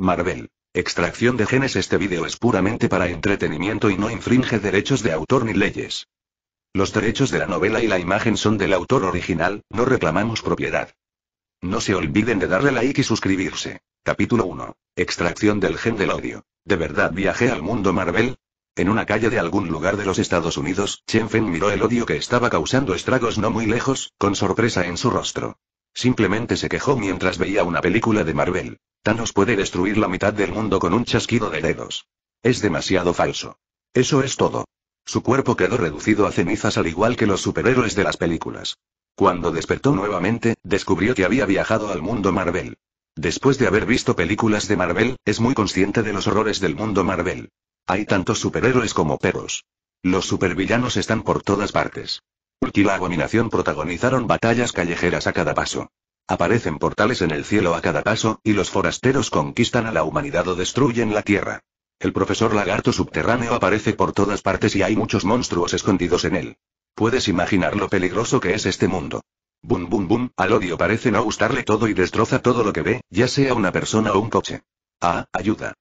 Marvel. Extracción de genes Este video es puramente para entretenimiento y no infringe derechos de autor ni leyes. Los derechos de la novela y la imagen son del autor original, no reclamamos propiedad. No se olviden de darle like y suscribirse. Capítulo 1. Extracción del gen del odio. ¿De verdad viajé al mundo Marvel? En una calle de algún lugar de los Estados Unidos, Chen Feng miró el odio que estaba causando estragos no muy lejos, con sorpresa en su rostro. Simplemente se quejó mientras veía una película de Marvel. Thanos puede destruir la mitad del mundo con un chasquido de dedos. Es demasiado falso. Eso es todo. Su cuerpo quedó reducido a cenizas al igual que los superhéroes de las películas. Cuando despertó nuevamente, descubrió que había viajado al mundo Marvel. Después de haber visto películas de Marvel, es muy consciente de los horrores del mundo Marvel. Hay tantos superhéroes como perros. Los supervillanos están por todas partes y la abominación protagonizaron batallas callejeras a cada paso. Aparecen portales en el cielo a cada paso, y los forasteros conquistan a la humanidad o destruyen la tierra. El profesor lagarto subterráneo aparece por todas partes y hay muchos monstruos escondidos en él. Puedes imaginar lo peligroso que es este mundo. Bum bum bum, al odio parece no gustarle todo y destroza todo lo que ve, ya sea una persona o un coche. Ah, ayuda.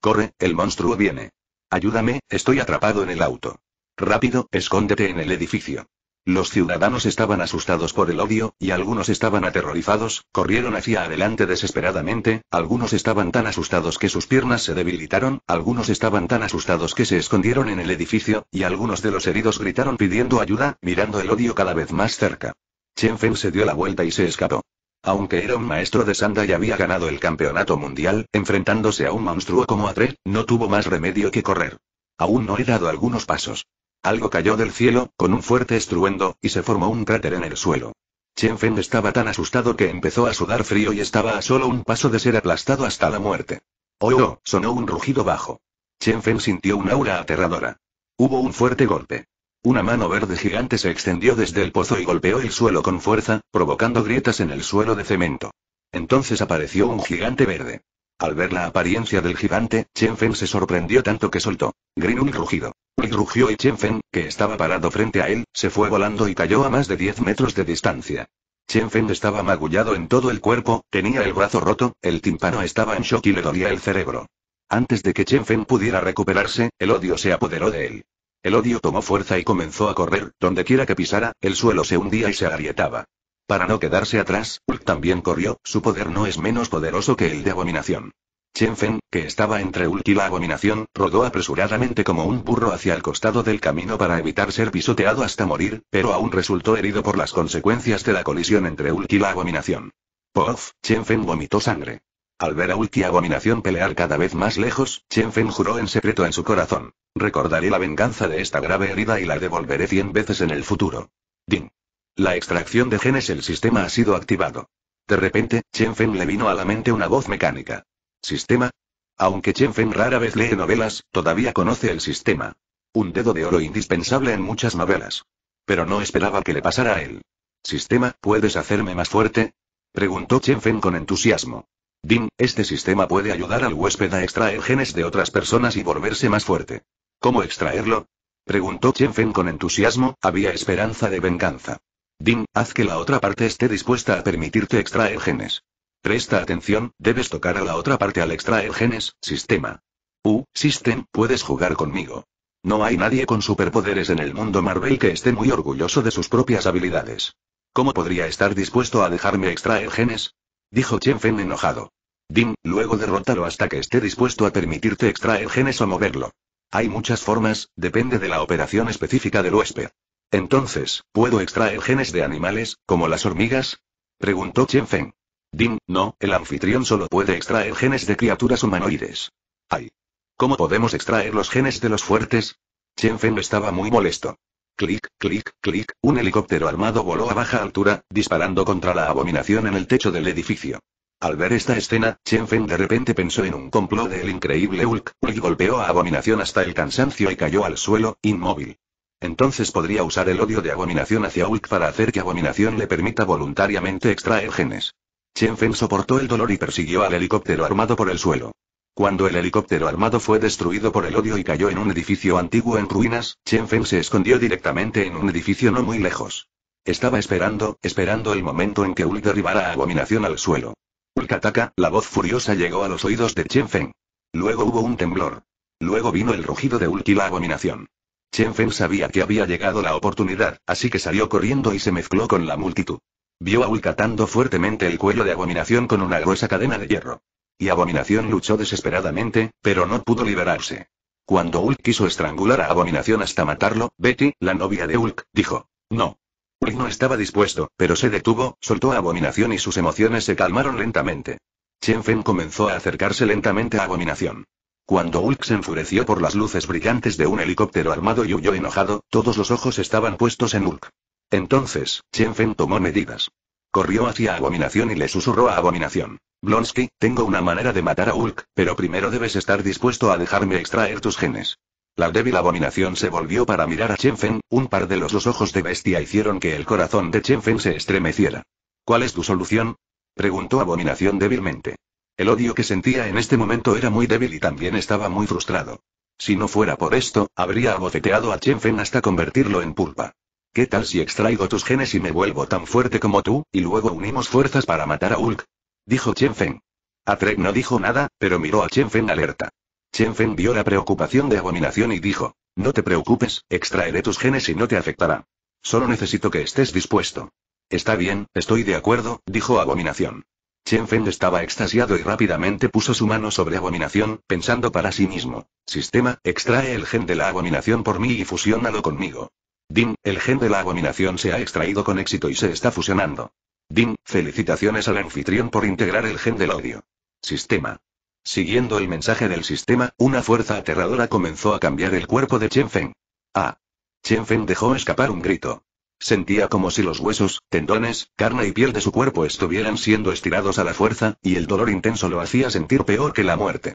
Corre, el monstruo viene. Ayúdame, estoy atrapado en el auto. Rápido, escóndete en el edificio. Los ciudadanos estaban asustados por el odio, y algunos estaban aterrorizados, corrieron hacia adelante desesperadamente, algunos estaban tan asustados que sus piernas se debilitaron, algunos estaban tan asustados que se escondieron en el edificio, y algunos de los heridos gritaron pidiendo ayuda, mirando el odio cada vez más cerca. Chen Feng se dio la vuelta y se escapó. Aunque era un maestro de sanda y había ganado el campeonato mundial, enfrentándose a un monstruo como Atre, no tuvo más remedio que correr. Aún no he dado algunos pasos. Algo cayó del cielo, con un fuerte estruendo, y se formó un cráter en el suelo. Chen Feng estaba tan asustado que empezó a sudar frío y estaba a solo un paso de ser aplastado hasta la muerte. Oh, ¡Oh! sonó un rugido bajo. Chen Feng sintió un aura aterradora. Hubo un fuerte golpe. Una mano verde gigante se extendió desde el pozo y golpeó el suelo con fuerza, provocando grietas en el suelo de cemento. Entonces apareció un gigante verde. Al ver la apariencia del gigante, Chen Feng se sorprendió tanto que soltó. Grin un rugido. Y rugió y Chen Fen, que estaba parado frente a él, se fue volando y cayó a más de 10 metros de distancia. Chen Fen estaba magullado en todo el cuerpo, tenía el brazo roto, el tímpano estaba en shock y le dolía el cerebro. Antes de que Chen Fen pudiera recuperarse, el odio se apoderó de él. El odio tomó fuerza y comenzó a correr, donde quiera que pisara, el suelo se hundía y se agrietaba. Para no quedarse atrás, Ulk también corrió, su poder no es menos poderoso que el de abominación. Chen Feng, que estaba entre Ulki y la abominación, rodó apresuradamente como un burro hacia el costado del camino para evitar ser pisoteado hasta morir, pero aún resultó herido por las consecuencias de la colisión entre última y la abominación. Poof, Chen Feng vomitó sangre. Al ver a Ulki y Abominación pelear cada vez más lejos, Chen Feng juró en secreto en su corazón. Recordaré la venganza de esta grave herida y la devolveré cien veces en el futuro. Ding. La extracción de genes el sistema ha sido activado. De repente, Chen Feng le vino a la mente una voz mecánica. ¿Sistema? Aunque Chen Feng rara vez lee novelas, todavía conoce el sistema. Un dedo de oro indispensable en muchas novelas. Pero no esperaba que le pasara a él. ¿Sistema, puedes hacerme más fuerte? Preguntó Chen Feng con entusiasmo. Ding, este sistema puede ayudar al huésped a extraer genes de otras personas y volverse más fuerte. ¿Cómo extraerlo? Preguntó Chen Feng con entusiasmo, había esperanza de venganza. Ding, haz que la otra parte esté dispuesta a permitirte extraer genes. Presta atención, debes tocar a la otra parte al extraer genes, sistema. U, System, puedes jugar conmigo. No hay nadie con superpoderes en el mundo Marvel que esté muy orgulloso de sus propias habilidades. ¿Cómo podría estar dispuesto a dejarme extraer genes? Dijo Chen Feng enojado. Dim, luego derrótalo hasta que esté dispuesto a permitirte extraer genes o moverlo. Hay muchas formas, depende de la operación específica del huésped. Entonces, ¿puedo extraer genes de animales, como las hormigas? Preguntó Chen Feng. Dim, no, el anfitrión solo puede extraer genes de criaturas humanoides. Ay. ¿Cómo podemos extraer los genes de los fuertes? Chen Feng estaba muy molesto. Clic, clic, clic, un helicóptero armado voló a baja altura, disparando contra la abominación en el techo del edificio. Al ver esta escena, Chen Feng de repente pensó en un complot del increíble Hulk, y golpeó a Abominación hasta el cansancio y cayó al suelo, inmóvil. Entonces podría usar el odio de Abominación hacia Hulk para hacer que Abominación le permita voluntariamente extraer genes. Chen Feng soportó el dolor y persiguió al helicóptero armado por el suelo. Cuando el helicóptero armado fue destruido por el odio y cayó en un edificio antiguo en ruinas, Chen Feng se escondió directamente en un edificio no muy lejos. Estaba esperando, esperando el momento en que Ul derribara a Abominación al suelo. Ulk ataca, la voz furiosa llegó a los oídos de Chen Feng. Luego hubo un temblor. Luego vino el rugido de Ulk y la abominación. Chen Feng sabía que había llegado la oportunidad, así que salió corriendo y se mezcló con la multitud. Vio a Hulk atando fuertemente el cuello de Abominación con una gruesa cadena de hierro. Y Abominación luchó desesperadamente, pero no pudo liberarse. Cuando Hulk quiso estrangular a Abominación hasta matarlo, Betty, la novia de Hulk, dijo, no. Hulk no estaba dispuesto, pero se detuvo, soltó a Abominación y sus emociones se calmaron lentamente. Chen comenzó a acercarse lentamente a Abominación. Cuando Hulk se enfureció por las luces brillantes de un helicóptero armado y huyó enojado, todos los ojos estaban puestos en Hulk. Entonces, Chen Feng tomó medidas. Corrió hacia Abominación y le susurró a Abominación. Blonsky, tengo una manera de matar a Hulk, pero primero debes estar dispuesto a dejarme extraer tus genes. La débil abominación se volvió para mirar a Chen Feng, un par de los ojos de bestia hicieron que el corazón de Chen Feng se estremeciera. ¿Cuál es tu solución? preguntó Abominación débilmente. El odio que sentía en este momento era muy débil y también estaba muy frustrado. Si no fuera por esto, habría abofeteado a Chen Feng hasta convertirlo en pulpa. ¿Qué tal si extraigo tus genes y me vuelvo tan fuerte como tú, y luego unimos fuerzas para matar a Hulk? Dijo Chen Feng. Atrek no dijo nada, pero miró a Chen Feng alerta. Chen Feng vio la preocupación de abominación y dijo, no te preocupes, extraeré tus genes y no te afectará. Solo necesito que estés dispuesto. Está bien, estoy de acuerdo, dijo Abominación. Chen Feng estaba extasiado y rápidamente puso su mano sobre Abominación, pensando para sí mismo. Sistema, extrae el gen de la Abominación por mí y fusiónalo conmigo. Dim, el gen de la abominación se ha extraído con éxito y se está fusionando. Din, felicitaciones al anfitrión por integrar el gen del odio. Sistema. Siguiendo el mensaje del sistema, una fuerza aterradora comenzó a cambiar el cuerpo de Chen Feng. Ah. Chen Feng dejó escapar un grito. Sentía como si los huesos, tendones, carne y piel de su cuerpo estuvieran siendo estirados a la fuerza, y el dolor intenso lo hacía sentir peor que la muerte.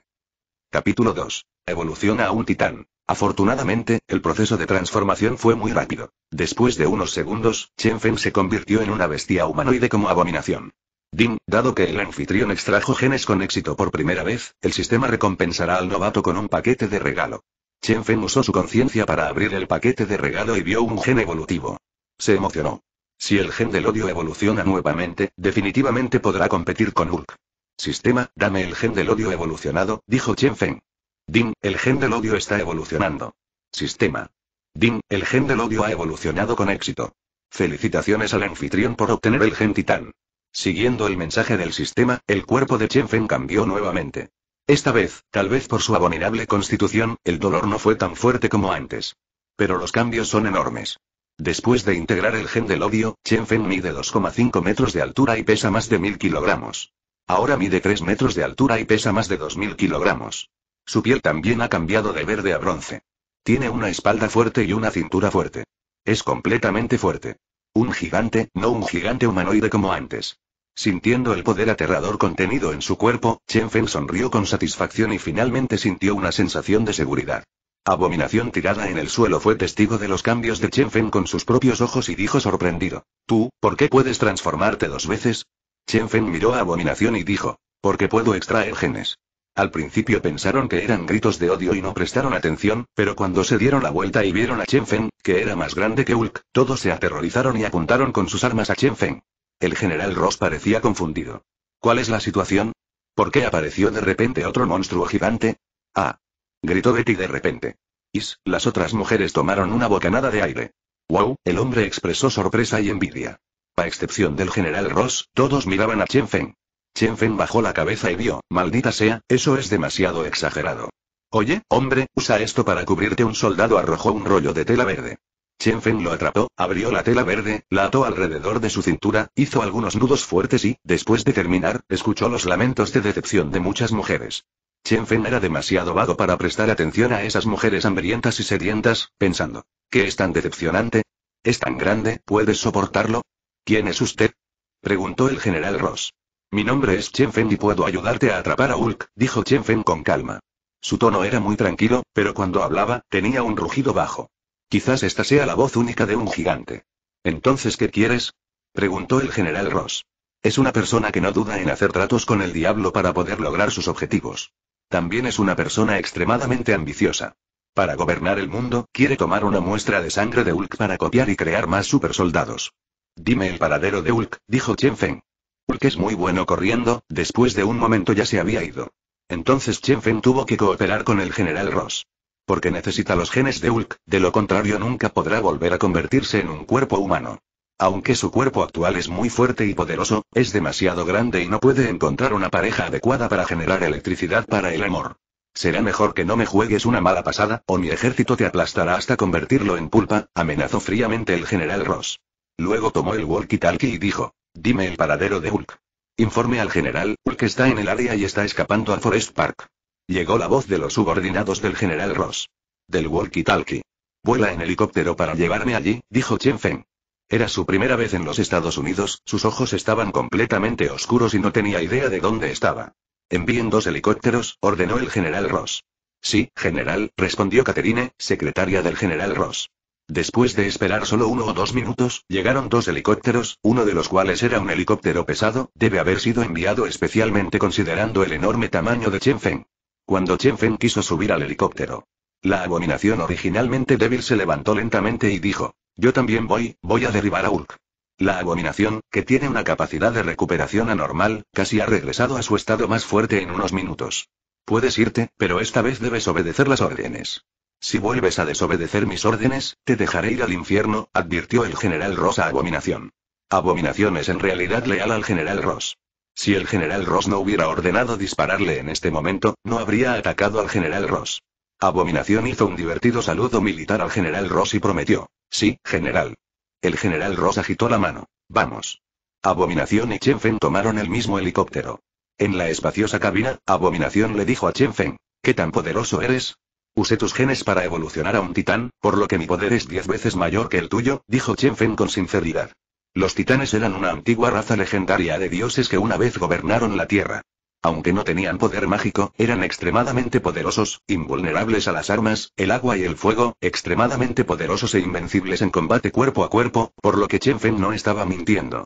Capítulo 2. Evoluciona a un titán. Afortunadamente, el proceso de transformación fue muy rápido. Después de unos segundos, Chen Feng se convirtió en una bestia humanoide como abominación. Dim, dado que el anfitrión extrajo genes con éxito por primera vez, el sistema recompensará al novato con un paquete de regalo. Chen Feng usó su conciencia para abrir el paquete de regalo y vio un gen evolutivo. Se emocionó. Si el gen del odio evoluciona nuevamente, definitivamente podrá competir con Urk. Sistema, dame el gen del odio evolucionado, dijo Chen Feng. Dim, el gen del odio está evolucionando. Sistema. Dim, el gen del odio ha evolucionado con éxito. Felicitaciones al anfitrión por obtener el gen titán. Siguiendo el mensaje del sistema, el cuerpo de Chen Feng cambió nuevamente. Esta vez, tal vez por su abominable constitución, el dolor no fue tan fuerte como antes. Pero los cambios son enormes. Después de integrar el gen del odio, Chen Fen mide 2,5 metros de altura y pesa más de 1000 kilogramos. Ahora mide 3 metros de altura y pesa más de 2000 kilogramos. Su piel también ha cambiado de verde a bronce. Tiene una espalda fuerte y una cintura fuerte. Es completamente fuerte. Un gigante, no un gigante humanoide como antes. Sintiendo el poder aterrador contenido en su cuerpo, Chen Fen sonrió con satisfacción y finalmente sintió una sensación de seguridad. Abominación tirada en el suelo fue testigo de los cambios de Chen Fen con sus propios ojos y dijo sorprendido. ¿Tú, por qué puedes transformarte dos veces? Chen Fen miró a Abominación y dijo. Porque puedo extraer genes. Al principio pensaron que eran gritos de odio y no prestaron atención, pero cuando se dieron la vuelta y vieron a Chen Feng, que era más grande que Hulk, todos se aterrorizaron y apuntaron con sus armas a Chen Feng. El general Ross parecía confundido. ¿Cuál es la situación? ¿Por qué apareció de repente otro monstruo gigante? Ah. Gritó Betty de repente. Is, las otras mujeres tomaron una bocanada de aire. Wow, el hombre expresó sorpresa y envidia. A excepción del general Ross, todos miraban a Chen Feng. Chen Fen bajó la cabeza y vio, maldita sea, eso es demasiado exagerado. Oye, hombre, usa esto para cubrirte. Un soldado arrojó un rollo de tela verde. Chen Fen lo atrapó, abrió la tela verde, la ató alrededor de su cintura, hizo algunos nudos fuertes y, después de terminar, escuchó los lamentos de decepción de muchas mujeres. Chen Fen era demasiado vago para prestar atención a esas mujeres hambrientas y sedientas, pensando, ¿qué es tan decepcionante? ¿Es tan grande? ¿Puedes soportarlo? ¿Quién es usted? preguntó el general Ross. Mi nombre es Chen Feng y puedo ayudarte a atrapar a Hulk, dijo Chen Feng con calma. Su tono era muy tranquilo, pero cuando hablaba, tenía un rugido bajo. Quizás esta sea la voz única de un gigante. Entonces, ¿qué quieres? preguntó el general Ross. Es una persona que no duda en hacer tratos con el diablo para poder lograr sus objetivos. También es una persona extremadamente ambiciosa. Para gobernar el mundo, quiere tomar una muestra de sangre de Hulk para copiar y crear más supersoldados. Dime el paradero de Hulk, dijo Chen Feng. Porque es muy bueno corriendo, después de un momento ya se había ido. Entonces Chen Feng tuvo que cooperar con el general Ross. Porque necesita los genes de Hulk, de lo contrario nunca podrá volver a convertirse en un cuerpo humano. Aunque su cuerpo actual es muy fuerte y poderoso, es demasiado grande y no puede encontrar una pareja adecuada para generar electricidad para el amor. Será mejor que no me juegues una mala pasada, o mi ejército te aplastará hasta convertirlo en pulpa, amenazó fríamente el general Ross. Luego tomó el walkie-talkie y dijo. Dime el paradero de Hulk. Informe al general, Hulk está en el área y está escapando a Forest Park. Llegó la voz de los subordinados del general Ross. Del walkie-talkie. Vuela en helicóptero para llevarme allí, dijo Chen Feng. Era su primera vez en los Estados Unidos, sus ojos estaban completamente oscuros y no tenía idea de dónde estaba. Envíen dos helicópteros, ordenó el general Ross. Sí, general, respondió Caterine, secretaria del general Ross. Después de esperar solo uno o dos minutos, llegaron dos helicópteros, uno de los cuales era un helicóptero pesado, debe haber sido enviado especialmente considerando el enorme tamaño de Chen Feng. Cuando Chen Feng quiso subir al helicóptero, la abominación originalmente débil se levantó lentamente y dijo, yo también voy, voy a derribar a Urk. La abominación, que tiene una capacidad de recuperación anormal, casi ha regresado a su estado más fuerte en unos minutos. Puedes irte, pero esta vez debes obedecer las órdenes. Si vuelves a desobedecer mis órdenes, te dejaré ir al infierno, advirtió el general Ross a Abominación. Abominación es en realidad leal al general Ross. Si el general Ross no hubiera ordenado dispararle en este momento, no habría atacado al general Ross. Abominación hizo un divertido saludo militar al general Ross y prometió. Sí, general. El general Ross agitó la mano. Vamos. Abominación y Chenfen tomaron el mismo helicóptero. En la espaciosa cabina, Abominación le dijo a Chenfen. ¿Qué tan poderoso eres? Usé tus genes para evolucionar a un titán, por lo que mi poder es diez veces mayor que el tuyo, dijo Chen Feng con sinceridad. Los titanes eran una antigua raza legendaria de dioses que una vez gobernaron la Tierra. Aunque no tenían poder mágico, eran extremadamente poderosos, invulnerables a las armas, el agua y el fuego, extremadamente poderosos e invencibles en combate cuerpo a cuerpo, por lo que Chen Feng no estaba mintiendo.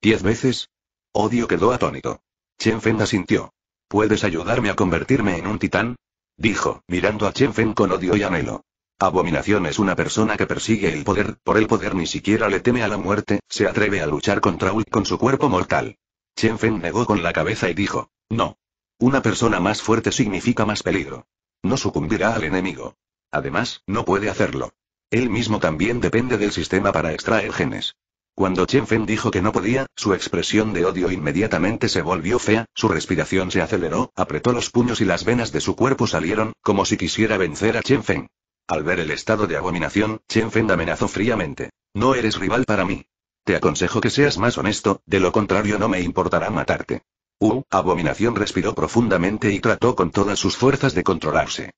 ¿Diez veces? Odio quedó atónito. Chen Fen asintió. ¿Puedes ayudarme a convertirme en un titán? Dijo, mirando a Chen Fen con odio y anhelo. Abominación es una persona que persigue el poder, por el poder ni siquiera le teme a la muerte, se atreve a luchar contra Ul con su cuerpo mortal. Chen Fen negó con la cabeza y dijo, no. Una persona más fuerte significa más peligro. No sucumbirá al enemigo. Además, no puede hacerlo. Él mismo también depende del sistema para extraer genes. Cuando Chen Feng dijo que no podía, su expresión de odio inmediatamente se volvió fea, su respiración se aceleró, apretó los puños y las venas de su cuerpo salieron, como si quisiera vencer a Chen Feng. Al ver el estado de abominación, Chen Feng amenazó fríamente. No eres rival para mí. Te aconsejo que seas más honesto, de lo contrario no me importará matarte. Uh, abominación respiró profundamente y trató con todas sus fuerzas de controlarse.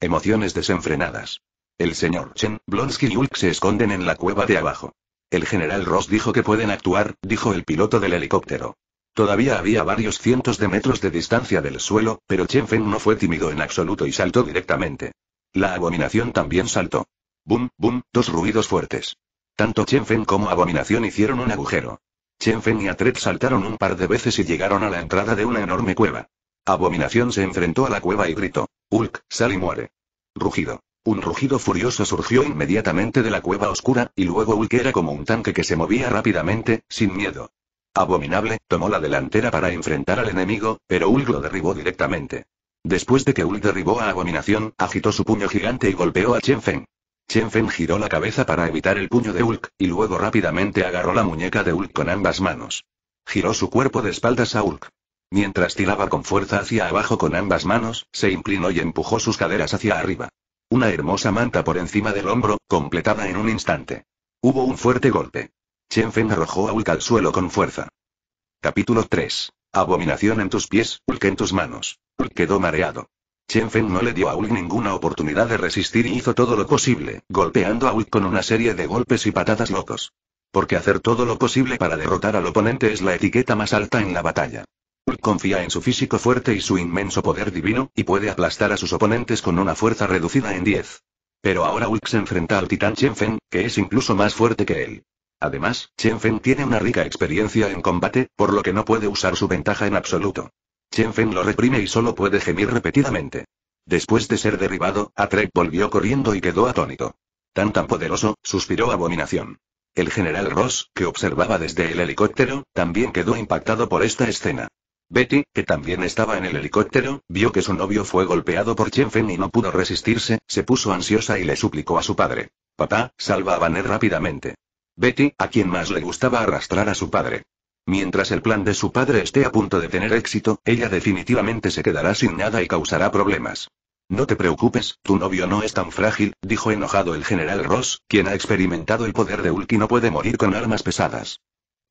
Emociones desenfrenadas. El señor Chen, Blonsky y Ulk se esconden en la cueva de abajo. El general Ross dijo que pueden actuar, dijo el piloto del helicóptero. Todavía había varios cientos de metros de distancia del suelo, pero Chen Feng no fue tímido en absoluto y saltó directamente. La abominación también saltó. Bum, bum, dos ruidos fuertes. Tanto Chen Feng como abominación hicieron un agujero. Chen Feng y Atret saltaron un par de veces y llegaron a la entrada de una enorme cueva. Abominación se enfrentó a la cueva y gritó. Hulk, sal y muere. Rugido. Un rugido furioso surgió inmediatamente de la cueva oscura, y luego Hulk era como un tanque que se movía rápidamente, sin miedo. Abominable, tomó la delantera para enfrentar al enemigo, pero Hulk lo derribó directamente. Después de que Hulk derribó a Abominación, agitó su puño gigante y golpeó a Chen Feng. Chen Feng giró la cabeza para evitar el puño de Hulk, y luego rápidamente agarró la muñeca de Hulk con ambas manos. Giró su cuerpo de espaldas a Hulk. Mientras tiraba con fuerza hacia abajo con ambas manos, se inclinó y empujó sus caderas hacia arriba. Una hermosa manta por encima del hombro, completada en un instante. Hubo un fuerte golpe. Chen Feng arrojó a Ulk al suelo con fuerza. Capítulo 3. Abominación en tus pies, Ulk en tus manos. Ulk quedó mareado. Chen Feng no le dio a Ulk ninguna oportunidad de resistir y hizo todo lo posible, golpeando a Ulk con una serie de golpes y patadas locos. Porque hacer todo lo posible para derrotar al oponente es la etiqueta más alta en la batalla confía en su físico fuerte y su inmenso poder divino, y puede aplastar a sus oponentes con una fuerza reducida en 10. Pero ahora Hulk se enfrenta al titán Feng, que es incluso más fuerte que él. Además, Feng tiene una rica experiencia en combate, por lo que no puede usar su ventaja en absoluto. Feng lo reprime y solo puede gemir repetidamente. Después de ser derribado, Atrek volvió corriendo y quedó atónito. Tan tan poderoso, suspiró abominación. El general Ross, que observaba desde el helicóptero, también quedó impactado por esta escena. Betty, que también estaba en el helicóptero, vio que su novio fue golpeado por Chenfen y no pudo resistirse, se puso ansiosa y le suplicó a su padre. Papá, salva a Banner rápidamente. Betty, a quien más le gustaba arrastrar a su padre. Mientras el plan de su padre esté a punto de tener éxito, ella definitivamente se quedará sin nada y causará problemas. No te preocupes, tu novio no es tan frágil, dijo enojado el general Ross, quien ha experimentado el poder de Ulki y no puede morir con armas pesadas.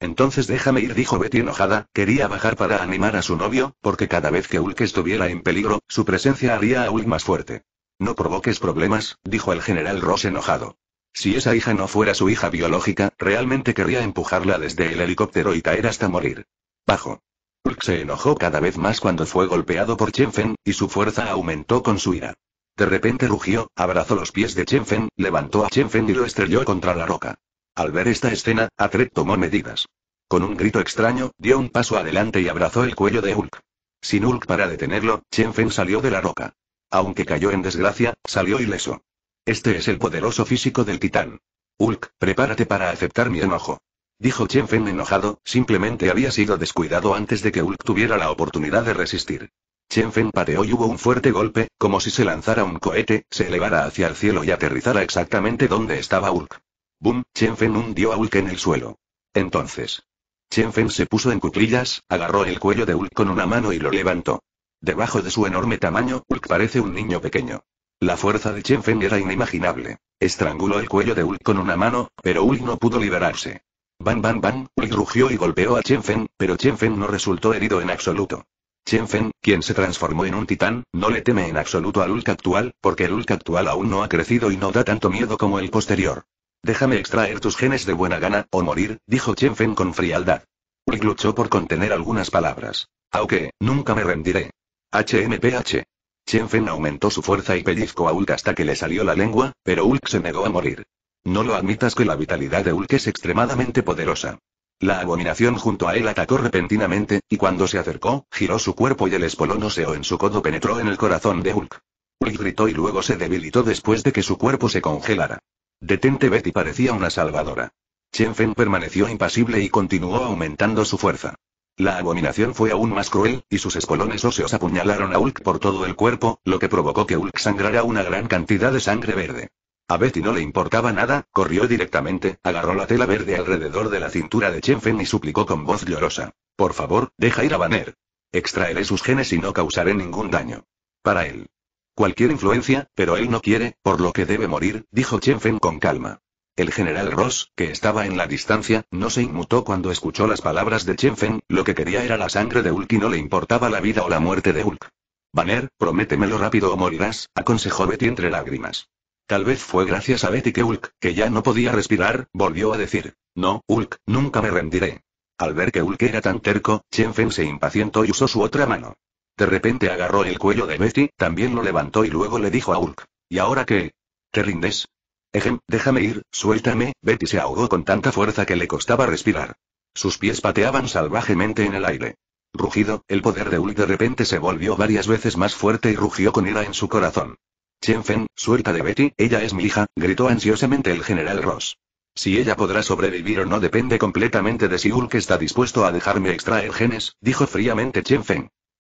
Entonces déjame ir, dijo Betty enojada, quería bajar para animar a su novio, porque cada vez que Hulk estuviera en peligro, su presencia haría a Hulk más fuerte. No provoques problemas, dijo el general Ross enojado. Si esa hija no fuera su hija biológica, realmente querría empujarla desde el helicóptero y caer hasta morir. Bajo. Hulk se enojó cada vez más cuando fue golpeado por Chenfen, y su fuerza aumentó con su ira. De repente rugió, abrazó los pies de Chenfen, levantó a Chenfen y lo estrelló contra la roca. Al ver esta escena, Atred tomó medidas. Con un grito extraño, dio un paso adelante y abrazó el cuello de Hulk. Sin Hulk para detenerlo, Chen Fen salió de la roca. Aunque cayó en desgracia, salió ileso. Este es el poderoso físico del titán. Hulk, prepárate para aceptar mi enojo. Dijo Chen Fen enojado, simplemente había sido descuidado antes de que Hulk tuviera la oportunidad de resistir. Chen Fen pateó y hubo un fuerte golpe, como si se lanzara un cohete, se elevara hacia el cielo y aterrizara exactamente donde estaba Hulk. Chen Chenfen hundió a Hulk en el suelo. Entonces. Chenfen se puso en cuclillas, agarró el cuello de Hulk con una mano y lo levantó. Debajo de su enorme tamaño, Hulk parece un niño pequeño. La fuerza de Feng era inimaginable. Estranguló el cuello de Hulk con una mano, pero Hulk no pudo liberarse. Bam bam bam, Hulk rugió y golpeó a Feng, pero Chenfen no resultó herido en absoluto. Feng, quien se transformó en un titán, no le teme en absoluto al Hulk actual, porque el Hulk actual aún no ha crecido y no da tanto miedo como el posterior. Déjame extraer tus genes de buena gana, o morir, dijo Chen Fen con frialdad. Hulk luchó por contener algunas palabras. Aunque, nunca me rendiré. HMPH. Chen Fen aumentó su fuerza y pellizcó a Ulk hasta que le salió la lengua, pero Ulk se negó a morir. No lo admitas que la vitalidad de Ulk es extremadamente poderosa. La abominación junto a él atacó repentinamente, y cuando se acercó, giró su cuerpo y el espolón óseo en su codo penetró en el corazón de Hulk. Hulk gritó y luego se debilitó después de que su cuerpo se congelara. Detente Betty parecía una salvadora. Chen permaneció impasible y continuó aumentando su fuerza. La abominación fue aún más cruel, y sus espolones óseos apuñalaron a Hulk por todo el cuerpo, lo que provocó que Hulk sangrara una gran cantidad de sangre verde. A Betty no le importaba nada, corrió directamente, agarró la tela verde alrededor de la cintura de Feng y suplicó con voz llorosa. Por favor, deja ir a Banner. Extraeré sus genes y no causaré ningún daño. Para él. Cualquier influencia, pero él no quiere, por lo que debe morir, dijo Chen Feng con calma. El general Ross, que estaba en la distancia, no se inmutó cuando escuchó las palabras de Chen Feng, lo que quería era la sangre de Hulk y no le importaba la vida o la muerte de Hulk. Banner, prométemelo rápido o morirás, aconsejó Betty entre lágrimas. Tal vez fue gracias a Betty que Hulk, que ya no podía respirar, volvió a decir, no, Hulk, nunca me rendiré. Al ver que Hulk era tan terco, Chen Feng se impacientó y usó su otra mano. De repente agarró el cuello de Betty, también lo levantó y luego le dijo a Hulk. ¿Y ahora qué? ¿Te rindes? Ejem, déjame ir, suéltame, Betty se ahogó con tanta fuerza que le costaba respirar. Sus pies pateaban salvajemente en el aire. Rugido, el poder de Hulk de repente se volvió varias veces más fuerte y rugió con ira en su corazón. Chen suelta de Betty, ella es mi hija, gritó ansiosamente el general Ross. Si ella podrá sobrevivir o no depende completamente de si Hulk está dispuesto a dejarme extraer genes, dijo fríamente Chen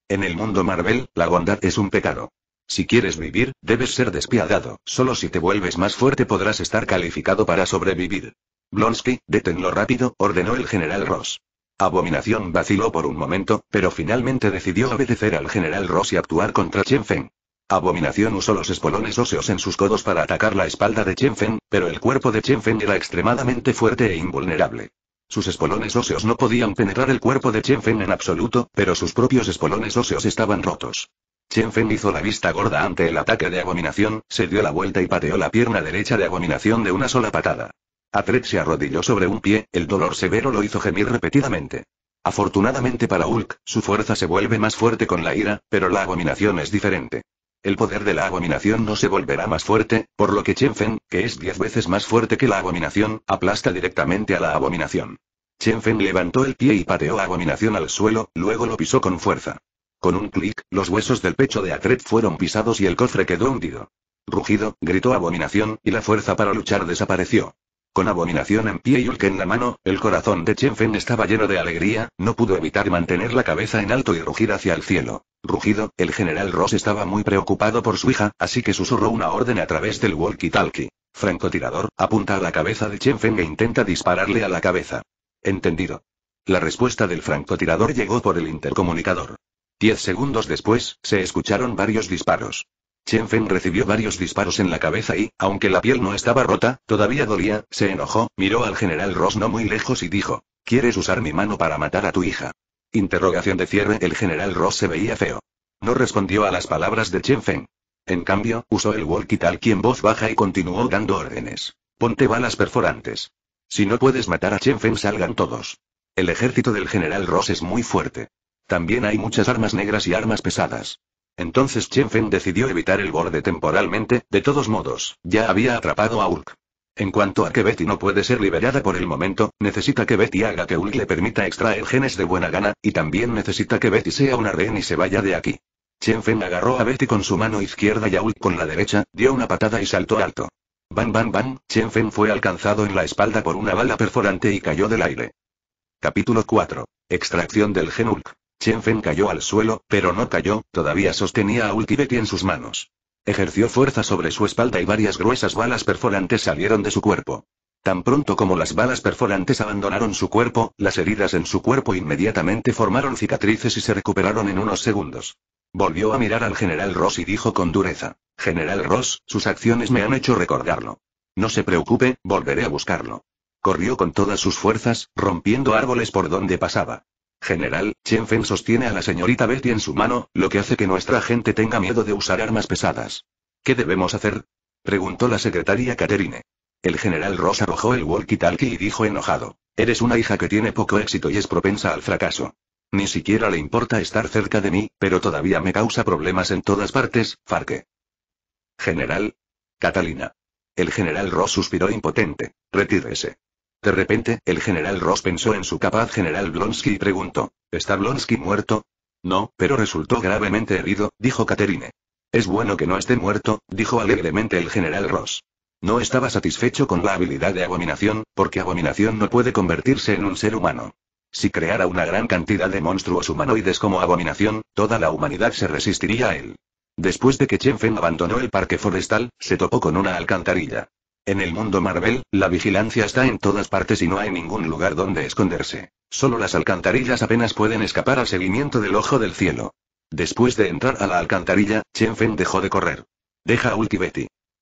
en el mundo Marvel, la bondad es un pecado. Si quieres vivir, debes ser despiadado, solo si te vuelves más fuerte podrás estar calificado para sobrevivir. Blonsky, deténlo rápido, ordenó el general Ross. Abominación vaciló por un momento, pero finalmente decidió obedecer al general Ross y actuar contra Chen Feng. Abominación usó los espolones óseos en sus codos para atacar la espalda de Chen Feng, pero el cuerpo de Chen Feng era extremadamente fuerte e invulnerable. Sus espolones óseos no podían penetrar el cuerpo de Chen Fen en absoluto, pero sus propios espolones óseos estaban rotos. Chen Fen hizo la vista gorda ante el ataque de abominación, se dio la vuelta y pateó la pierna derecha de abominación de una sola patada. Atret se arrodilló sobre un pie, el dolor severo lo hizo gemir repetidamente. Afortunadamente para Hulk, su fuerza se vuelve más fuerte con la ira, pero la abominación es diferente el poder de la abominación no se volverá más fuerte, por lo que Chen que es diez veces más fuerte que la abominación, aplasta directamente a la abominación. Chen levantó el pie y pateó a abominación al suelo, luego lo pisó con fuerza. Con un clic, los huesos del pecho de Atret fueron pisados y el cofre quedó hundido. Rugido, gritó abominación, y la fuerza para luchar desapareció. Con abominación en pie y Hulk en la mano, el corazón de Chen Feng estaba lleno de alegría, no pudo evitar mantener la cabeza en alto y rugir hacia el cielo. Rugido, el general Ross estaba muy preocupado por su hija, así que susurró una orden a través del walkie-talkie. Francotirador, apunta a la cabeza de Chen Feng e intenta dispararle a la cabeza. Entendido. La respuesta del francotirador llegó por el intercomunicador. Diez segundos después, se escucharon varios disparos. Chen recibió varios disparos en la cabeza y, aunque la piel no estaba rota, todavía dolía, se enojó, miró al general Ross no muy lejos y dijo, ¿quieres usar mi mano para matar a tu hija? Interrogación de cierre, el general Ross se veía feo. No respondió a las palabras de Chen En cambio, usó el walkie talkie en voz baja y continuó dando órdenes. Ponte balas perforantes. Si no puedes matar a Chen salgan todos. El ejército del general Ross es muy fuerte. También hay muchas armas negras y armas pesadas. Entonces Chen Fen decidió evitar el borde temporalmente, de todos modos, ya había atrapado a Ulk. En cuanto a que Betty no puede ser liberada por el momento, necesita que Betty haga que Ulk le permita extraer genes de buena gana, y también necesita que Betty sea una rehén y se vaya de aquí. Chen Feng agarró a Betty con su mano izquierda y a Ulk con la derecha, dio una patada y saltó alto. Bam bam bam, Chen Fen fue alcanzado en la espalda por una bala perforante y cayó del aire. Capítulo 4. Extracción del gen Ulk. Chen Feng cayó al suelo, pero no cayó, todavía sostenía a Ultibeti en sus manos. Ejerció fuerza sobre su espalda y varias gruesas balas perforantes salieron de su cuerpo. Tan pronto como las balas perforantes abandonaron su cuerpo, las heridas en su cuerpo inmediatamente formaron cicatrices y se recuperaron en unos segundos. Volvió a mirar al general Ross y dijo con dureza, General Ross, sus acciones me han hecho recordarlo. No se preocupe, volveré a buscarlo. Corrió con todas sus fuerzas, rompiendo árboles por donde pasaba. General, Chenfen sostiene a la señorita Betty en su mano, lo que hace que nuestra gente tenga miedo de usar armas pesadas. ¿Qué debemos hacer? Preguntó la secretaria Caterine. El general Ross arrojó el walkie-talkie y dijo enojado. Eres una hija que tiene poco éxito y es propensa al fracaso. Ni siquiera le importa estar cerca de mí, pero todavía me causa problemas en todas partes, Farque. General. Catalina. El general Ross suspiró impotente. Retírese. De repente, el general Ross pensó en su capaz general Blonsky y preguntó, ¿Está Blonsky muerto? No, pero resultó gravemente herido, dijo Katerine. Es bueno que no esté muerto, dijo alegremente el general Ross. No estaba satisfecho con la habilidad de abominación, porque abominación no puede convertirse en un ser humano. Si creara una gran cantidad de monstruos humanoides como abominación, toda la humanidad se resistiría a él. Después de que Chen Feng abandonó el parque forestal, se topó con una alcantarilla. En el mundo Marvel, la vigilancia está en todas partes y no hay ningún lugar donde esconderse. Solo las alcantarillas apenas pueden escapar al seguimiento del ojo del cielo. Después de entrar a la alcantarilla, Chen Feng dejó de correr. Deja a Ulti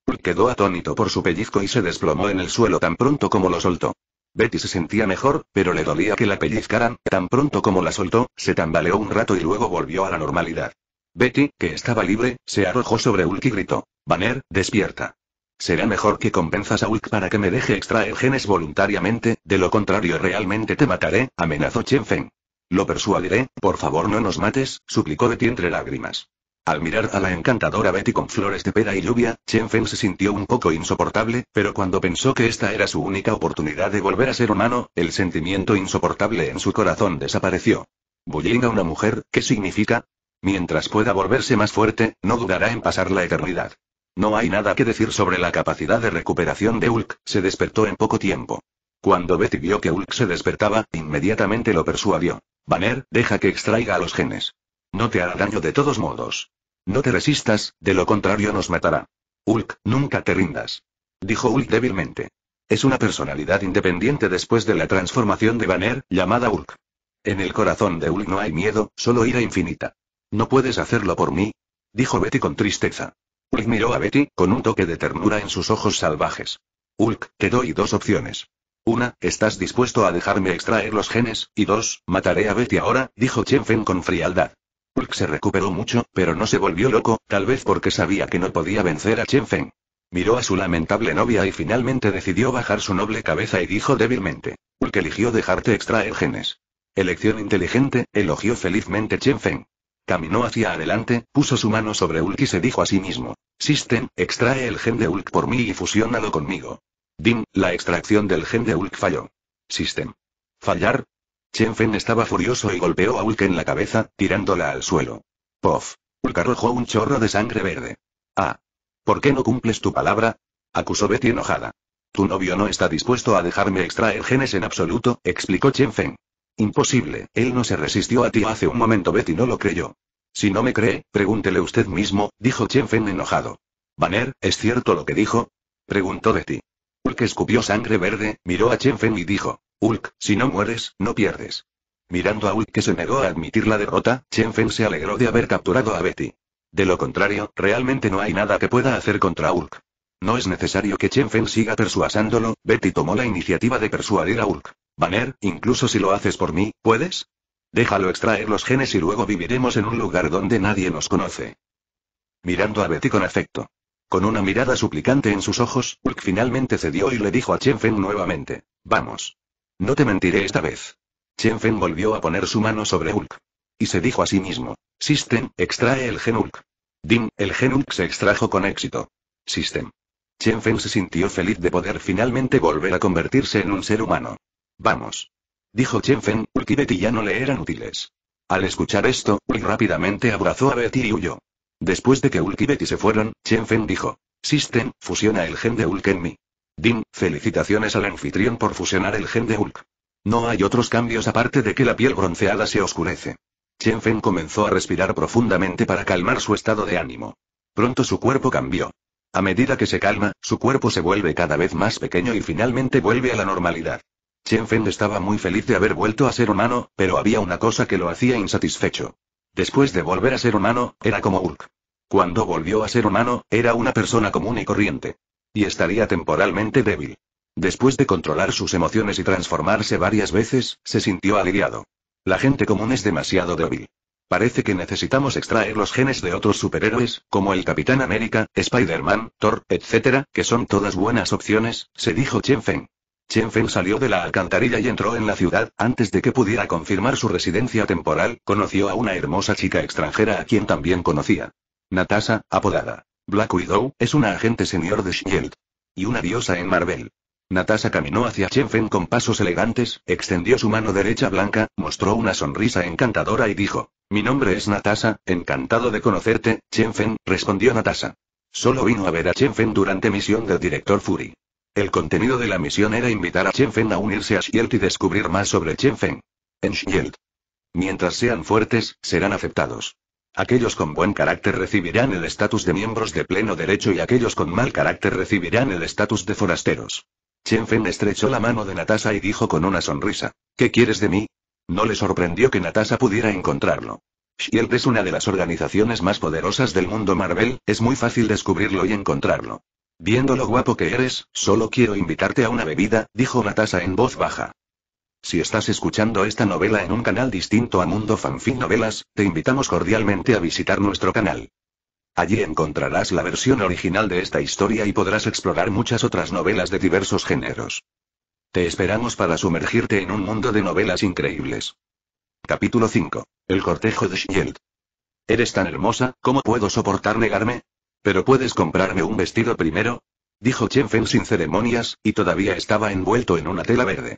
Ul quedó atónito por su pellizco y se desplomó en el suelo tan pronto como lo soltó. Betty se sentía mejor, pero le dolía que la pellizcaran, tan pronto como la soltó, se tambaleó un rato y luego volvió a la normalidad. Betty, que estaba libre, se arrojó sobre Ulti y gritó. Banner, despierta. Será mejor que convenzas a Wick para que me deje extraer genes voluntariamente, de lo contrario realmente te mataré, amenazó Chen Feng. Lo persuadiré, por favor no nos mates, suplicó Betty entre lágrimas. Al mirar a la encantadora Betty con flores de pera y lluvia, Chen Feng se sintió un poco insoportable, pero cuando pensó que esta era su única oportunidad de volver a ser humano, el sentimiento insoportable en su corazón desapareció. Bullying a una mujer, ¿qué significa? Mientras pueda volverse más fuerte, no dudará en pasar la eternidad. No hay nada que decir sobre la capacidad de recuperación de Hulk, se despertó en poco tiempo. Cuando Betty vio que Hulk se despertaba, inmediatamente lo persuadió. Banner, deja que extraiga a los genes. No te hará daño de todos modos. No te resistas, de lo contrario nos matará. Hulk, nunca te rindas. Dijo Hulk débilmente. Es una personalidad independiente después de la transformación de Banner, llamada Hulk. En el corazón de Hulk no hay miedo, solo ira infinita. No puedes hacerlo por mí. Dijo Betty con tristeza. Ulk pues miró a Betty, con un toque de ternura en sus ojos salvajes. Ulk, te doy dos opciones. Una, estás dispuesto a dejarme extraer los genes, y dos, mataré a Betty ahora, dijo Chen Feng con frialdad. Ulk se recuperó mucho, pero no se volvió loco, tal vez porque sabía que no podía vencer a Chen Feng. Miró a su lamentable novia y finalmente decidió bajar su noble cabeza y dijo débilmente. Ulk eligió dejarte extraer genes. Elección inteligente, elogió felizmente Chen Feng. Caminó hacia adelante, puso su mano sobre Ulk y se dijo a sí mismo. System, extrae el gen de Hulk por mí y fusiónalo conmigo. Dim, la extracción del gen de Hulk falló. System. ¿Fallar? Chen Fen estaba furioso y golpeó a Hulk en la cabeza, tirándola al suelo. Puff. Hulk arrojó un chorro de sangre verde. Ah. ¿Por qué no cumples tu palabra? acusó Betty enojada. Tu novio no está dispuesto a dejarme extraer genes en absoluto, explicó Chen Fen. Imposible, él no se resistió a ti hace un momento, Betty no lo creyó. Si no me cree, pregúntele usted mismo, dijo Chen enojado. Banner, ¿es cierto lo que dijo? Preguntó Betty. Hulk escupió sangre verde, miró a Chen y dijo. Hulk, si no mueres, no pierdes. Mirando a Hulk que se negó a admitir la derrota, Chen se alegró de haber capturado a Betty. De lo contrario, realmente no hay nada que pueda hacer contra Hulk. No es necesario que Chen siga persuasándolo, Betty tomó la iniciativa de persuadir a Hulk. Banner, incluso si lo haces por mí, ¿puedes? Déjalo extraer los genes y luego viviremos en un lugar donde nadie nos conoce. Mirando a Betty con afecto. Con una mirada suplicante en sus ojos, Hulk finalmente cedió y le dijo a Chen nuevamente. Vamos. No te mentiré esta vez. Chen volvió a poner su mano sobre Hulk. Y se dijo a sí mismo. System, extrae el gen Hulk. Dim, el gen Hulk se extrajo con éxito. System. Chen se sintió feliz de poder finalmente volver a convertirse en un ser humano. Vamos. Dijo Chen Feng, Ulk y ya no le eran útiles. Al escuchar esto, Ulk rápidamente abrazó a Betty y huyó. Después de que Ulk y Betty se fueron, Chen Feng dijo. System, fusiona el gen de Ulk en mí. Dim, felicitaciones al anfitrión por fusionar el gen de Ulk. No hay otros cambios aparte de que la piel bronceada se oscurece. Chen Feng comenzó a respirar profundamente para calmar su estado de ánimo. Pronto su cuerpo cambió. A medida que se calma, su cuerpo se vuelve cada vez más pequeño y finalmente vuelve a la normalidad. Chen Feng estaba muy feliz de haber vuelto a ser humano, pero había una cosa que lo hacía insatisfecho. Después de volver a ser humano, era como Hulk. Cuando volvió a ser humano, era una persona común y corriente. Y estaría temporalmente débil. Después de controlar sus emociones y transformarse varias veces, se sintió aliviado. La gente común es demasiado débil. Parece que necesitamos extraer los genes de otros superhéroes, como el Capitán América, Spider-Man, Thor, etc., que son todas buenas opciones, se dijo Chen Feng. Chen Feng salió de la alcantarilla y entró en la ciudad, antes de que pudiera confirmar su residencia temporal, conoció a una hermosa chica extranjera a quien también conocía. Natasha, apodada Black Widow, es una agente senior de Shield. Y una diosa en Marvel. Natasha caminó hacia Chen Feng con pasos elegantes, extendió su mano derecha blanca, mostró una sonrisa encantadora y dijo: Mi nombre es Natasha, encantado de conocerte, Chen Feng, respondió Natasha. Solo vino a ver a Chen Feng durante misión del director Fury. El contenido de la misión era invitar a Feng a unirse a Shield y descubrir más sobre Feng. En Shield. Mientras sean fuertes, serán aceptados. Aquellos con buen carácter recibirán el estatus de miembros de pleno derecho y aquellos con mal carácter recibirán el estatus de forasteros. Feng estrechó la mano de Natasha y dijo con una sonrisa, ¿qué quieres de mí? No le sorprendió que Natasha pudiera encontrarlo. Shield es una de las organizaciones más poderosas del mundo Marvel, es muy fácil descubrirlo y encontrarlo. Viendo lo guapo que eres, solo quiero invitarte a una bebida, dijo Natasa en voz baja. Si estás escuchando esta novela en un canal distinto a Mundo Fanfic Novelas, te invitamos cordialmente a visitar nuestro canal. Allí encontrarás la versión original de esta historia y podrás explorar muchas otras novelas de diversos géneros. Te esperamos para sumergirte en un mundo de novelas increíbles. Capítulo 5. El cortejo de Shield. Eres tan hermosa, ¿cómo puedo soportar negarme? ¿Pero puedes comprarme un vestido primero? Dijo Chen Feng sin ceremonias, y todavía estaba envuelto en una tela verde.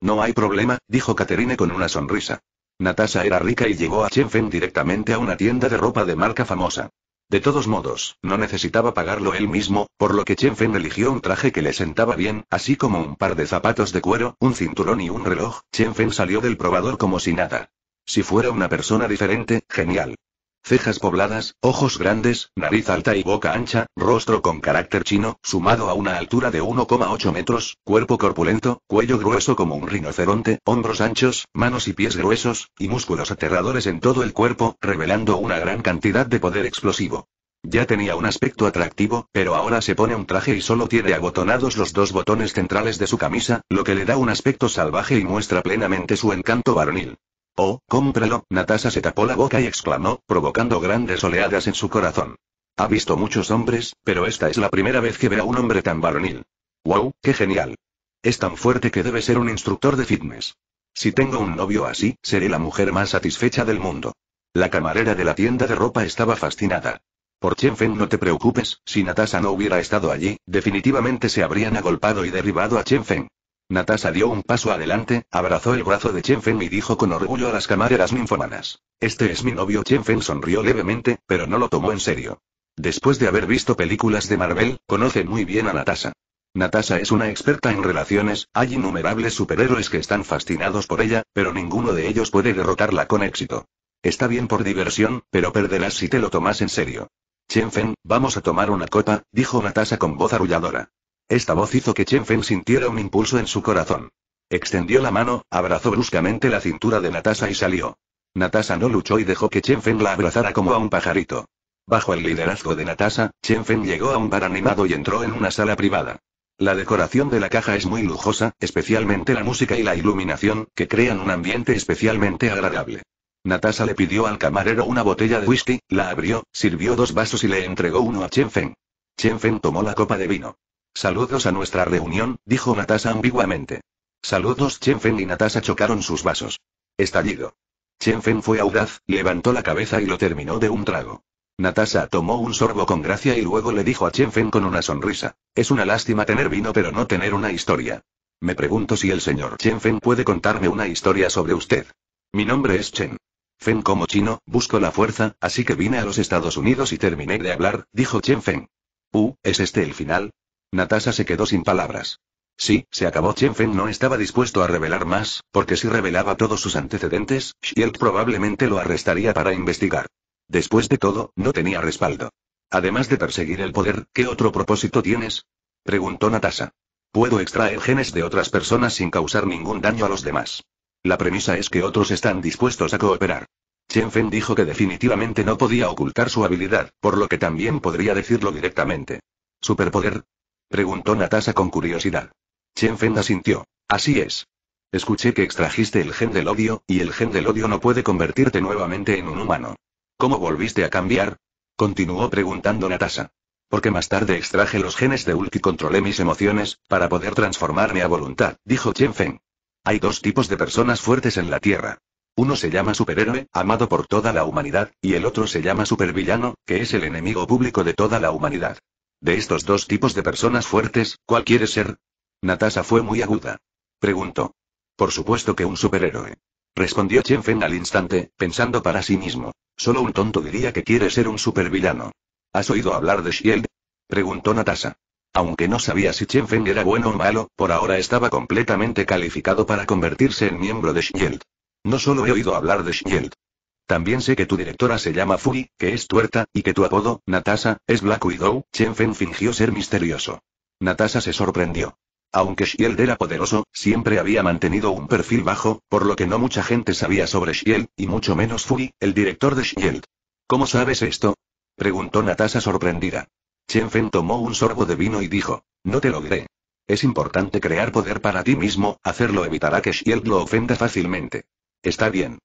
No hay problema, dijo Caterine con una sonrisa. Natasha era rica y llegó a Chen Feng directamente a una tienda de ropa de marca famosa. De todos modos, no necesitaba pagarlo él mismo, por lo que Chen Feng eligió un traje que le sentaba bien, así como un par de zapatos de cuero, un cinturón y un reloj. Chen Feng salió del probador como si nada. Si fuera una persona diferente, genial. Cejas pobladas, ojos grandes, nariz alta y boca ancha, rostro con carácter chino, sumado a una altura de 1,8 metros, cuerpo corpulento, cuello grueso como un rinoceronte, hombros anchos, manos y pies gruesos, y músculos aterradores en todo el cuerpo, revelando una gran cantidad de poder explosivo. Ya tenía un aspecto atractivo, pero ahora se pone un traje y solo tiene abotonados los dos botones centrales de su camisa, lo que le da un aspecto salvaje y muestra plenamente su encanto varonil. Oh, cómpralo, Natasha se tapó la boca y exclamó, provocando grandes oleadas en su corazón. Ha visto muchos hombres, pero esta es la primera vez que ve a un hombre tan varonil. ¡Wow, qué genial! Es tan fuerte que debe ser un instructor de fitness. Si tengo un novio así, seré la mujer más satisfecha del mundo. La camarera de la tienda de ropa estaba fascinada. Por Chen Feng no te preocupes, si Natasha no hubiera estado allí, definitivamente se habrían agolpado y derribado a Chen Feng. Natasa dio un paso adelante, abrazó el brazo de Chen Feng y dijo con orgullo a las camareras ninfomanas. Este es mi novio. Chen Feng sonrió levemente, pero no lo tomó en serio. Después de haber visto películas de Marvel, conoce muy bien a Natasa. Natasa es una experta en relaciones, hay innumerables superhéroes que están fascinados por ella, pero ninguno de ellos puede derrotarla con éxito. Está bien por diversión, pero perderás si te lo tomas en serio. Feng, vamos a tomar una copa, dijo Natasa con voz arrulladora. Esta voz hizo que Chen Feng sintiera un impulso en su corazón. Extendió la mano, abrazó bruscamente la cintura de Natasha y salió. Natasha no luchó y dejó que Chen Feng la abrazara como a un pajarito. Bajo el liderazgo de Natasha, Chen Feng llegó a un bar animado y entró en una sala privada. La decoración de la caja es muy lujosa, especialmente la música y la iluminación, que crean un ambiente especialmente agradable. Natasha le pidió al camarero una botella de whisky, la abrió, sirvió dos vasos y le entregó uno a Chen Feng. Chen Feng tomó la copa de vino. Saludos a nuestra reunión, dijo Natasha ambiguamente. Saludos Fen y Natasha chocaron sus vasos. Estallido. Fen fue audaz, levantó la cabeza y lo terminó de un trago. Natasha tomó un sorbo con gracia y luego le dijo a Feng con una sonrisa. Es una lástima tener vino pero no tener una historia. Me pregunto si el señor Fen puede contarme una historia sobre usted. Mi nombre es Chen. Fen como chino, busco la fuerza, así que vine a los Estados Unidos y terminé de hablar, dijo Chen Fen. Uh, ¿es este el final? Natasha se quedó sin palabras. Sí, se acabó. Chen Feng no estaba dispuesto a revelar más, porque si revelaba todos sus antecedentes, Shield probablemente lo arrestaría para investigar. Después de todo, no tenía respaldo. Además de perseguir el poder, ¿qué otro propósito tienes? Preguntó Natasha. Puedo extraer genes de otras personas sin causar ningún daño a los demás. La premisa es que otros están dispuestos a cooperar. Chen Feng dijo que definitivamente no podía ocultar su habilidad, por lo que también podría decirlo directamente. ¿Superpoder? Preguntó Natasa con curiosidad. Chen Feng asintió. Así es. Escuché que extrajiste el gen del odio, y el gen del odio no puede convertirte nuevamente en un humano. ¿Cómo volviste a cambiar? Continuó preguntando Natasa. Porque más tarde extraje los genes de Hulk y controlé mis emociones, para poder transformarme a voluntad, dijo Chen Feng. Hay dos tipos de personas fuertes en la Tierra. Uno se llama superhéroe, amado por toda la humanidad, y el otro se llama supervillano, que es el enemigo público de toda la humanidad. De estos dos tipos de personas fuertes, ¿cuál quieres ser? Natasha fue muy aguda. Preguntó. Por supuesto que un superhéroe. Respondió Chen Feng al instante, pensando para sí mismo. Solo un tonto diría que quiere ser un supervillano. ¿Has oído hablar de Shield? Preguntó Natasha. Aunque no sabía si Chen Feng era bueno o malo, por ahora estaba completamente calificado para convertirse en miembro de Shield. No solo he oído hablar de Shield, también sé que tu directora se llama Fury, que es tuerta, y que tu apodo, Natasha, es Black Widow. Chen Feng fingió ser misterioso. Natasha se sorprendió. Aunque Shield era poderoso, siempre había mantenido un perfil bajo, por lo que no mucha gente sabía sobre Shield, y mucho menos Fury, el director de Shield. ¿Cómo sabes esto? preguntó Natasha sorprendida. Chen Feng tomó un sorbo de vino y dijo, no te lo diré. Es importante crear poder para ti mismo, hacerlo evitará que Shield lo ofenda fácilmente. Está bien.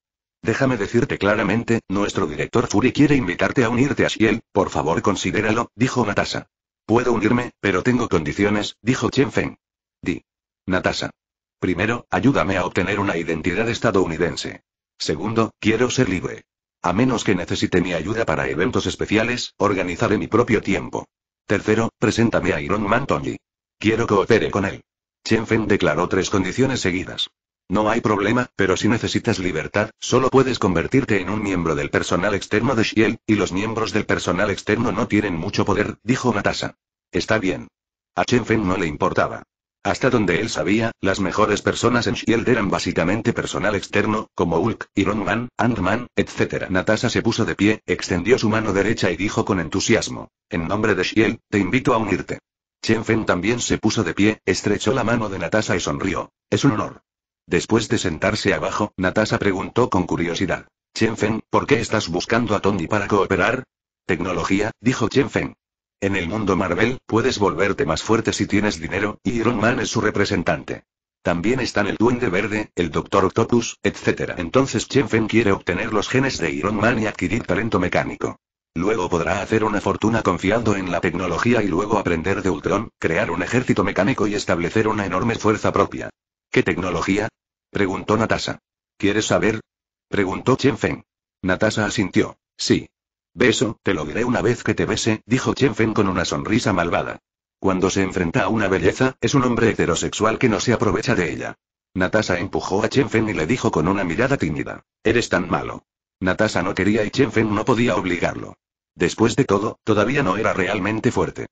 Déjame decirte claramente, nuestro director Fury quiere invitarte a unirte a Shiel, por favor considéralo, dijo Natasha. Puedo unirme, pero tengo condiciones, dijo Chen Feng. Di. Natasha. Primero, ayúdame a obtener una identidad estadounidense. Segundo, quiero ser libre. A menos que necesite mi ayuda para eventos especiales, organizaré mi propio tiempo. Tercero, preséntame a Iron Man Tony. Quiero coopere con él. Chen Feng declaró tres condiciones seguidas. No hay problema, pero si necesitas libertad, solo puedes convertirte en un miembro del personal externo de Shield, y los miembros del personal externo no tienen mucho poder, dijo Natasha. Está bien. A Chen Feng no le importaba. Hasta donde él sabía, las mejores personas en Shield eran básicamente personal externo, como Hulk, Iron Man, Ant-Man, etc. Natasha se puso de pie, extendió su mano derecha y dijo con entusiasmo: En nombre de Shield, te invito a unirte. Chen Feng también se puso de pie, estrechó la mano de Natasha y sonrió. Es un honor. Después de sentarse abajo, Natasha preguntó con curiosidad. Feng, ¿por qué estás buscando a Tony para cooperar? Tecnología, dijo Feng. En el mundo Marvel, puedes volverte más fuerte si tienes dinero, y Iron Man es su representante. También están el Duende Verde, el Doctor Octopus, etc. Entonces Chen Feng quiere obtener los genes de Iron Man y adquirir talento mecánico. Luego podrá hacer una fortuna confiando en la tecnología y luego aprender de Ultron, crear un ejército mecánico y establecer una enorme fuerza propia. ¿Qué tecnología? preguntó Natasha. ¿Quieres saber? preguntó Chen Feng. Natasa asintió. Sí. Beso, te lo diré una vez que te bese, dijo Chen Feng con una sonrisa malvada. Cuando se enfrenta a una belleza, es un hombre heterosexual que no se aprovecha de ella. Natasha empujó a Chen Feng y le dijo con una mirada tímida. Eres tan malo. Natasha no quería y Chen Feng no podía obligarlo. Después de todo, todavía no era realmente fuerte.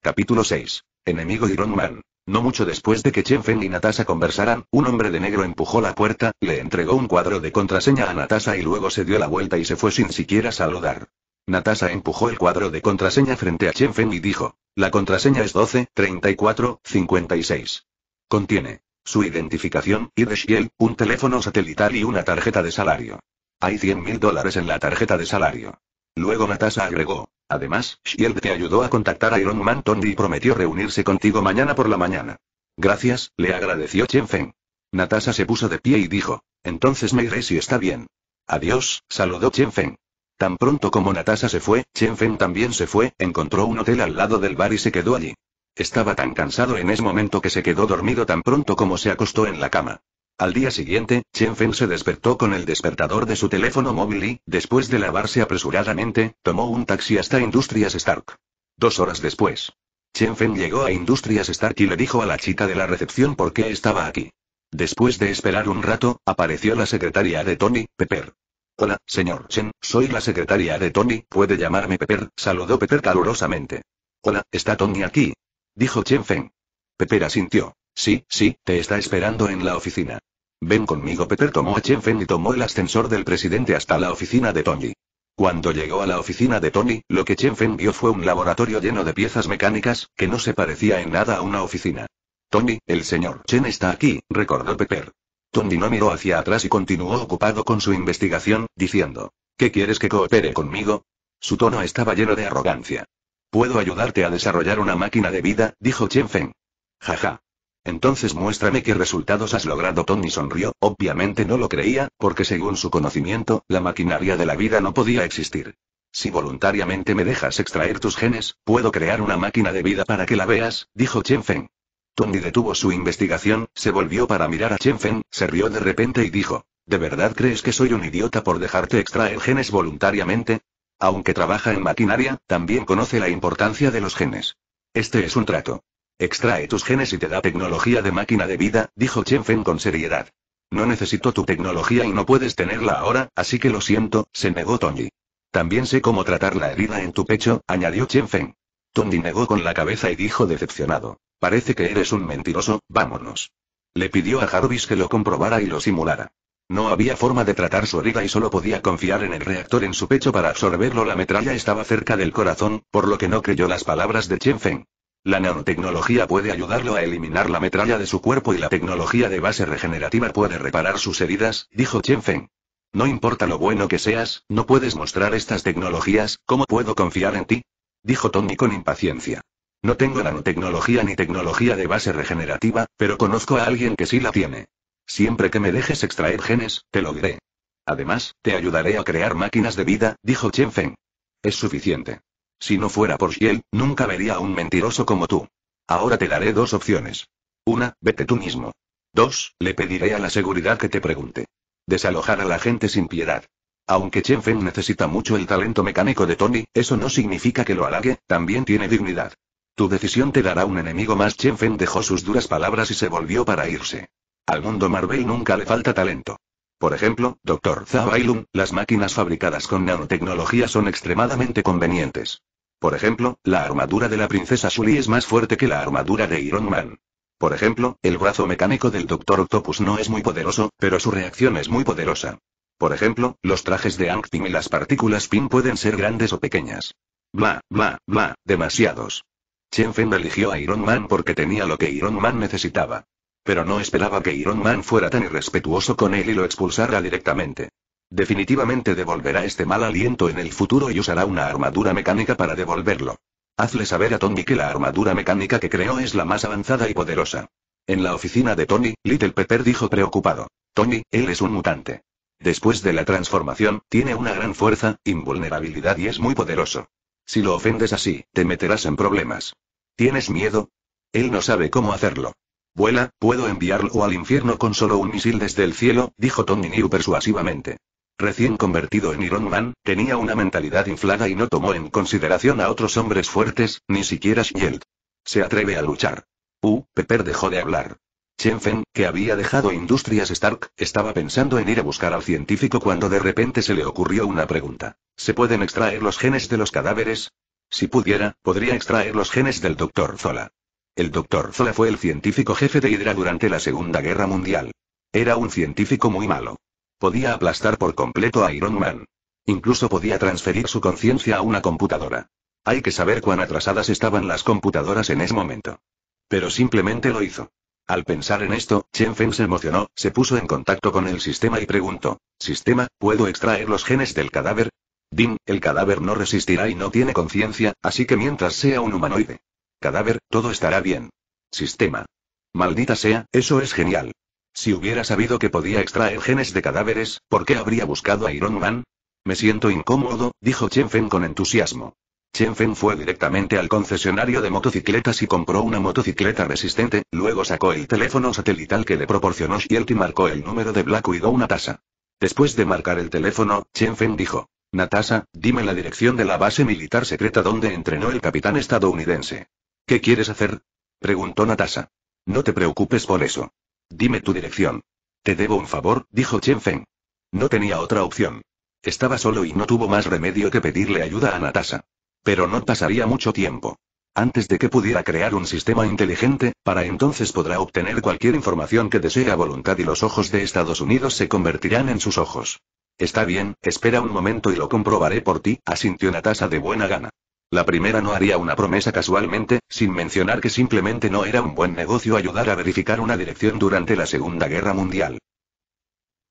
Capítulo 6. Enemigo Iron Man. No mucho después de que Chen Feng y Natasha conversaran, un hombre de negro empujó la puerta, le entregó un cuadro de contraseña a Natasha y luego se dio la vuelta y se fue sin siquiera saludar. Natasha empujó el cuadro de contraseña frente a Chen Feng y dijo, la contraseña es 12, 34, 56. Contiene su identificación, y de Shield, un teléfono satelital y una tarjeta de salario. Hay 100 mil dólares en la tarjeta de salario. Luego Natasha agregó, Además, Shield te ayudó a contactar a Iron Man Tony y prometió reunirse contigo mañana por la mañana. Gracias, le agradeció Chen Feng. Natasha se puso de pie y dijo, entonces me iré si está bien. Adiós, saludó Chen Feng. Tan pronto como Natasha se fue, Chen Feng también se fue, encontró un hotel al lado del bar y se quedó allí. Estaba tan cansado en ese momento que se quedó dormido tan pronto como se acostó en la cama. Al día siguiente, Chen Feng se despertó con el despertador de su teléfono móvil y, después de lavarse apresuradamente, tomó un taxi hasta Industrias Stark. Dos horas después. Chen Feng llegó a Industrias Stark y le dijo a la chica de la recepción por qué estaba aquí. Después de esperar un rato, apareció la secretaria de Tony, Pepper. Hola, señor Chen, soy la secretaria de Tony, puede llamarme Pepper, saludó Pepper calurosamente. Hola, ¿está Tony aquí? Dijo Chen Feng. Pepper asintió. Sí, sí, te está esperando en la oficina. Ven conmigo. Pepper tomó a Chen Feng y tomó el ascensor del presidente hasta la oficina de Tony. Cuando llegó a la oficina de Tony, lo que Chen Feng vio fue un laboratorio lleno de piezas mecánicas, que no se parecía en nada a una oficina. Tony, el señor Chen está aquí, recordó Pepper. Tony no miró hacia atrás y continuó ocupado con su investigación, diciendo, ¿qué quieres que coopere conmigo? Su tono estaba lleno de arrogancia. Puedo ayudarte a desarrollar una máquina de vida, dijo Chen Feng. Jaja. Entonces muéstrame qué resultados has logrado. Tony sonrió, obviamente no lo creía, porque según su conocimiento, la maquinaria de la vida no podía existir. Si voluntariamente me dejas extraer tus genes, puedo crear una máquina de vida para que la veas, dijo Chen Feng. Tony detuvo su investigación, se volvió para mirar a Chen Feng, se rió de repente y dijo, ¿De verdad crees que soy un idiota por dejarte extraer genes voluntariamente? Aunque trabaja en maquinaria, también conoce la importancia de los genes. Este es un trato. Extrae tus genes y te da tecnología de máquina de vida, dijo Chen Feng con seriedad. No necesito tu tecnología y no puedes tenerla ahora, así que lo siento, se negó Tony. También sé cómo tratar la herida en tu pecho, añadió Chen Feng. Tony negó con la cabeza y dijo decepcionado. Parece que eres un mentiroso, vámonos. Le pidió a Jarvis que lo comprobara y lo simulara. No había forma de tratar su herida y solo podía confiar en el reactor en su pecho para absorberlo. La metralla estaba cerca del corazón, por lo que no creyó las palabras de Chen Feng. La nanotecnología puede ayudarlo a eliminar la metralla de su cuerpo y la tecnología de base regenerativa puede reparar sus heridas, dijo Chen Feng. No importa lo bueno que seas, no puedes mostrar estas tecnologías, ¿cómo puedo confiar en ti? Dijo Tony con impaciencia. No tengo nanotecnología ni tecnología de base regenerativa, pero conozco a alguien que sí la tiene. Siempre que me dejes extraer genes, te lo diré. Además, te ayudaré a crear máquinas de vida, dijo Chen Feng. Es suficiente. Si no fuera por Shiel, nunca vería a un mentiroso como tú. Ahora te daré dos opciones. Una, vete tú mismo. Dos, le pediré a la seguridad que te pregunte. Desalojar a la gente sin piedad. Aunque Chen Feng necesita mucho el talento mecánico de Tony, eso no significa que lo halague, también tiene dignidad. Tu decisión te dará un enemigo más. Chen Feng dejó sus duras palabras y se volvió para irse. Al mundo Marvel nunca le falta talento. Por ejemplo, Dr. Zabailum, las máquinas fabricadas con nanotecnología son extremadamente convenientes. Por ejemplo, la armadura de la princesa Sully es más fuerte que la armadura de Iron Man. Por ejemplo, el brazo mecánico del Doctor Octopus no es muy poderoso, pero su reacción es muy poderosa. Por ejemplo, los trajes de Anktim y las partículas PIN pueden ser grandes o pequeñas. Bla, bla, bla, demasiados. Chen Fen eligió a Iron Man porque tenía lo que Iron Man necesitaba. Pero no esperaba que Iron Man fuera tan irrespetuoso con él y lo expulsara directamente. Definitivamente devolverá este mal aliento en el futuro y usará una armadura mecánica para devolverlo. Hazle saber a Tony que la armadura mecánica que creó es la más avanzada y poderosa. En la oficina de Tony, Little Pepper dijo preocupado. Tony, él es un mutante. Después de la transformación, tiene una gran fuerza, invulnerabilidad y es muy poderoso. Si lo ofendes así, te meterás en problemas. ¿Tienes miedo? Él no sabe cómo hacerlo. Vuela, puedo enviarlo al infierno con solo un misil desde el cielo, dijo Tony New persuasivamente. Recién convertido en Iron Man, tenía una mentalidad inflada y no tomó en consideración a otros hombres fuertes, ni siquiera Shield. Se atreve a luchar. Uh, Pepper dejó de hablar. Chen Feng, que había dejado Industrias Stark, estaba pensando en ir a buscar al científico cuando de repente se le ocurrió una pregunta. ¿Se pueden extraer los genes de los cadáveres? Si pudiera, podría extraer los genes del Dr. Zola. El Dr. Zola fue el científico jefe de Hydra durante la Segunda Guerra Mundial. Era un científico muy malo. Podía aplastar por completo a Iron Man. Incluso podía transferir su conciencia a una computadora. Hay que saber cuán atrasadas estaban las computadoras en ese momento. Pero simplemente lo hizo. Al pensar en esto, Chen Feng se emocionó, se puso en contacto con el sistema y preguntó, Sistema, ¿puedo extraer los genes del cadáver? Dim, el cadáver no resistirá y no tiene conciencia, así que mientras sea un humanoide. Cadáver, todo estará bien. Sistema. Maldita sea, eso es genial. Si hubiera sabido que podía extraer genes de cadáveres, ¿por qué habría buscado a Iron Man? Me siento incómodo, dijo Chen Feng con entusiasmo. Chen Fen fue directamente al concesionario de motocicletas y compró una motocicleta resistente, luego sacó el teléfono satelital que le proporcionó Shielty y marcó el número de Black Widow Natasha. Después de marcar el teléfono, Chen Fen dijo, Natasha, dime la dirección de la base militar secreta donde entrenó el capitán estadounidense. ¿Qué quieres hacer? preguntó Natasha. No te preocupes por eso. Dime tu dirección. Te debo un favor, dijo Chen Feng. No tenía otra opción. Estaba solo y no tuvo más remedio que pedirle ayuda a Natasha. Pero no pasaría mucho tiempo. Antes de que pudiera crear un sistema inteligente, para entonces podrá obtener cualquier información que desee a voluntad y los ojos de Estados Unidos se convertirán en sus ojos. Está bien, espera un momento y lo comprobaré por ti, asintió Natasha de buena gana. La primera no haría una promesa casualmente, sin mencionar que simplemente no era un buen negocio ayudar a verificar una dirección durante la Segunda Guerra Mundial.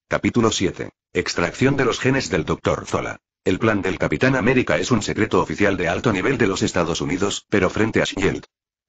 Capítulo 7. Extracción de los genes del Dr. Zola. El plan del Capitán América es un secreto oficial de alto nivel de los Estados Unidos, pero frente a Shield.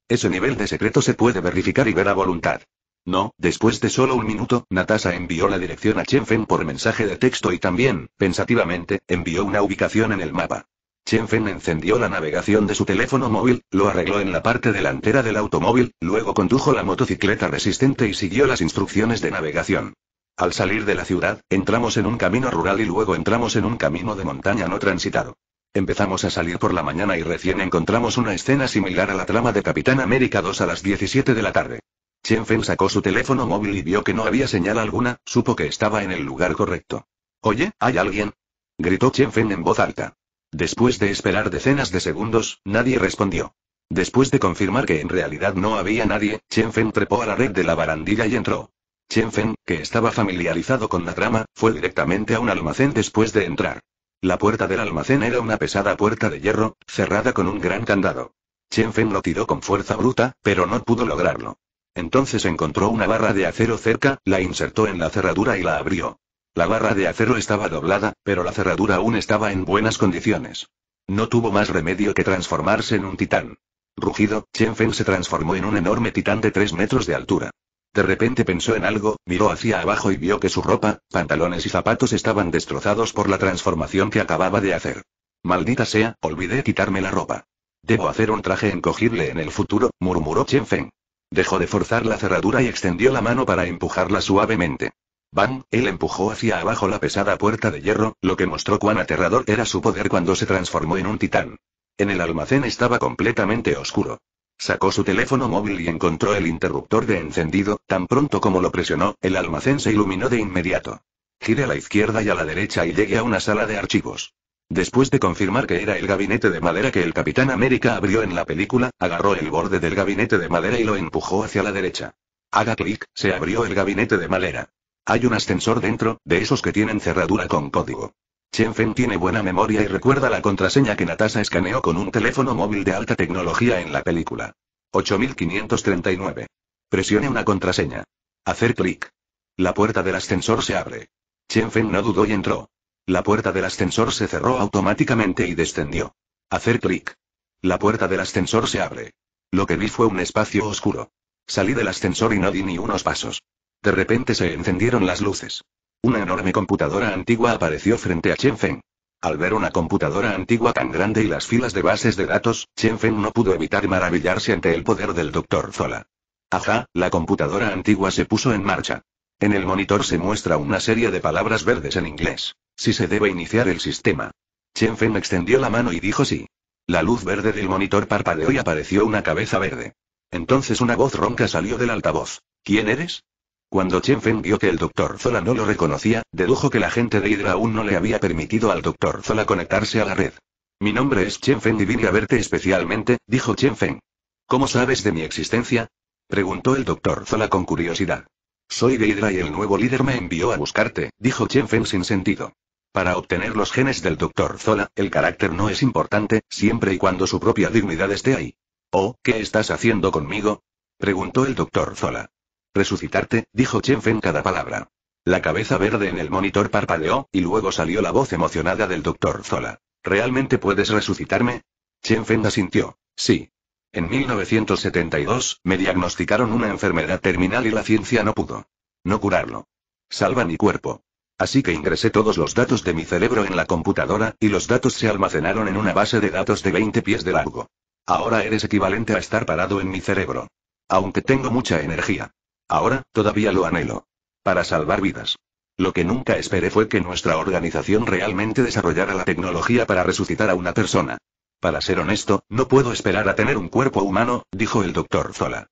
Ese nivel de secreto se puede verificar y ver a voluntad. No, después de solo un minuto, Natasha envió la dirección a Feng por mensaje de texto y también, pensativamente, envió una ubicación en el mapa. Chen encendió la navegación de su teléfono móvil, lo arregló en la parte delantera del automóvil, luego condujo la motocicleta resistente y siguió las instrucciones de navegación. Al salir de la ciudad, entramos en un camino rural y luego entramos en un camino de montaña no transitado. Empezamos a salir por la mañana y recién encontramos una escena similar a la trama de Capitán América 2 a las 17 de la tarde. Chen Fen sacó su teléfono móvil y vio que no había señal alguna, supo que estaba en el lugar correcto. Oye, ¿hay alguien? gritó Chen Fen en voz alta. Después de esperar decenas de segundos, nadie respondió. Después de confirmar que en realidad no había nadie, Chen Fen trepó a la red de la barandilla y entró. Chen Fen, que estaba familiarizado con la trama, fue directamente a un almacén después de entrar. La puerta del almacén era una pesada puerta de hierro, cerrada con un gran candado. Chen Fen lo tiró con fuerza bruta, pero no pudo lograrlo. Entonces encontró una barra de acero cerca, la insertó en la cerradura y la abrió. La barra de acero estaba doblada, pero la cerradura aún estaba en buenas condiciones. No tuvo más remedio que transformarse en un titán. Rugido, Chen Feng se transformó en un enorme titán de 3 metros de altura. De repente pensó en algo, miró hacia abajo y vio que su ropa, pantalones y zapatos estaban destrozados por la transformación que acababa de hacer. Maldita sea, olvidé quitarme la ropa. Debo hacer un traje encogible en el futuro, murmuró Chen Feng. Dejó de forzar la cerradura y extendió la mano para empujarla suavemente. Bang, él empujó hacia abajo la pesada puerta de hierro, lo que mostró cuán aterrador era su poder cuando se transformó en un titán. En el almacén estaba completamente oscuro. Sacó su teléfono móvil y encontró el interruptor de encendido, tan pronto como lo presionó, el almacén se iluminó de inmediato. Gire a la izquierda y a la derecha y llegue a una sala de archivos. Después de confirmar que era el gabinete de madera que el Capitán América abrió en la película, agarró el borde del gabinete de madera y lo empujó hacia la derecha. Haga clic, se abrió el gabinete de madera. Hay un ascensor dentro, de esos que tienen cerradura con código. Chen Feng tiene buena memoria y recuerda la contraseña que Natasha escaneó con un teléfono móvil de alta tecnología en la película. 8539. Presione una contraseña. Hacer clic. La puerta del ascensor se abre. Chen Feng no dudó y entró. La puerta del ascensor se cerró automáticamente y descendió. Hacer clic. La puerta del ascensor se abre. Lo que vi fue un espacio oscuro. Salí del ascensor y no di ni unos pasos. De repente se encendieron las luces. Una enorme computadora antigua apareció frente a Chen Feng. Al ver una computadora antigua tan grande y las filas de bases de datos, Chen Feng no pudo evitar maravillarse ante el poder del Dr. Zola. Ajá, la computadora antigua se puso en marcha. En el monitor se muestra una serie de palabras verdes en inglés. Si se debe iniciar el sistema. Chen Feng extendió la mano y dijo sí. La luz verde del monitor parpadeó y apareció una cabeza verde. Entonces una voz ronca salió del altavoz. ¿Quién eres? Cuando Chen Feng vio que el Dr. Zola no lo reconocía, dedujo que la gente de Hydra aún no le había permitido al Dr. Zola conectarse a la red. Mi nombre es Chen Feng y vine a verte especialmente, dijo Chen Feng. ¿Cómo sabes de mi existencia? preguntó el Dr. Zola con curiosidad. Soy de Hydra y el nuevo líder me envió a buscarte, dijo Chen Feng sin sentido. Para obtener los genes del Dr. Zola, el carácter no es importante, siempre y cuando su propia dignidad esté ahí. Oh, ¿qué estás haciendo conmigo? preguntó el Dr. Zola. Resucitarte, dijo Chen Feng cada palabra. La cabeza verde en el monitor parpadeó, y luego salió la voz emocionada del doctor Zola. ¿Realmente puedes resucitarme? Chen Feng asintió. Sí. En 1972, me diagnosticaron una enfermedad terminal y la ciencia no pudo. No curarlo. Salva mi cuerpo. Así que ingresé todos los datos de mi cerebro en la computadora, y los datos se almacenaron en una base de datos de 20 pies de largo. Ahora eres equivalente a estar parado en mi cerebro. Aunque tengo mucha energía. Ahora, todavía lo anhelo. Para salvar vidas. Lo que nunca esperé fue que nuestra organización realmente desarrollara la tecnología para resucitar a una persona. Para ser honesto, no puedo esperar a tener un cuerpo humano, dijo el doctor Zola.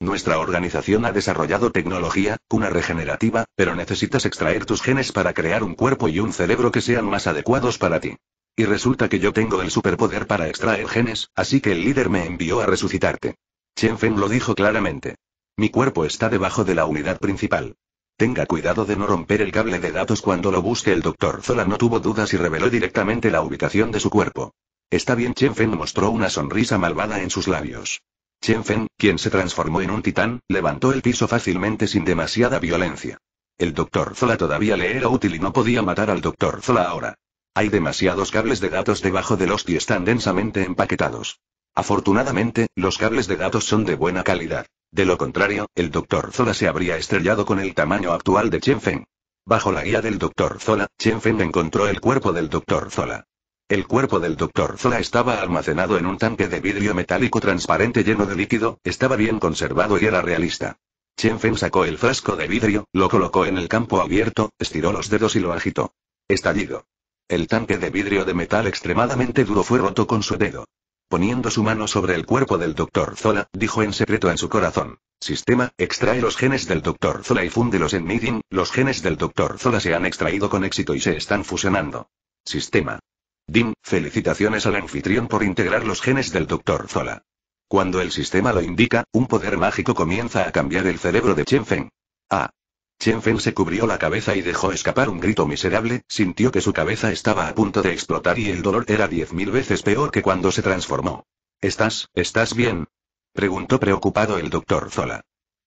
Nuestra organización ha desarrollado tecnología, una regenerativa, pero necesitas extraer tus genes para crear un cuerpo y un cerebro que sean más adecuados para ti. Y resulta que yo tengo el superpoder para extraer genes, así que el líder me envió a resucitarte. Chen Feng lo dijo claramente. Mi cuerpo está debajo de la unidad principal. Tenga cuidado de no romper el cable de datos cuando lo busque el doctor Zola no tuvo dudas y reveló directamente la ubicación de su cuerpo. Está bien Chen Feng mostró una sonrisa malvada en sus labios. Chen Feng, quien se transformó en un titán, levantó el piso fácilmente sin demasiada violencia. El doctor Zola todavía le era útil y no podía matar al doctor Zola ahora. Hay demasiados cables de datos debajo de los que están densamente empaquetados. Afortunadamente, los cables de datos son de buena calidad. De lo contrario, el Dr. Zola se habría estrellado con el tamaño actual de Chen Feng. Bajo la guía del Dr. Zola, Chen Feng encontró el cuerpo del Dr. Zola. El cuerpo del Dr. Zola estaba almacenado en un tanque de vidrio metálico transparente lleno de líquido, estaba bien conservado y era realista. Chen Feng sacó el frasco de vidrio, lo colocó en el campo abierto, estiró los dedos y lo agitó. Estallido. El tanque de vidrio de metal extremadamente duro fue roto con su dedo. Poniendo su mano sobre el cuerpo del Dr. Zola, dijo en secreto en su corazón. Sistema, extrae los genes del Dr. Zola y fúndelos en Midin, los genes del Dr. Zola se han extraído con éxito y se están fusionando. Sistema. Dim, felicitaciones al anfitrión por integrar los genes del Dr. Zola. Cuando el sistema lo indica, un poder mágico comienza a cambiar el cerebro de Chen Feng. Ah, Chen Feng se cubrió la cabeza y dejó escapar un grito miserable, sintió que su cabeza estaba a punto de explotar y el dolor era diez mil veces peor que cuando se transformó. ¿Estás, estás bien? Preguntó preocupado el doctor Zola.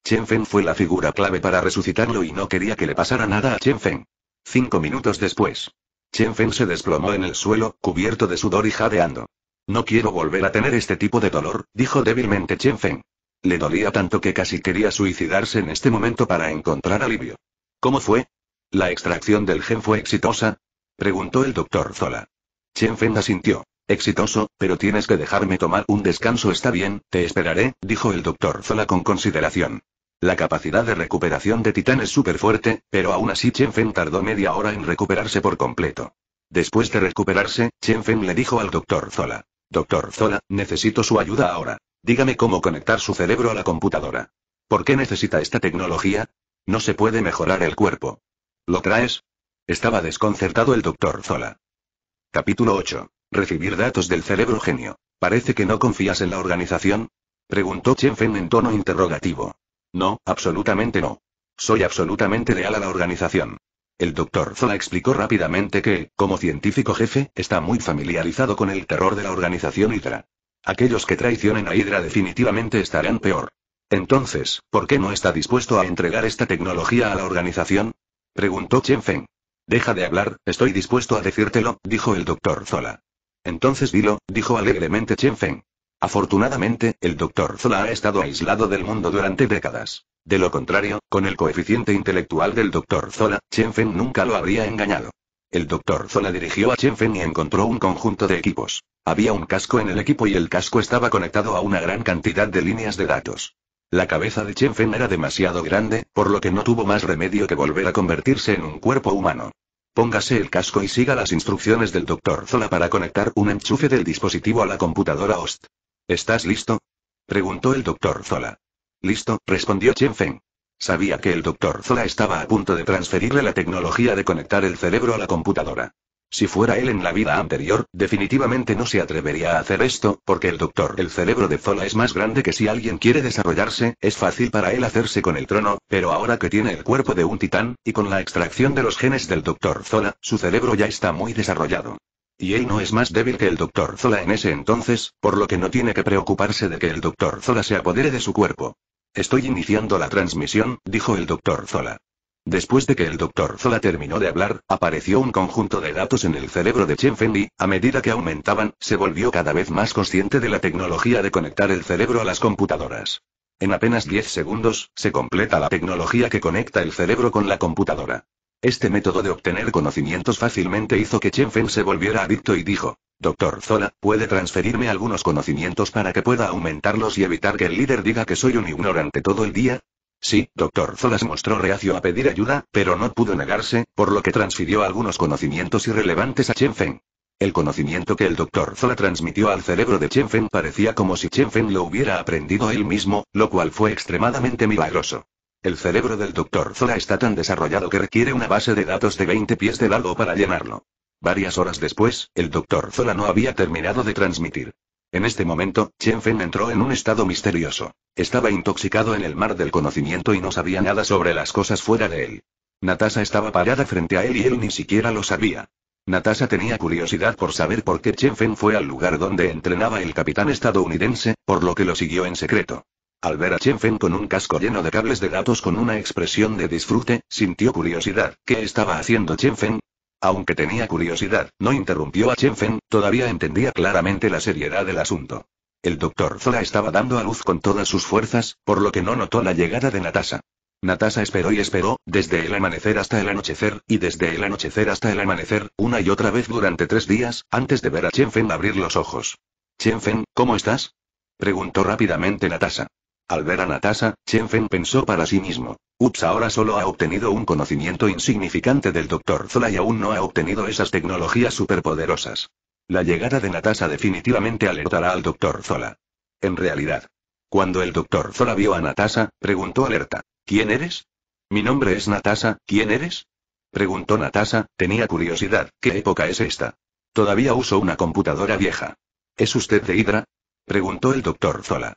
Chen Feng fue la figura clave para resucitarlo y no quería que le pasara nada a Chen Feng. Cinco minutos después. Chen Feng se desplomó en el suelo, cubierto de sudor y jadeando. No quiero volver a tener este tipo de dolor, dijo débilmente Chen Feng. Le dolía tanto que casi quería suicidarse en este momento para encontrar alivio. ¿Cómo fue? ¿La extracción del gen fue exitosa? Preguntó el doctor Zola. Chen Feng asintió. Exitoso, pero tienes que dejarme tomar un descanso. Está bien, te esperaré, dijo el doctor Zola con consideración. La capacidad de recuperación de Titán es súper fuerte, pero aún así Chen Feng tardó media hora en recuperarse por completo. Después de recuperarse, Chen Feng le dijo al doctor Zola. Doctor Zola, necesito su ayuda ahora. Dígame cómo conectar su cerebro a la computadora. ¿Por qué necesita esta tecnología? No se puede mejorar el cuerpo. ¿Lo traes? Estaba desconcertado el doctor Zola. Capítulo 8. Recibir datos del cerebro genio. Parece que no confías en la organización, preguntó Chen Feng en tono interrogativo. No, absolutamente no. Soy absolutamente leal a la organización. El doctor Zola explicó rápidamente que, como científico jefe, está muy familiarizado con el terror de la organización Hydra. Aquellos que traicionen a Hydra definitivamente estarán peor. Entonces, ¿por qué no está dispuesto a entregar esta tecnología a la organización? preguntó Chen Feng. Deja de hablar, estoy dispuesto a decírtelo, dijo el doctor Zola. Entonces dilo, dijo alegremente Chen Feng. Afortunadamente, el doctor Zola ha estado aislado del mundo durante décadas. De lo contrario, con el coeficiente intelectual del doctor Zola, Chen Feng nunca lo habría engañado. El doctor Zola dirigió a Chen Feng y encontró un conjunto de equipos. Había un casco en el equipo y el casco estaba conectado a una gran cantidad de líneas de datos. La cabeza de Chen Feng era demasiado grande, por lo que no tuvo más remedio que volver a convertirse en un cuerpo humano. Póngase el casco y siga las instrucciones del doctor Zola para conectar un enchufe del dispositivo a la computadora host. ¿Estás listo? preguntó el doctor Zola. Listo, respondió Chen Feng. Sabía que el doctor Zola estaba a punto de transferirle la tecnología de conectar el cerebro a la computadora. Si fuera él en la vida anterior, definitivamente no se atrevería a hacer esto, porque el doctor, el cerebro de Zola es más grande que si alguien quiere desarrollarse, es fácil para él hacerse con el trono, pero ahora que tiene el cuerpo de un titán, y con la extracción de los genes del doctor Zola, su cerebro ya está muy desarrollado. Y él no es más débil que el doctor Zola en ese entonces, por lo que no tiene que preocuparse de que el doctor Zola se apodere de su cuerpo. Estoy iniciando la transmisión, dijo el doctor Zola. Después de que el doctor Zola terminó de hablar, apareció un conjunto de datos en el cerebro de Chen Feng y, a medida que aumentaban, se volvió cada vez más consciente de la tecnología de conectar el cerebro a las computadoras. En apenas 10 segundos, se completa la tecnología que conecta el cerebro con la computadora. Este método de obtener conocimientos fácilmente hizo que Chen Feng se volviera adicto y dijo, Doctor Zola, ¿puede transferirme algunos conocimientos para que pueda aumentarlos y evitar que el líder diga que soy un ignorante todo el día? Sí, doctor se mostró reacio a pedir ayuda, pero no pudo negarse, por lo que transfirió algunos conocimientos irrelevantes a Chen Feng. El conocimiento que el doctor Zola transmitió al cerebro de Chen Feng parecía como si Chen Feng lo hubiera aprendido él mismo, lo cual fue extremadamente milagroso. El cerebro del doctor Zola está tan desarrollado que requiere una base de datos de 20 pies de largo para llenarlo. Varias horas después, el doctor Zola no había terminado de transmitir. En este momento, Chen Feng entró en un estado misterioso. Estaba intoxicado en el mar del conocimiento y no sabía nada sobre las cosas fuera de él. Natasha estaba parada frente a él y él ni siquiera lo sabía. Natasha tenía curiosidad por saber por qué Chen Feng fue al lugar donde entrenaba el capitán estadounidense, por lo que lo siguió en secreto. Al ver a Chen Feng con un casco lleno de cables de datos con una expresión de disfrute, sintió curiosidad. ¿Qué estaba haciendo Chen Feng? Aunque tenía curiosidad, no interrumpió a Chen Feng, todavía entendía claramente la seriedad del asunto. El doctor Zola estaba dando a luz con todas sus fuerzas, por lo que no notó la llegada de Natasa. Natasa esperó y esperó, desde el amanecer hasta el anochecer, y desde el anochecer hasta el amanecer, una y otra vez durante tres días, antes de ver a Chen Feng abrir los ojos. «Chen Feng, ¿cómo estás? preguntó rápidamente Natasa. Al ver a Natasha, Chen Feng pensó para sí mismo. Ups ahora solo ha obtenido un conocimiento insignificante del Dr. Zola y aún no ha obtenido esas tecnologías superpoderosas. La llegada de Natasha definitivamente alertará al Dr. Zola. En realidad. Cuando el Dr. Zola vio a Natasha, preguntó alerta. ¿Quién eres? Mi nombre es Natasha, ¿quién eres? Preguntó Natasha, tenía curiosidad, ¿qué época es esta? Todavía uso una computadora vieja. ¿Es usted de Hydra? Preguntó el Dr. Zola.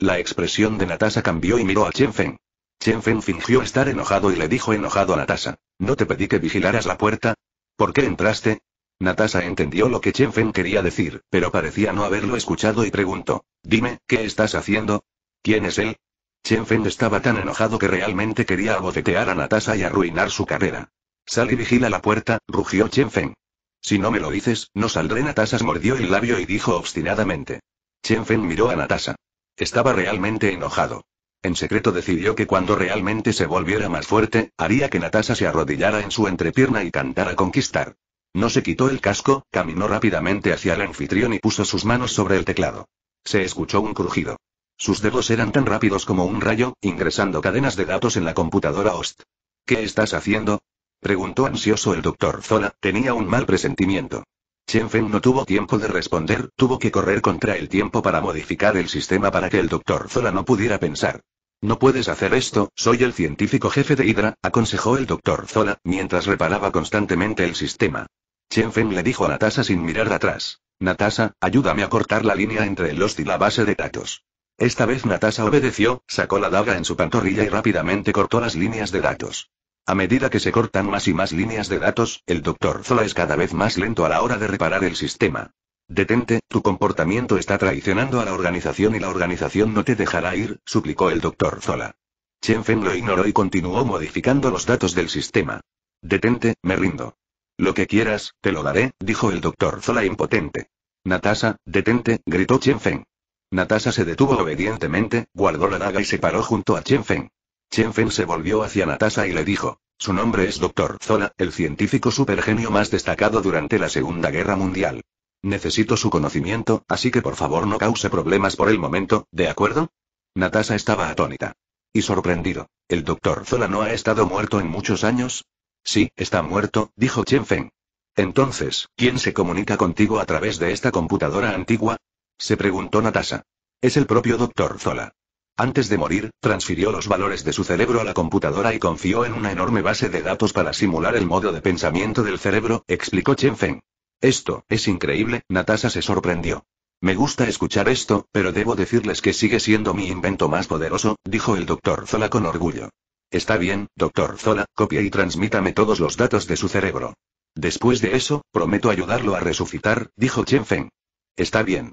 La expresión de Natasha cambió y miró a Chen Feng. Chen Feng fingió estar enojado y le dijo enojado a Natasha. ¿No te pedí que vigilaras la puerta? ¿Por qué entraste? Natasha entendió lo que Chen Feng quería decir, pero parecía no haberlo escuchado y preguntó. Dime, ¿qué estás haciendo? ¿Quién es él? Chen Feng estaba tan enojado que realmente quería abofetear a Natasha y arruinar su carrera. Sal y vigila la puerta, rugió Chen Feng. Si no me lo dices, no saldré. Natasha mordió el labio y dijo obstinadamente. Chen Feng miró a Natasha. Estaba realmente enojado. En secreto decidió que cuando realmente se volviera más fuerte, haría que Natasha se arrodillara en su entrepierna y cantara conquistar. No se quitó el casco, caminó rápidamente hacia el anfitrión y puso sus manos sobre el teclado. Se escuchó un crujido. Sus dedos eran tan rápidos como un rayo, ingresando cadenas de datos en la computadora host. ¿Qué estás haciendo? preguntó ansioso el doctor Zola, tenía un mal presentimiento. Chen Feng no tuvo tiempo de responder, tuvo que correr contra el tiempo para modificar el sistema para que el doctor Zola no pudiera pensar. No puedes hacer esto, soy el científico jefe de Hydra, aconsejó el doctor Zola, mientras reparaba constantemente el sistema. Chen Feng le dijo a Natasa sin mirar atrás. Natasa, ayúdame a cortar la línea entre el host y la base de datos. Esta vez Natasa obedeció, sacó la daga en su pantorrilla y rápidamente cortó las líneas de datos. A medida que se cortan más y más líneas de datos, el doctor Zola es cada vez más lento a la hora de reparar el sistema. Detente, tu comportamiento está traicionando a la organización y la organización no te dejará ir, suplicó el doctor Zola. Chen Feng lo ignoró y continuó modificando los datos del sistema. Detente, me rindo. Lo que quieras, te lo daré, dijo el doctor Zola impotente. Natasa, detente, gritó Chen Feng. Natasa se detuvo obedientemente, guardó la daga y se paró junto a Chen Feng. Chen se volvió hacia Natasha y le dijo. Su nombre es Dr. Zola, el científico supergenio más destacado durante la Segunda Guerra Mundial. Necesito su conocimiento, así que por favor no cause problemas por el momento, ¿de acuerdo? Natasha estaba atónita. Y sorprendido. ¿El doctor Zola no ha estado muerto en muchos años? Sí, está muerto, dijo Chen Feng. Entonces, ¿quién se comunica contigo a través de esta computadora antigua? Se preguntó Natasha. Es el propio doctor Zola. Antes de morir, transfirió los valores de su cerebro a la computadora y confió en una enorme base de datos para simular el modo de pensamiento del cerebro, explicó Chen Feng. Esto, es increíble, Natasha se sorprendió. Me gusta escuchar esto, pero debo decirles que sigue siendo mi invento más poderoso, dijo el doctor Zola con orgullo. Está bien, doctor Zola, copia y transmítame todos los datos de su cerebro. Después de eso, prometo ayudarlo a resucitar, dijo Chen Feng. Está bien.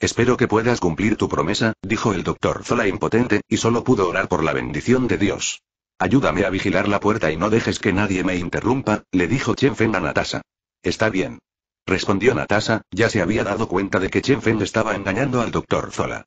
Espero que puedas cumplir tu promesa, dijo el doctor Zola impotente, y solo pudo orar por la bendición de Dios. Ayúdame a vigilar la puerta y no dejes que nadie me interrumpa, le dijo Chen Feng a Natasha. Está bien. Respondió Natasha, ya se había dado cuenta de que Chen Feng estaba engañando al doctor Zola.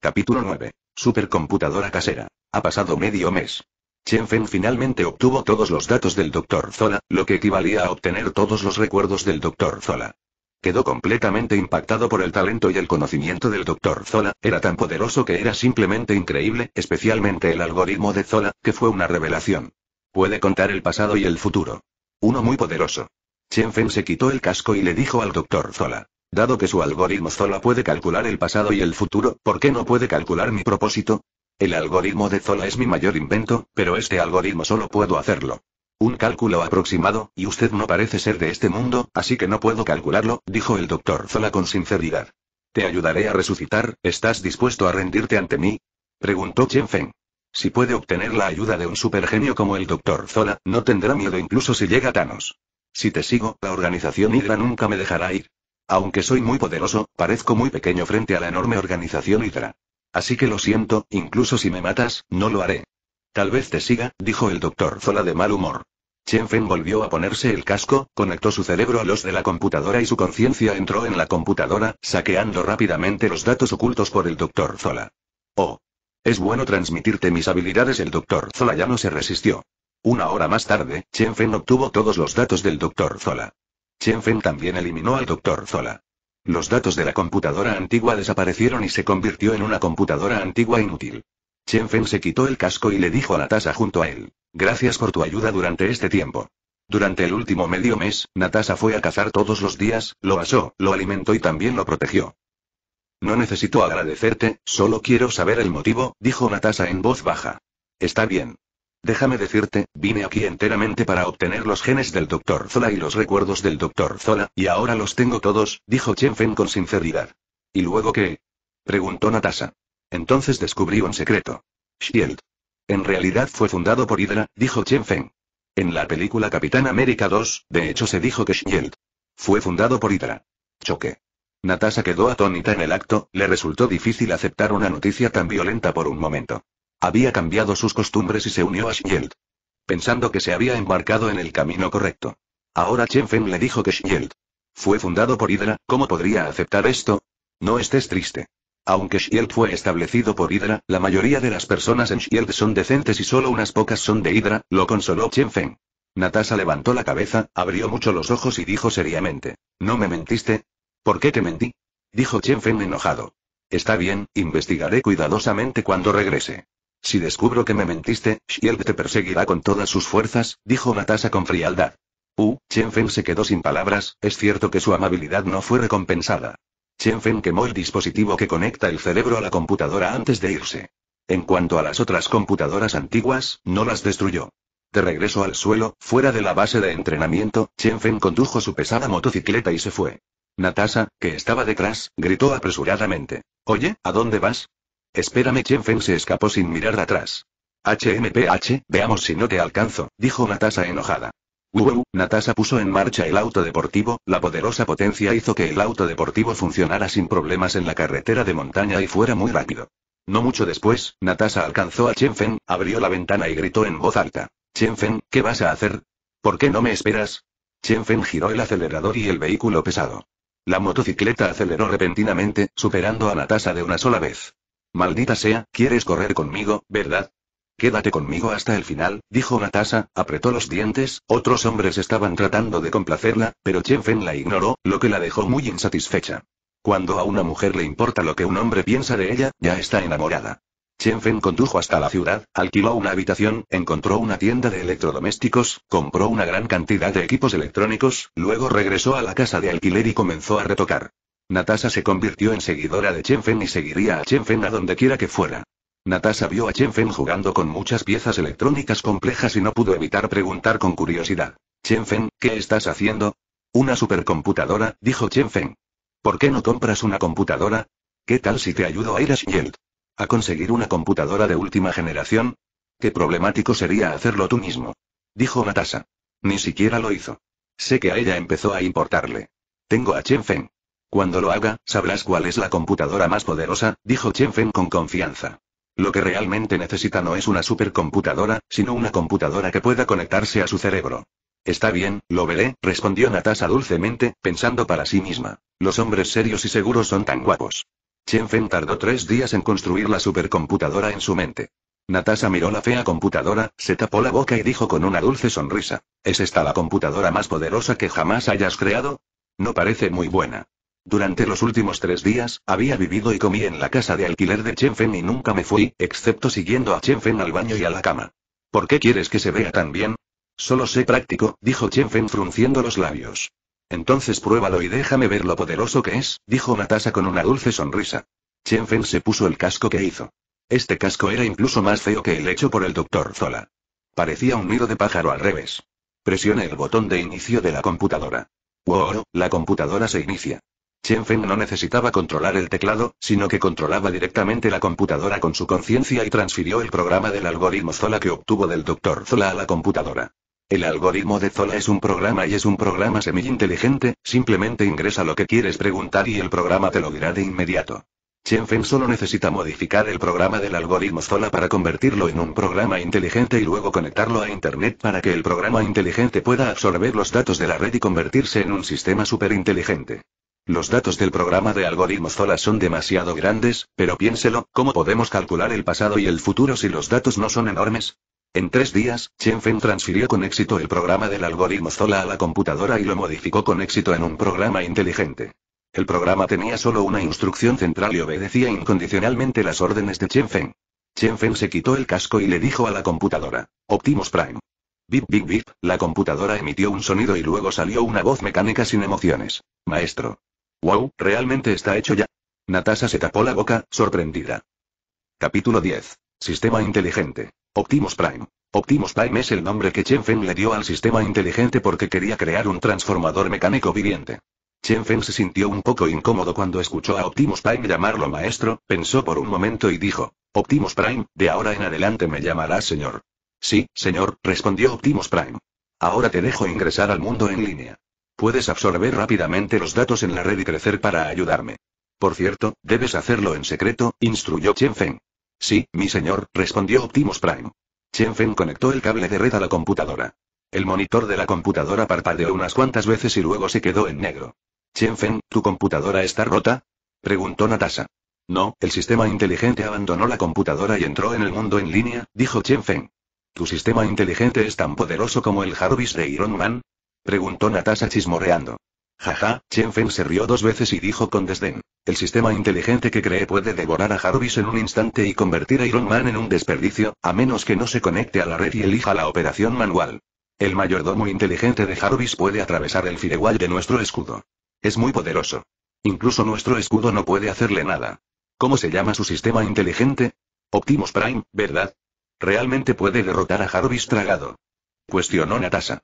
Capítulo 9. Supercomputadora casera. Ha pasado medio mes. Chen Feng finalmente obtuvo todos los datos del Dr. Zola, lo que equivalía a obtener todos los recuerdos del Dr. Zola. Quedó completamente impactado por el talento y el conocimiento del doctor Zola, era tan poderoso que era simplemente increíble, especialmente el algoritmo de Zola, que fue una revelación. Puede contar el pasado y el futuro. Uno muy poderoso. Chen Feng se quitó el casco y le dijo al doctor Zola. Dado que su algoritmo Zola puede calcular el pasado y el futuro, ¿por qué no puede calcular mi propósito? El algoritmo de Zola es mi mayor invento, pero este algoritmo solo puedo hacerlo. Un cálculo aproximado, y usted no parece ser de este mundo, así que no puedo calcularlo, dijo el doctor Zola con sinceridad. Te ayudaré a resucitar, ¿estás dispuesto a rendirte ante mí? Preguntó Chen Feng. Si puede obtener la ayuda de un supergenio como el Dr. Zola, no tendrá miedo incluso si llega Thanos. Si te sigo, la organización Hydra nunca me dejará ir. Aunque soy muy poderoso, parezco muy pequeño frente a la enorme organización Hydra. Así que lo siento, incluso si me matas, no lo haré. Tal vez te siga, dijo el doctor Zola de mal humor. Chen Feng volvió a ponerse el casco, conectó su cerebro a los de la computadora y su conciencia entró en la computadora, saqueando rápidamente los datos ocultos por el doctor Zola. Oh. Es bueno transmitirte mis habilidades. El doctor Zola ya no se resistió. Una hora más tarde, Chen Feng obtuvo todos los datos del doctor Zola. Chen Feng también eliminó al doctor Zola. Los datos de la computadora antigua desaparecieron y se convirtió en una computadora antigua inútil. Feng se quitó el casco y le dijo a Natasha junto a él. Gracias por tu ayuda durante este tiempo. Durante el último medio mes, Natasha fue a cazar todos los días, lo asó, lo alimentó y también lo protegió. No necesito agradecerte, solo quiero saber el motivo, dijo Natasha en voz baja. Está bien. Déjame decirte, vine aquí enteramente para obtener los genes del Dr. Zola y los recuerdos del Dr. Zola, y ahora los tengo todos, dijo Chen Feng con sinceridad. ¿Y luego qué? preguntó Natasha. Entonces descubrí un secreto. Shield. En realidad fue fundado por Hydra, dijo Chen Feng. En la película Capitán América 2, de hecho se dijo que Shield fue fundado por Hydra. Choque. Natasha quedó atónita en el acto, le resultó difícil aceptar una noticia tan violenta por un momento. Había cambiado sus costumbres y se unió a Shield. Pensando que se había embarcado en el camino correcto. Ahora Chen Feng le dijo que Shield fue fundado por Hydra, ¿cómo podría aceptar esto? No estés triste. Aunque Shield fue establecido por Hydra, la mayoría de las personas en Shield son decentes y solo unas pocas son de Hydra, lo consoló Chen Feng. Natasha levantó la cabeza, abrió mucho los ojos y dijo seriamente. ¿No me mentiste? ¿Por qué te mentí? Dijo Chen Feng enojado. Está bien, investigaré cuidadosamente cuando regrese. Si descubro que me mentiste, Shield te perseguirá con todas sus fuerzas, dijo Natasha con frialdad. Uh, Chen Feng se quedó sin palabras, es cierto que su amabilidad no fue recompensada. Chen quemó el dispositivo que conecta el cerebro a la computadora antes de irse. En cuanto a las otras computadoras antiguas, no las destruyó. De regreso al suelo, fuera de la base de entrenamiento, Chen condujo su pesada motocicleta y se fue. Natasha, que estaba detrás, gritó apresuradamente. Oye, ¿a dónde vas? Espérame, Chen se escapó sin mirar atrás. HMPH, veamos si no te alcanzo, dijo Natasha enojada. Natasa puso en marcha el auto deportivo, la poderosa potencia hizo que el auto deportivo funcionara sin problemas en la carretera de montaña y fuera muy rápido. No mucho después, Natasa alcanzó a Feng, abrió la ventana y gritó en voz alta. Feng, ¿qué vas a hacer? ¿Por qué no me esperas? Feng giró el acelerador y el vehículo pesado. La motocicleta aceleró repentinamente, superando a Natasa de una sola vez. Maldita sea, ¿quieres correr conmigo, verdad? Quédate conmigo hasta el final, dijo Natasha, apretó los dientes, otros hombres estaban tratando de complacerla, pero Chen Fen la ignoró, lo que la dejó muy insatisfecha. Cuando a una mujer le importa lo que un hombre piensa de ella, ya está enamorada. Chen Fen condujo hasta la ciudad, alquiló una habitación, encontró una tienda de electrodomésticos, compró una gran cantidad de equipos electrónicos, luego regresó a la casa de alquiler y comenzó a retocar. Natasha se convirtió en seguidora de Chen Fen y seguiría a Chen Fen a donde quiera que fuera. Natasha vio a Chen Feng jugando con muchas piezas electrónicas complejas y no pudo evitar preguntar con curiosidad. Chen Feng, ¿qué estás haciendo? Una supercomputadora, dijo Chen Feng. ¿Por qué no compras una computadora? ¿Qué tal si te ayudo a ir a Shield? ¿A conseguir una computadora de última generación? Qué problemático sería hacerlo tú mismo. Dijo Natasa. Ni siquiera lo hizo. Sé que a ella empezó a importarle. Tengo a Chen Feng. Cuando lo haga, sabrás cuál es la computadora más poderosa, dijo Chen Feng con confianza. Lo que realmente necesita no es una supercomputadora, sino una computadora que pueda conectarse a su cerebro. Está bien, lo veré, respondió Natasha dulcemente, pensando para sí misma. Los hombres serios y seguros son tan guapos. Chen Fen tardó tres días en construir la supercomputadora en su mente. Natasha miró la fea computadora, se tapó la boca y dijo con una dulce sonrisa. ¿Es esta la computadora más poderosa que jamás hayas creado? No parece muy buena. Durante los últimos tres días, había vivido y comí en la casa de alquiler de Chen Feng y nunca me fui, excepto siguiendo a Chen Chenfen al baño y a la cama. ¿Por qué quieres que se vea tan bien? Solo sé práctico, dijo Chen Chenfen frunciendo los labios. Entonces pruébalo y déjame ver lo poderoso que es, dijo Natasa con una dulce sonrisa. Chen Chenfen se puso el casco que hizo. Este casco era incluso más feo que el hecho por el doctor Zola. Parecía un nido de pájaro al revés. Presione el botón de inicio de la computadora. Wow, la computadora se inicia. Chen Feng no necesitaba controlar el teclado, sino que controlaba directamente la computadora con su conciencia y transfirió el programa del algoritmo Zola que obtuvo del Dr. Zola a la computadora. El algoritmo de Zola es un programa y es un programa semi-inteligente, simplemente ingresa lo que quieres preguntar y el programa te lo dirá de inmediato. Chen Feng solo necesita modificar el programa del algoritmo Zola para convertirlo en un programa inteligente y luego conectarlo a Internet para que el programa inteligente pueda absorber los datos de la red y convertirse en un sistema superinteligente. Los datos del programa de algoritmos Zola son demasiado grandes, pero piénselo, ¿cómo podemos calcular el pasado y el futuro si los datos no son enormes? En tres días, Chen transfirió con éxito el programa del algoritmo Zola a la computadora y lo modificó con éxito en un programa inteligente. El programa tenía solo una instrucción central y obedecía incondicionalmente las órdenes de Chen Chen se quitó el casco y le dijo a la computadora, Optimus Prime. Bip bip bip, la computadora emitió un sonido y luego salió una voz mecánica sin emociones. Maestro. Wow, ¿realmente está hecho ya? Natasha se tapó la boca, sorprendida. Capítulo 10. Sistema inteligente. Optimus Prime. Optimus Prime es el nombre que Chen Feng le dio al sistema inteligente porque quería crear un transformador mecánico viviente. Chen Feng se sintió un poco incómodo cuando escuchó a Optimus Prime llamarlo maestro, pensó por un momento y dijo, Optimus Prime, de ahora en adelante me llamarás señor. Sí, señor, respondió Optimus Prime. Ahora te dejo ingresar al mundo en línea. Puedes absorber rápidamente los datos en la red y crecer para ayudarme. Por cierto, debes hacerlo en secreto, instruyó Chen Feng. Sí, mi señor, respondió Optimus Prime. Chen Feng conectó el cable de red a la computadora. El monitor de la computadora parpadeó unas cuantas veces y luego se quedó en negro. Chen Feng, ¿tu computadora está rota? preguntó Natasha. No, el sistema inteligente abandonó la computadora y entró en el mundo en línea, dijo Chen Feng. ¿Tu sistema inteligente es tan poderoso como el Jarvis de Iron Man? Preguntó Natasha chismorreando. Jaja, Chen Feng se rió dos veces y dijo con desdén. El sistema inteligente que cree puede devorar a Jarvis en un instante y convertir a Iron Man en un desperdicio, a menos que no se conecte a la red y elija la operación manual. El mayordomo inteligente de Jarvis puede atravesar el firewall de nuestro escudo. Es muy poderoso. Incluso nuestro escudo no puede hacerle nada. ¿Cómo se llama su sistema inteligente? Optimus Prime, ¿verdad? Realmente puede derrotar a Jarvis tragado. Cuestionó Natasha.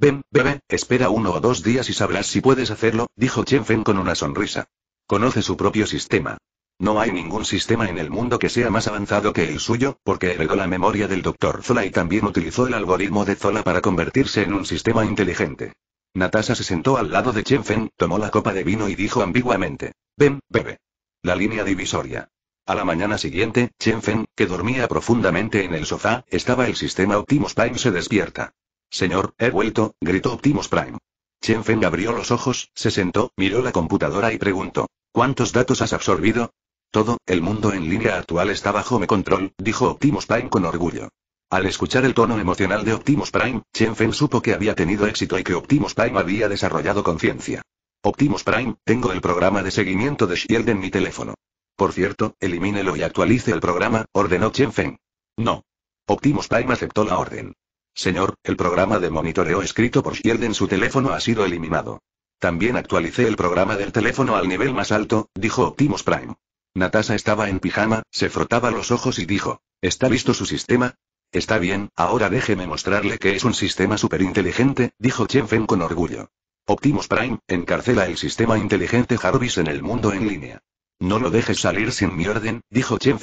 Ven, bebe, espera uno o dos días y sabrás si puedes hacerlo, dijo Chen Fen con una sonrisa. Conoce su propio sistema. No hay ningún sistema en el mundo que sea más avanzado que el suyo, porque heredó la memoria del Dr. Zola y también utilizó el algoritmo de Zola para convertirse en un sistema inteligente. Natasha se sentó al lado de Chen Feng, tomó la copa de vino y dijo ambiguamente: Ven, bebe. La línea divisoria. A la mañana siguiente, Chen Fen, que dormía profundamente en el sofá, estaba el sistema Optimus Prime se despierta. Señor, he vuelto, gritó Optimus Prime. Chen Feng abrió los ojos, se sentó, miró la computadora y preguntó, ¿cuántos datos has absorbido? Todo, el mundo en línea actual está bajo mi control, dijo Optimus Prime con orgullo. Al escuchar el tono emocional de Optimus Prime, Chen Feng supo que había tenido éxito y que Optimus Prime había desarrollado conciencia. Optimus Prime, tengo el programa de seguimiento de Shield en mi teléfono. Por cierto, elimínelo y actualice el programa, ordenó Chen Feng. No. Optimus Prime aceptó la orden. Señor, el programa de monitoreo escrito por Shield en su teléfono ha sido eliminado. También actualicé el programa del teléfono al nivel más alto, dijo Optimus Prime. Natasha estaba en pijama, se frotaba los ojos y dijo, ¿está listo su sistema? Está bien, ahora déjeme mostrarle que es un sistema superinteligente, dijo Chen con orgullo. Optimus Prime, encarcela el sistema inteligente Jarvis en el mundo en línea. No lo dejes salir sin mi orden, dijo Chen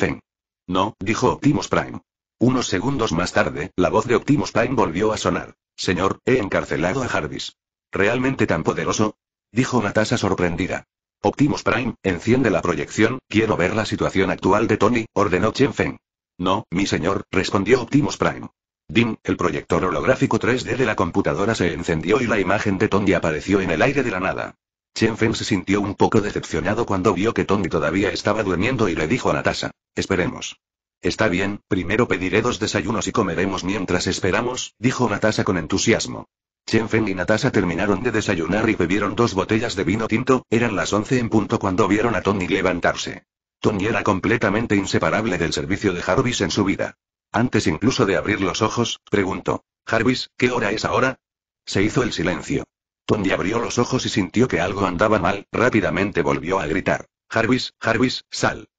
No, dijo Optimus Prime. Unos segundos más tarde, la voz de Optimus Prime volvió a sonar. Señor, he encarcelado a Jarvis. ¿Realmente tan poderoso? Dijo Natasha sorprendida. Optimus Prime, enciende la proyección, quiero ver la situación actual de Tony, ordenó Chen Feng. No, mi señor, respondió Optimus Prime. Dim, el proyector holográfico 3D de la computadora se encendió y la imagen de Tony apareció en el aire de la nada. Chen Feng se sintió un poco decepcionado cuando vio que Tony todavía estaba durmiendo y le dijo a Natasha, esperemos. Está bien, primero pediré dos desayunos y comeremos mientras esperamos, dijo Natasha con entusiasmo. Chen y Natasha terminaron de desayunar y bebieron dos botellas de vino tinto, eran las once en punto cuando vieron a Tony levantarse. Tony era completamente inseparable del servicio de Jarvis en su vida. Antes incluso de abrir los ojos, preguntó, Jarvis, ¿qué hora es ahora? Se hizo el silencio. Tony abrió los ojos y sintió que algo andaba mal, rápidamente volvió a gritar, Jarvis, Jarvis, sal.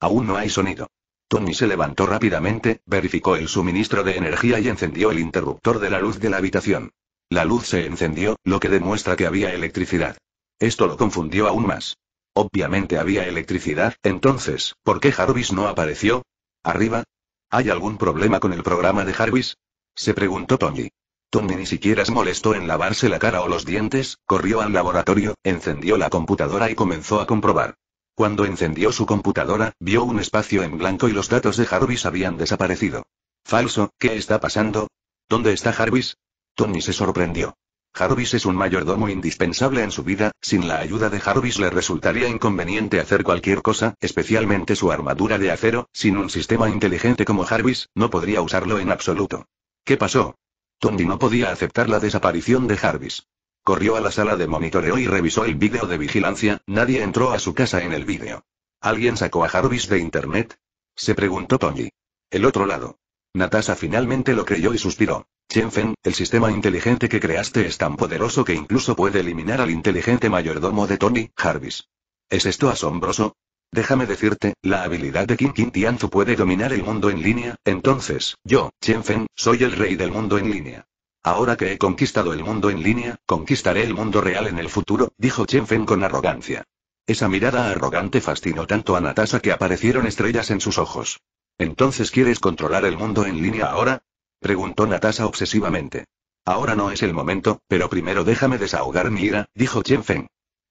Aún no hay sonido. Tony se levantó rápidamente, verificó el suministro de energía y encendió el interruptor de la luz de la habitación. La luz se encendió, lo que demuestra que había electricidad. Esto lo confundió aún más. Obviamente había electricidad, entonces, ¿por qué Jarvis no apareció? ¿Arriba? ¿Hay algún problema con el programa de Jarvis? Se preguntó Tony. Tony ni siquiera se molestó en lavarse la cara o los dientes, corrió al laboratorio, encendió la computadora y comenzó a comprobar. Cuando encendió su computadora, vio un espacio en blanco y los datos de Jarvis habían desaparecido. Falso, ¿qué está pasando? ¿Dónde está Jarvis? Tony se sorprendió. Jarvis es un mayordomo indispensable en su vida, sin la ayuda de Jarvis le resultaría inconveniente hacer cualquier cosa, especialmente su armadura de acero, sin un sistema inteligente como Jarvis, no podría usarlo en absoluto. ¿Qué pasó? Tony no podía aceptar la desaparición de Jarvis. Corrió a la sala de monitoreo y revisó el vídeo de vigilancia, nadie entró a su casa en el vídeo. ¿Alguien sacó a Jarvis de internet? Se preguntó Tony. El otro lado. Natasha finalmente lo creyó y suspiró. Chenfen, el sistema inteligente que creaste es tan poderoso que incluso puede eliminar al inteligente mayordomo de Tony, Jarvis. ¿Es esto asombroso? Déjame decirte, la habilidad de King Tianzu puede dominar el mundo en línea, entonces, yo, Chenfen, soy el rey del mundo en línea. Ahora que he conquistado el mundo en línea, conquistaré el mundo real en el futuro, dijo Chen Feng con arrogancia. Esa mirada arrogante fascinó tanto a Natasha que aparecieron estrellas en sus ojos. ¿Entonces quieres controlar el mundo en línea ahora? preguntó Natasha obsesivamente. Ahora no es el momento, pero primero déjame desahogar mi ira, dijo Chen Feng.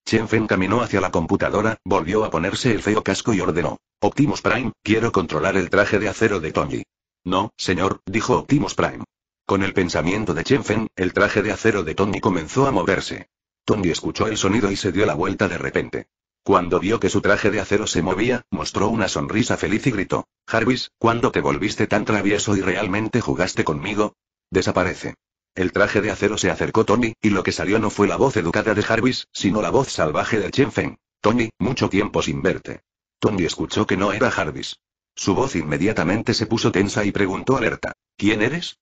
Chen Feng caminó hacia la computadora, volvió a ponerse el feo casco y ordenó. Optimus Prime, quiero controlar el traje de acero de Tony. No, señor, dijo Optimus Prime. Con el pensamiento de Feng, el traje de acero de Tony comenzó a moverse. Tony escuchó el sonido y se dio la vuelta de repente. Cuando vio que su traje de acero se movía, mostró una sonrisa feliz y gritó, Jarvis, ¿cuándo te volviste tan travieso y realmente jugaste conmigo? Desaparece. El traje de acero se acercó Tony, y lo que salió no fue la voz educada de Jarvis, sino la voz salvaje de Chen Feng. Tony, mucho tiempo sin verte. Tony escuchó que no era Jarvis. Su voz inmediatamente se puso tensa y preguntó alerta. ¿Quién eres?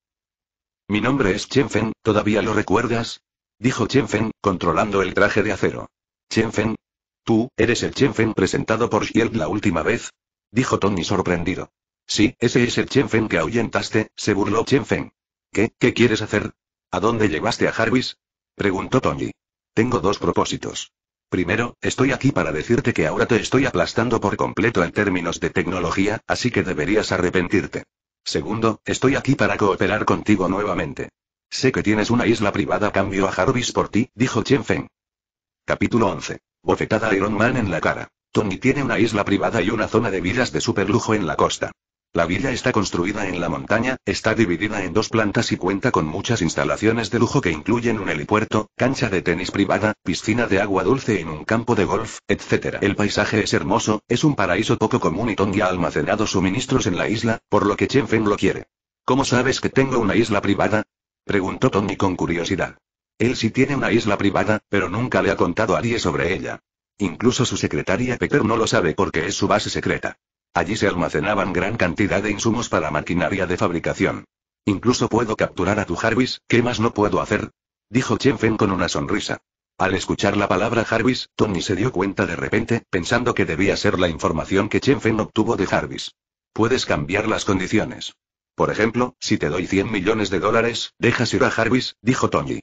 Mi nombre es Chen Fen, ¿todavía lo recuerdas? Dijo Chen Fen, controlando el traje de acero. Chen Fen. Tú, eres el Chen Fen presentado por Shield la última vez. Dijo Tony sorprendido. Sí, ese es el Chen Fen que ahuyentaste, se burló Chen Fen. ¿Qué, qué quieres hacer? ¿A dónde llevaste a Jarvis? Preguntó Tony. Tengo dos propósitos. Primero, estoy aquí para decirte que ahora te estoy aplastando por completo en términos de tecnología, así que deberías arrepentirte. Segundo, estoy aquí para cooperar contigo nuevamente. Sé que tienes una isla privada cambio a Jarvis por ti, dijo Chen Feng. Capítulo 11. Bofetada a Iron Man en la cara. Tony tiene una isla privada y una zona de vidas de superlujo en la costa. La villa está construida en la montaña, está dividida en dos plantas y cuenta con muchas instalaciones de lujo que incluyen un helipuerto, cancha de tenis privada, piscina de agua dulce en un campo de golf, etc. El paisaje es hermoso, es un paraíso poco común y Tony ha almacenado suministros en la isla, por lo que Chen Feng lo quiere. ¿Cómo sabes que tengo una isla privada? preguntó Tony con curiosidad. Él sí tiene una isla privada, pero nunca le ha contado a nadie sobre ella. Incluso su secretaria Peter no lo sabe porque es su base secreta. Allí se almacenaban gran cantidad de insumos para maquinaria de fabricación. Incluso puedo capturar a tu Harvis, ¿qué más no puedo hacer? Dijo Chen Feng con una sonrisa. Al escuchar la palabra Harvis, Tony se dio cuenta de repente, pensando que debía ser la información que Chen Feng obtuvo de Harvis. Puedes cambiar las condiciones. Por ejemplo, si te doy 100 millones de dólares, dejas ir a Harvis, dijo Tony.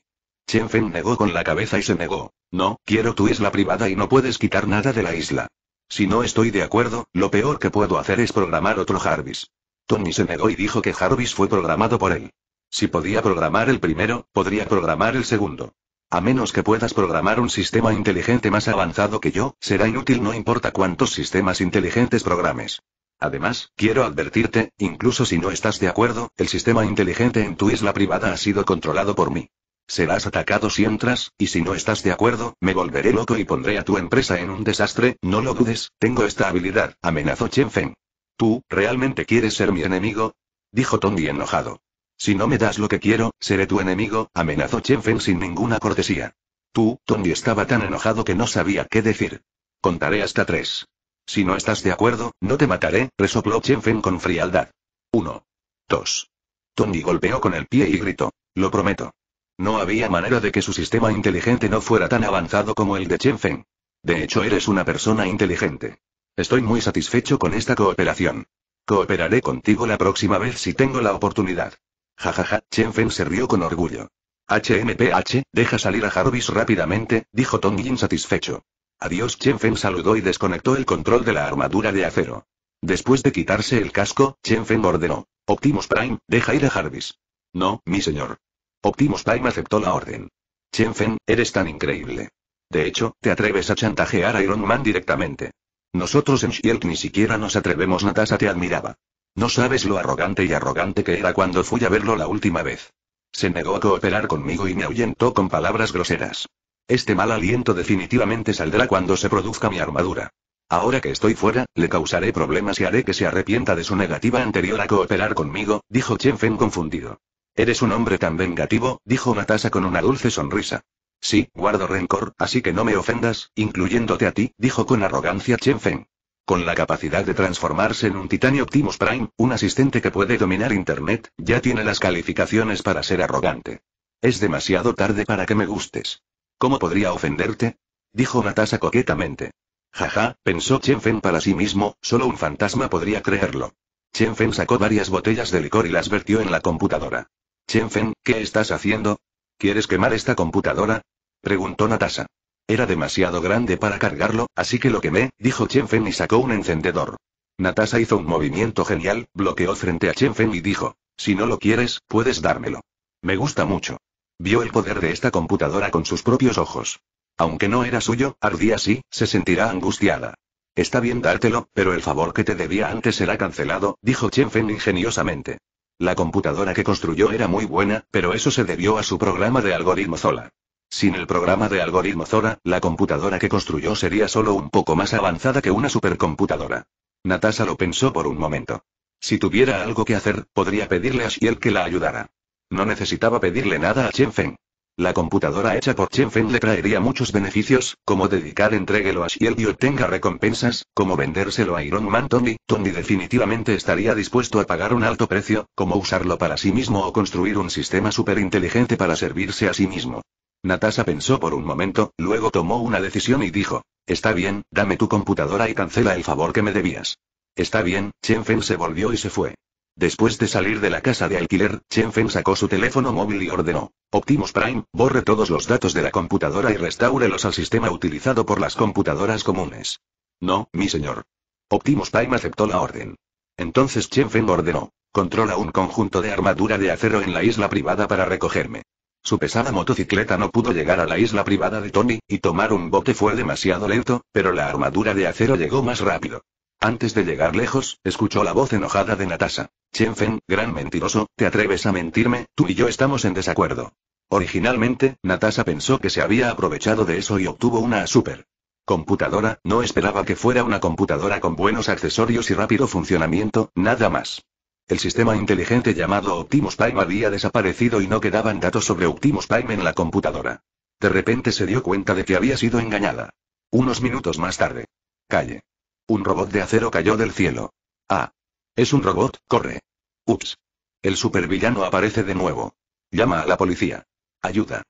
Chen Feng negó con la cabeza y se negó. No, quiero tu isla privada y no puedes quitar nada de la isla. Si no estoy de acuerdo, lo peor que puedo hacer es programar otro Jarvis. Tony se negó y dijo que Jarvis fue programado por él. Si podía programar el primero, podría programar el segundo. A menos que puedas programar un sistema inteligente más avanzado que yo, será inútil no importa cuántos sistemas inteligentes programes. Además, quiero advertirte, incluso si no estás de acuerdo, el sistema inteligente en tu isla privada ha sido controlado por mí. Serás atacado si entras, y si no estás de acuerdo, me volveré loco y pondré a tu empresa en un desastre, no lo dudes, tengo esta habilidad, amenazó Chen Feng. ¿Tú, realmente quieres ser mi enemigo? Dijo Tony enojado. Si no me das lo que quiero, seré tu enemigo, amenazó Chen Feng sin ninguna cortesía. Tú, Tony estaba tan enojado que no sabía qué decir. Contaré hasta tres. Si no estás de acuerdo, no te mataré, resopló Chen Feng con frialdad. Uno. Dos. Tony golpeó con el pie y gritó. Lo prometo. No había manera de que su sistema inteligente no fuera tan avanzado como el de Chen Feng. De hecho, eres una persona inteligente. Estoy muy satisfecho con esta cooperación. Cooperaré contigo la próxima vez si tengo la oportunidad. Jajaja, Chen Feng se rió con orgullo. HMPH, deja salir a Jarvis rápidamente, dijo Tong Yin satisfecho. Adiós Chen Feng saludó y desconectó el control de la armadura de acero. Después de quitarse el casco, Chen Feng ordenó. Optimus Prime, deja ir a Jarvis. No, mi señor. Optimus Prime aceptó la orden. Chen eres tan increíble. De hecho, te atreves a chantajear a Iron Man directamente. Nosotros en Shield ni siquiera nos atrevemos, Natasha te admiraba. No sabes lo arrogante y arrogante que era cuando fui a verlo la última vez. Se negó a cooperar conmigo y me ahuyentó con palabras groseras. Este mal aliento definitivamente saldrá cuando se produzca mi armadura. Ahora que estoy fuera, le causaré problemas y haré que se arrepienta de su negativa anterior a cooperar conmigo, dijo Chen Fen confundido. Eres un hombre tan vengativo, dijo Natasa con una dulce sonrisa. Sí, guardo rencor, así que no me ofendas, incluyéndote a ti, dijo con arrogancia Chen Feng. Con la capacidad de transformarse en un Titanio Optimus Prime, un asistente que puede dominar Internet, ya tiene las calificaciones para ser arrogante. Es demasiado tarde para que me gustes. ¿Cómo podría ofenderte? Dijo Natasa coquetamente. Jaja, pensó Chen Feng para sí mismo, solo un fantasma podría creerlo. Chen Feng sacó varias botellas de licor y las vertió en la computadora. Chenfen, ¿qué estás haciendo? ¿Quieres quemar esta computadora? Preguntó Natasha. Era demasiado grande para cargarlo, así que lo quemé, dijo Chenfen y sacó un encendedor. Natasha hizo un movimiento genial, bloqueó frente a Chenfen y dijo, si no lo quieres, puedes dármelo. Me gusta mucho. Vio el poder de esta computadora con sus propios ojos. Aunque no era suyo, ardía así, se sentirá angustiada. Está bien dártelo, pero el favor que te debía antes será cancelado, dijo Chenfen ingeniosamente. La computadora que construyó era muy buena, pero eso se debió a su programa de algoritmo Zola. Sin el programa de algoritmo Zora, la computadora que construyó sería solo un poco más avanzada que una supercomputadora. Natasha lo pensó por un momento. Si tuviera algo que hacer, podría pedirle a Shiel que la ayudara. No necesitaba pedirle nada a Chen Feng. La computadora hecha por Chen le traería muchos beneficios, como dedicar entréguelo a Shield y obtenga recompensas, como vendérselo a Iron Man Tony. Tony definitivamente estaría dispuesto a pagar un alto precio, como usarlo para sí mismo o construir un sistema súper inteligente para servirse a sí mismo. Natasha pensó por un momento, luego tomó una decisión y dijo, Está bien, dame tu computadora y cancela el favor que me debías. Está bien, Chen se volvió y se fue. Después de salir de la casa de alquiler, Chen Feng sacó su teléfono móvil y ordenó. Optimus Prime, borre todos los datos de la computadora y restáurelos al sistema utilizado por las computadoras comunes. No, mi señor. Optimus Prime aceptó la orden. Entonces Chen Feng ordenó. Controla un conjunto de armadura de acero en la isla privada para recogerme. Su pesada motocicleta no pudo llegar a la isla privada de Tony, y tomar un bote fue demasiado lento, pero la armadura de acero llegó más rápido. Antes de llegar lejos, escuchó la voz enojada de Natasha. Chenfen, gran mentiroso, ¿te atreves a mentirme? Tú y yo estamos en desacuerdo. Originalmente, Natasha pensó que se había aprovechado de eso y obtuvo una super computadora, no esperaba que fuera una computadora con buenos accesorios y rápido funcionamiento, nada más. El sistema inteligente llamado Optimus Prime había desaparecido y no quedaban datos sobre Optimus Prime en la computadora. De repente se dio cuenta de que había sido engañada. Unos minutos más tarde. Calle. Un robot de acero cayó del cielo. Ah. Es un robot, corre. Ups. El supervillano aparece de nuevo. Llama a la policía. Ayuda.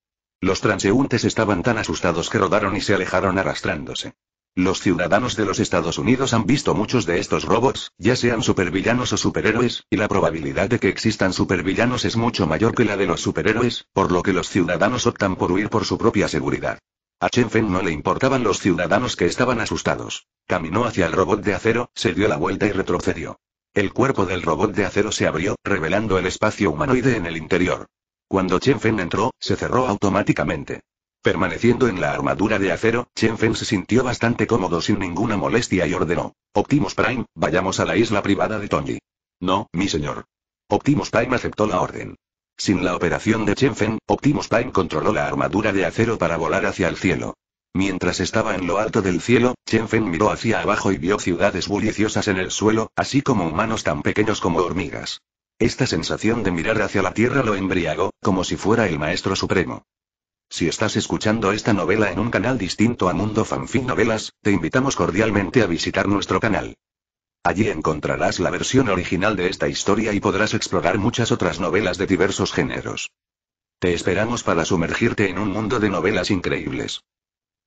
Los transeúntes estaban tan asustados que rodaron y se alejaron arrastrándose. Los ciudadanos de los Estados Unidos han visto muchos de estos robots, ya sean supervillanos o superhéroes, y la probabilidad de que existan supervillanos es mucho mayor que la de los superhéroes, por lo que los ciudadanos optan por huir por su propia seguridad. A Chen Feng no le importaban los ciudadanos que estaban asustados. Caminó hacia el robot de acero, se dio la vuelta y retrocedió. El cuerpo del robot de acero se abrió, revelando el espacio humanoide en el interior. Cuando Chen Feng entró, se cerró automáticamente. Permaneciendo en la armadura de acero, Chen Feng se sintió bastante cómodo sin ninguna molestia y ordenó. Optimus Prime, vayamos a la isla privada de Tony. No, mi señor. Optimus Prime aceptó la orden. Sin la operación de Chenfen, Optimus Prime controló la armadura de acero para volar hacia el cielo. Mientras estaba en lo alto del cielo, Chenfen miró hacia abajo y vio ciudades bulliciosas en el suelo, así como humanos tan pequeños como hormigas. Esta sensación de mirar hacia la Tierra lo embriagó, como si fuera el Maestro Supremo. Si estás escuchando esta novela en un canal distinto a Mundo Fanfic Novelas, te invitamos cordialmente a visitar nuestro canal. Allí encontrarás la versión original de esta historia y podrás explorar muchas otras novelas de diversos géneros. Te esperamos para sumergirte en un mundo de novelas increíbles.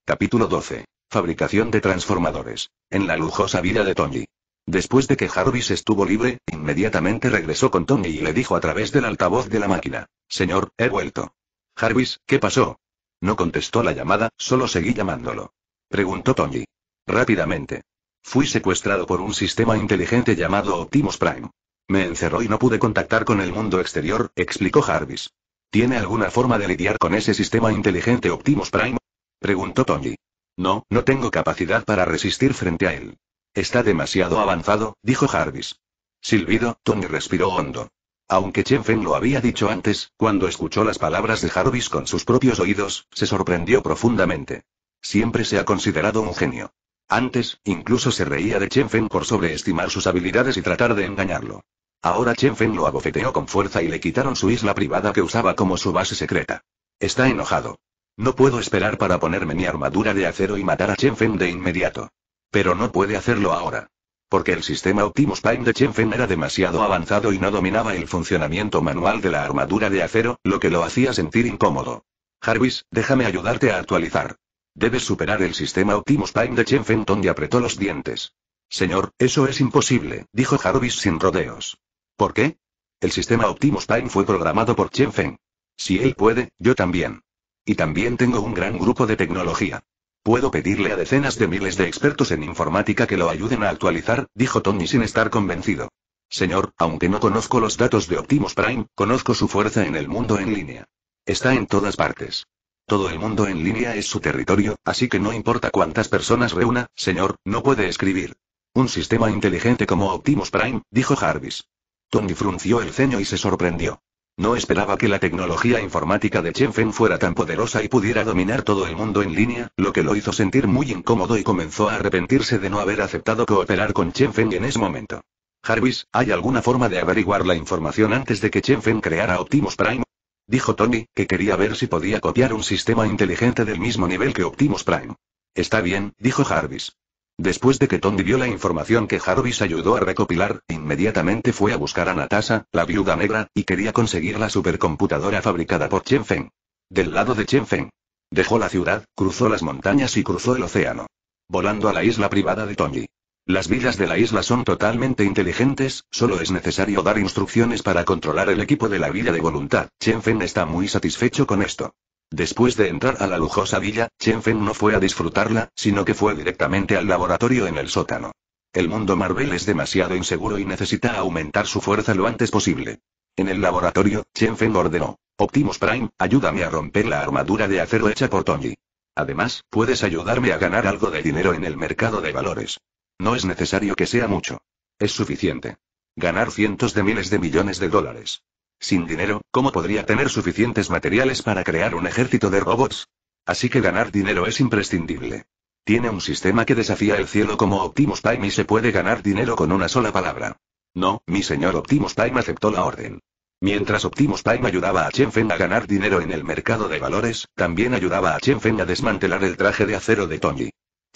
Capítulo 12. Fabricación de transformadores. En la lujosa vida de Tony. Después de que Jarvis estuvo libre, inmediatamente regresó con Tony y le dijo a través del altavoz de la máquina. Señor, he vuelto. Jarvis, ¿qué pasó? No contestó la llamada, solo seguí llamándolo. Preguntó Tony. Rápidamente. Fui secuestrado por un sistema inteligente llamado Optimus Prime. Me encerró y no pude contactar con el mundo exterior, explicó Jarvis. ¿Tiene alguna forma de lidiar con ese sistema inteligente Optimus Prime? preguntó Tony. No, no tengo capacidad para resistir frente a él. Está demasiado avanzado, dijo Jarvis. Silbido, Tony respiró hondo. Aunque Chen Feng lo había dicho antes, cuando escuchó las palabras de Jarvis con sus propios oídos, se sorprendió profundamente. Siempre se ha considerado un genio. Antes, incluso se reía de Chen Feng por sobreestimar sus habilidades y tratar de engañarlo. Ahora Chen Feng lo abofeteó con fuerza y le quitaron su isla privada que usaba como su base secreta. Está enojado. No puedo esperar para ponerme mi armadura de acero y matar a Chen Feng de inmediato. Pero no puede hacerlo ahora. Porque el sistema Optimus Prime de Chen Feng era demasiado avanzado y no dominaba el funcionamiento manual de la armadura de acero, lo que lo hacía sentir incómodo. Jarvis, déjame ayudarte a actualizar. Debes superar el sistema Optimus Prime de Chen Fenton y apretó los dientes. Señor, eso es imposible, dijo Jarvis sin rodeos. ¿Por qué? El sistema Optimus Prime fue programado por Chen Feng. Si él puede, yo también. Y también tengo un gran grupo de tecnología. Puedo pedirle a decenas de miles de expertos en informática que lo ayuden a actualizar, dijo Tony sin estar convencido. Señor, aunque no conozco los datos de Optimus Prime, conozco su fuerza en el mundo en línea. Está en todas partes. Todo el mundo en línea es su territorio, así que no importa cuántas personas reúna, señor, no puede escribir. Un sistema inteligente como Optimus Prime, dijo Jarvis. Tony frunció el ceño y se sorprendió. No esperaba que la tecnología informática de Chen Feng fuera tan poderosa y pudiera dominar todo el mundo en línea, lo que lo hizo sentir muy incómodo y comenzó a arrepentirse de no haber aceptado cooperar con Chen Feng en ese momento. Jarvis, ¿hay alguna forma de averiguar la información antes de que Chen Feng creara Optimus Prime? dijo Tony, que quería ver si podía copiar un sistema inteligente del mismo nivel que Optimus Prime. Está bien, dijo Jarvis. Después de que Tony vio la información que Jarvis ayudó a recopilar, inmediatamente fue a buscar a Natasha, la viuda negra, y quería conseguir la supercomputadora fabricada por Chen Feng. Del lado de Chen Feng. Dejó la ciudad, cruzó las montañas y cruzó el océano. Volando a la isla privada de Tony. Las villas de la isla son totalmente inteligentes, solo es necesario dar instrucciones para controlar el equipo de la villa de voluntad. Chen Fen está muy satisfecho con esto. Después de entrar a la lujosa villa, Chen Fen no fue a disfrutarla, sino que fue directamente al laboratorio en el sótano. El mundo Marvel es demasiado inseguro y necesita aumentar su fuerza lo antes posible. En el laboratorio, Chen Fen ordenó. Optimus Prime, ayúdame a romper la armadura de acero hecha por Tony. Además, puedes ayudarme a ganar algo de dinero en el mercado de valores. No es necesario que sea mucho. Es suficiente. Ganar cientos de miles de millones de dólares. Sin dinero, ¿cómo podría tener suficientes materiales para crear un ejército de robots? Así que ganar dinero es imprescindible. Tiene un sistema que desafía el cielo como Optimus Prime y se puede ganar dinero con una sola palabra. No, mi señor Optimus Prime aceptó la orden. Mientras Optimus Prime ayudaba a Chen a ganar dinero en el mercado de valores, también ayudaba a Chen a desmantelar el traje de acero de Tony.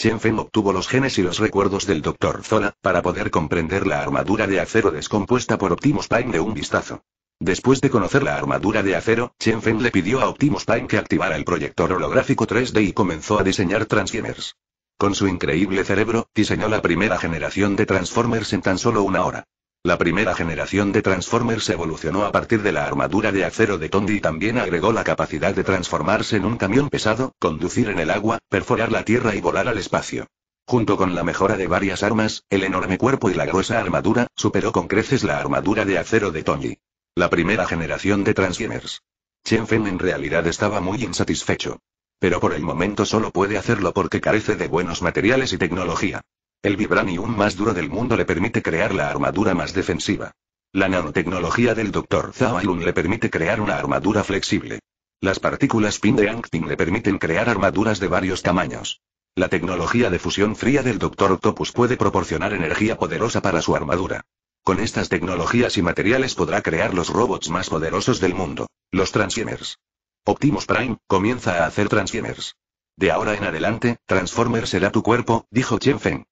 Chen Feng obtuvo los genes y los recuerdos del Dr. Zola, para poder comprender la armadura de acero descompuesta por Optimus Prime de un vistazo. Después de conocer la armadura de acero, Chen Feng le pidió a Optimus Prime que activara el proyector holográfico 3D y comenzó a diseñar Transformers. Con su increíble cerebro, diseñó la primera generación de Transformers en tan solo una hora. La primera generación de Transformers evolucionó a partir de la armadura de acero de Tondi y también agregó la capacidad de transformarse en un camión pesado, conducir en el agua, perforar la tierra y volar al espacio. Junto con la mejora de varias armas, el enorme cuerpo y la gruesa armadura, superó con creces la armadura de acero de Tony. La primera generación de Transformers. Chen Fen en realidad estaba muy insatisfecho. Pero por el momento solo puede hacerlo porque carece de buenos materiales y tecnología. El vibranium más duro del mundo le permite crear la armadura más defensiva. La nanotecnología del Dr. Zawai-Lun le permite crear una armadura flexible. Las partículas PIN de Angting le permiten crear armaduras de varios tamaños. La tecnología de fusión fría del Dr. Octopus puede proporcionar energía poderosa para su armadura. Con estas tecnologías y materiales podrá crear los robots más poderosos del mundo, los Transformers. Optimus Prime, comienza a hacer Transformers. De ahora en adelante, Transformer será tu cuerpo, dijo Chen Feng.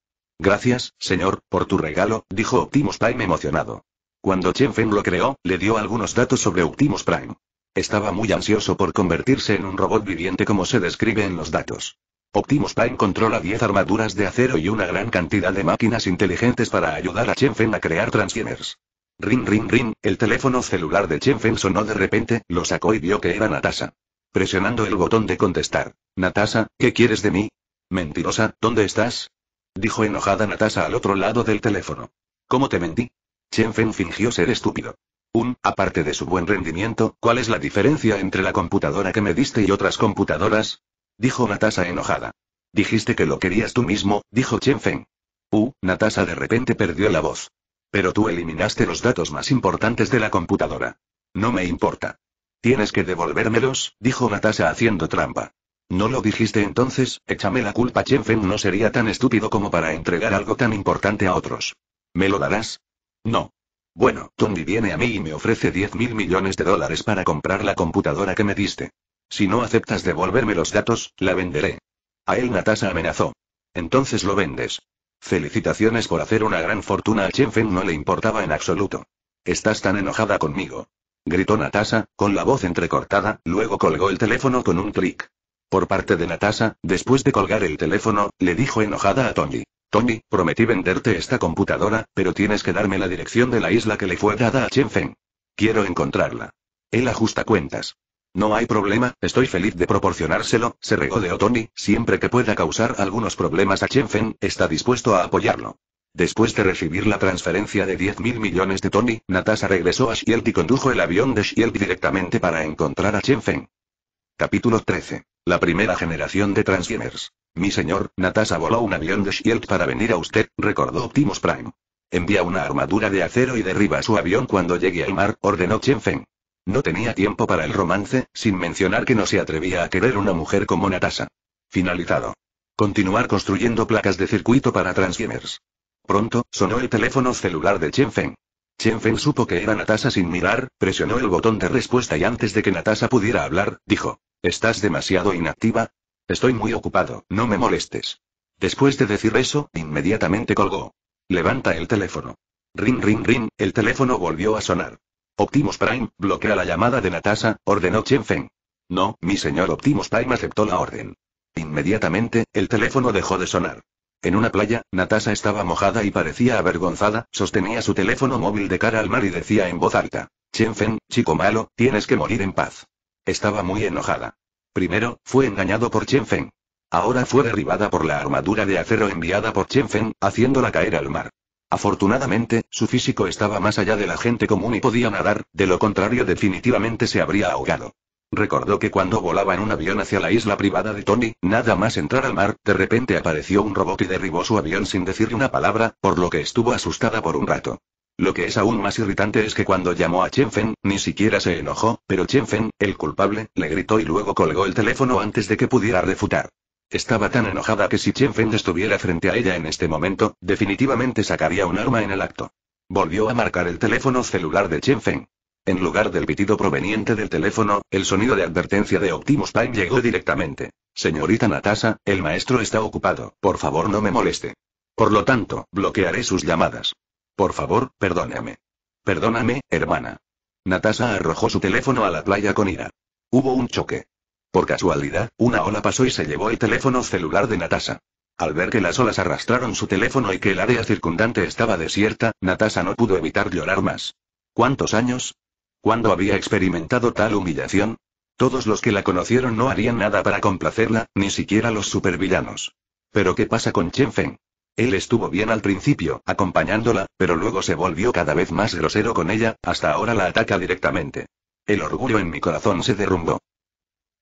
Gracias, señor, por tu regalo, dijo Optimus Prime emocionado. Cuando Chen Feng lo creó, le dio algunos datos sobre Optimus Prime. Estaba muy ansioso por convertirse en un robot viviente como se describe en los datos. Optimus Prime controla 10 armaduras de acero y una gran cantidad de máquinas inteligentes para ayudar a Chen Feng a crear Transformers. Ring ring ring, el teléfono celular de Chen Feng sonó de repente, lo sacó y vio que era Natasha. Presionando el botón de contestar. Natasha, ¿qué quieres de mí? Mentirosa, ¿dónde estás? Dijo enojada Natasha al otro lado del teléfono. ¿Cómo te mentí? Chen Feng fingió ser estúpido. Un, aparte de su buen rendimiento, ¿cuál es la diferencia entre la computadora que me diste y otras computadoras? Dijo Natasha enojada. Dijiste que lo querías tú mismo, dijo Chen Feng. Uh, Natasha de repente perdió la voz. Pero tú eliminaste los datos más importantes de la computadora. No me importa. Tienes que devolvérmelos, dijo Natasha haciendo trampa. ¿No lo dijiste entonces? Échame la culpa, Chen Feng no sería tan estúpido como para entregar algo tan importante a otros. ¿Me lo darás? No. Bueno, Tony viene a mí y me ofrece 10 mil millones de dólares para comprar la computadora que me diste. Si no aceptas devolverme los datos, la venderé. A él Natasha amenazó. Entonces lo vendes. Felicitaciones por hacer una gran fortuna a Feng no le importaba en absoluto. Estás tan enojada conmigo. Gritó Natasha, con la voz entrecortada, luego colgó el teléfono con un clic. Por parte de Natasha, después de colgar el teléfono, le dijo enojada a Tony. Tony, prometí venderte esta computadora, pero tienes que darme la dirección de la isla que le fue dada a Chen Feng. Quiero encontrarla. Él ajusta cuentas. No hay problema, estoy feliz de proporcionárselo, se regodeó Tony, siempre que pueda causar algunos problemas a Chen Feng, está dispuesto a apoyarlo. Después de recibir la transferencia de 10 mil millones de Tony, Natasha regresó a Shield y condujo el avión de Shield directamente para encontrar a Chen Feng. Capítulo 13. La primera generación de Transformers. Mi señor, Natasha voló un avión de Shield para venir a usted, recordó Optimus Prime. Envía una armadura de acero y derriba su avión cuando llegue al mar, ordenó Chen Feng. No tenía tiempo para el romance, sin mencionar que no se atrevía a querer una mujer como Natasha. Finalizado. Continuar construyendo placas de circuito para Transformers. Pronto, sonó el teléfono celular de Chen Feng. Chen Feng supo que era Natasha sin mirar, presionó el botón de respuesta y antes de que Natasha pudiera hablar, dijo. Estás demasiado inactiva. Estoy muy ocupado, no me molestes. Después de decir eso, inmediatamente colgó. Levanta el teléfono. Ring, ring, ring, el teléfono volvió a sonar. Optimus Prime, bloquea la llamada de Natasha, ordenó Chen Feng. No, mi señor Optimus Prime aceptó la orden. Inmediatamente, el teléfono dejó de sonar. En una playa, Natasha estaba mojada y parecía avergonzada, sostenía su teléfono móvil de cara al mar y decía en voz alta. Chen Feng, chico malo, tienes que morir en paz. Estaba muy enojada. Primero, fue engañado por Chen Feng. Ahora fue derribada por la armadura de acero enviada por Chen Feng, haciéndola caer al mar. Afortunadamente, su físico estaba más allá de la gente común y podía nadar, de lo contrario definitivamente se habría ahogado. Recordó que cuando volaba en un avión hacia la isla privada de Tony, nada más entrar al mar, de repente apareció un robot y derribó su avión sin decirle una palabra, por lo que estuvo asustada por un rato. Lo que es aún más irritante es que cuando llamó a Chen Feng, ni siquiera se enojó, pero Chen Feng, el culpable, le gritó y luego colgó el teléfono antes de que pudiera refutar. Estaba tan enojada que si Chen Fen estuviera frente a ella en este momento, definitivamente sacaría un arma en el acto. Volvió a marcar el teléfono celular de Chen Feng. En lugar del pitido proveniente del teléfono, el sonido de advertencia de Optimus Prime llegó directamente. Señorita Natasa, el maestro está ocupado, por favor no me moleste. Por lo tanto, bloquearé sus llamadas. Por favor, perdóname. Perdóname, hermana. Natasha arrojó su teléfono a la playa con ira. Hubo un choque. Por casualidad, una ola pasó y se llevó el teléfono celular de Natasha. Al ver que las olas arrastraron su teléfono y que el área circundante estaba desierta, Natasha no pudo evitar llorar más. ¿Cuántos años? ¿Cuándo había experimentado tal humillación? Todos los que la conocieron no harían nada para complacerla, ni siquiera los supervillanos. ¿Pero qué pasa con Chen Feng? Él estuvo bien al principio, acompañándola, pero luego se volvió cada vez más grosero con ella, hasta ahora la ataca directamente. El orgullo en mi corazón se derrumbó.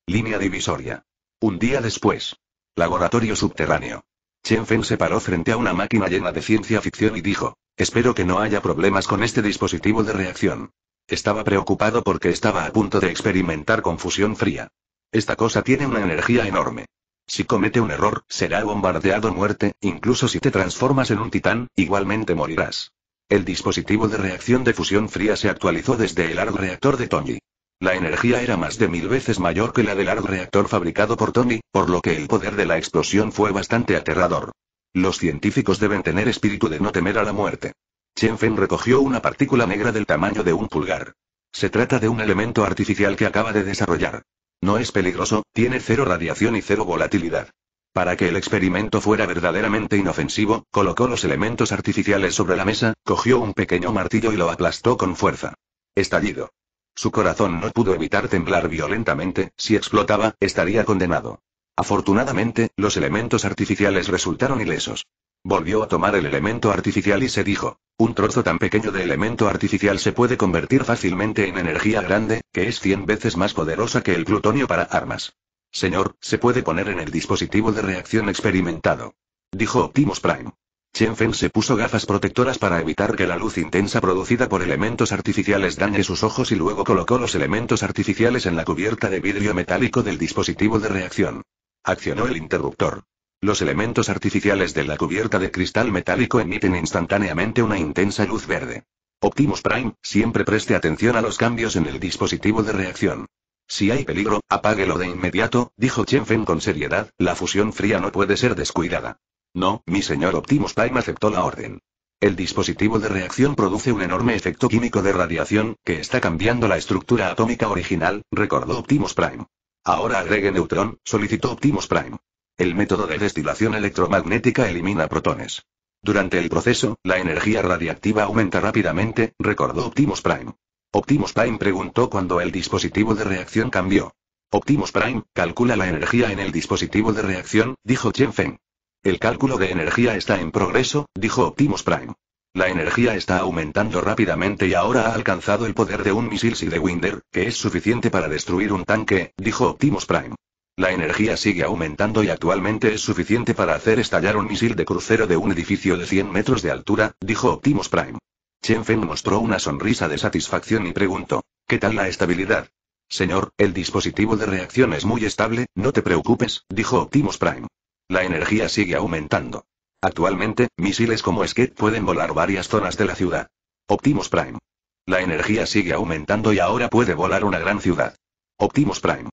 Línea divisoria. Un día después. Laboratorio subterráneo. Chen Feng se paró frente a una máquina llena de ciencia ficción y dijo, espero que no haya problemas con este dispositivo de reacción. Estaba preocupado porque estaba a punto de experimentar confusión fría. Esta cosa tiene una energía enorme. Si comete un error, será bombardeado muerte, incluso si te transformas en un titán, igualmente morirás. El dispositivo de reacción de fusión fría se actualizó desde el largo reactor de Tony. La energía era más de mil veces mayor que la del largo reactor fabricado por Tony, por lo que el poder de la explosión fue bastante aterrador. Los científicos deben tener espíritu de no temer a la muerte. Chen Fen recogió una partícula negra del tamaño de un pulgar. Se trata de un elemento artificial que acaba de desarrollar. No es peligroso, tiene cero radiación y cero volatilidad. Para que el experimento fuera verdaderamente inofensivo, colocó los elementos artificiales sobre la mesa, cogió un pequeño martillo y lo aplastó con fuerza. Estallido. Su corazón no pudo evitar temblar violentamente, si explotaba, estaría condenado. Afortunadamente, los elementos artificiales resultaron ilesos. Volvió a tomar el elemento artificial y se dijo, un trozo tan pequeño de elemento artificial se puede convertir fácilmente en energía grande, que es 100 veces más poderosa que el plutonio para armas. Señor, se puede poner en el dispositivo de reacción experimentado. Dijo Optimus Prime. Chen Feng se puso gafas protectoras para evitar que la luz intensa producida por elementos artificiales dañe sus ojos y luego colocó los elementos artificiales en la cubierta de vidrio metálico del dispositivo de reacción. Accionó el interruptor. Los elementos artificiales de la cubierta de cristal metálico emiten instantáneamente una intensa luz verde. Optimus Prime, siempre preste atención a los cambios en el dispositivo de reacción. Si hay peligro, apáguelo de inmediato, dijo Feng con seriedad, la fusión fría no puede ser descuidada. No, mi señor Optimus Prime aceptó la orden. El dispositivo de reacción produce un enorme efecto químico de radiación, que está cambiando la estructura atómica original, recordó Optimus Prime. Ahora agregue neutrón, solicitó Optimus Prime. El método de destilación electromagnética elimina protones. Durante el proceso, la energía radiactiva aumenta rápidamente, recordó Optimus Prime. Optimus Prime preguntó cuando el dispositivo de reacción cambió. Optimus Prime, calcula la energía en el dispositivo de reacción, dijo Chen Feng. El cálculo de energía está en progreso, dijo Optimus Prime. La energía está aumentando rápidamente y ahora ha alcanzado el poder de un misil Sidewinder, que es suficiente para destruir un tanque, dijo Optimus Prime. La energía sigue aumentando y actualmente es suficiente para hacer estallar un misil de crucero de un edificio de 100 metros de altura, dijo Optimus Prime. Chen Feng mostró una sonrisa de satisfacción y preguntó, ¿qué tal la estabilidad? Señor, el dispositivo de reacción es muy estable, no te preocupes, dijo Optimus Prime. La energía sigue aumentando. Actualmente, misiles como Skate pueden volar varias zonas de la ciudad. Optimus Prime. La energía sigue aumentando y ahora puede volar una gran ciudad. Optimus Prime.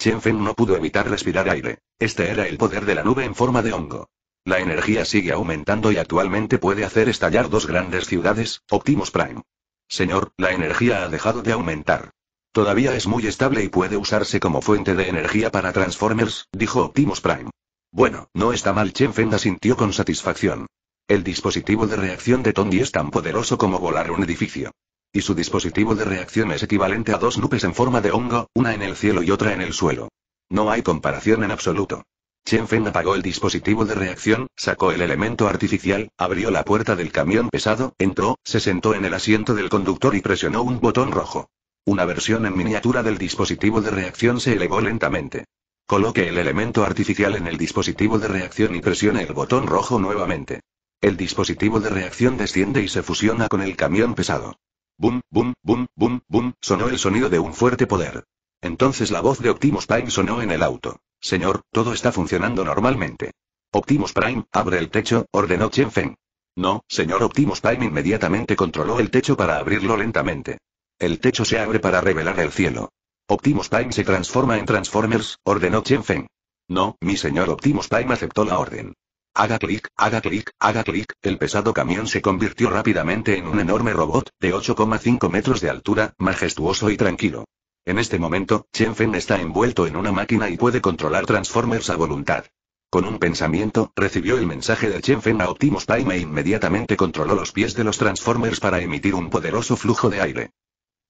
Chen no pudo evitar respirar aire. Este era el poder de la nube en forma de hongo. La energía sigue aumentando y actualmente puede hacer estallar dos grandes ciudades, Optimus Prime. Señor, la energía ha dejado de aumentar. Todavía es muy estable y puede usarse como fuente de energía para Transformers, dijo Optimus Prime. Bueno, no está mal, Chen Feng asintió con satisfacción. El dispositivo de reacción de Tondi es tan poderoso como volar un edificio. Y su dispositivo de reacción es equivalente a dos nubes en forma de hongo, una en el cielo y otra en el suelo. No hay comparación en absoluto. Chen Feng apagó el dispositivo de reacción, sacó el elemento artificial, abrió la puerta del camión pesado, entró, se sentó en el asiento del conductor y presionó un botón rojo. Una versión en miniatura del dispositivo de reacción se elevó lentamente. Coloque el elemento artificial en el dispositivo de reacción y presione el botón rojo nuevamente. El dispositivo de reacción desciende y se fusiona con el camión pesado. Bum, bum, bum, bum, bum, sonó el sonido de un fuerte poder. Entonces la voz de Optimus Prime sonó en el auto. Señor, todo está funcionando normalmente. Optimus Prime, abre el techo, ordenó Chen Feng. No, señor Optimus Prime inmediatamente controló el techo para abrirlo lentamente. El techo se abre para revelar el cielo. Optimus Prime se transforma en Transformers, ordenó Chen Feng. No, mi señor Optimus Prime aceptó la orden haga clic, haga clic, haga clic, el pesado camión se convirtió rápidamente en un enorme robot, de 8,5 metros de altura, majestuoso y tranquilo. En este momento, Chen Fen está envuelto en una máquina y puede controlar Transformers a voluntad. Con un pensamiento, recibió el mensaje de Chen Fen a Optimus Prime e inmediatamente controló los pies de los Transformers para emitir un poderoso flujo de aire.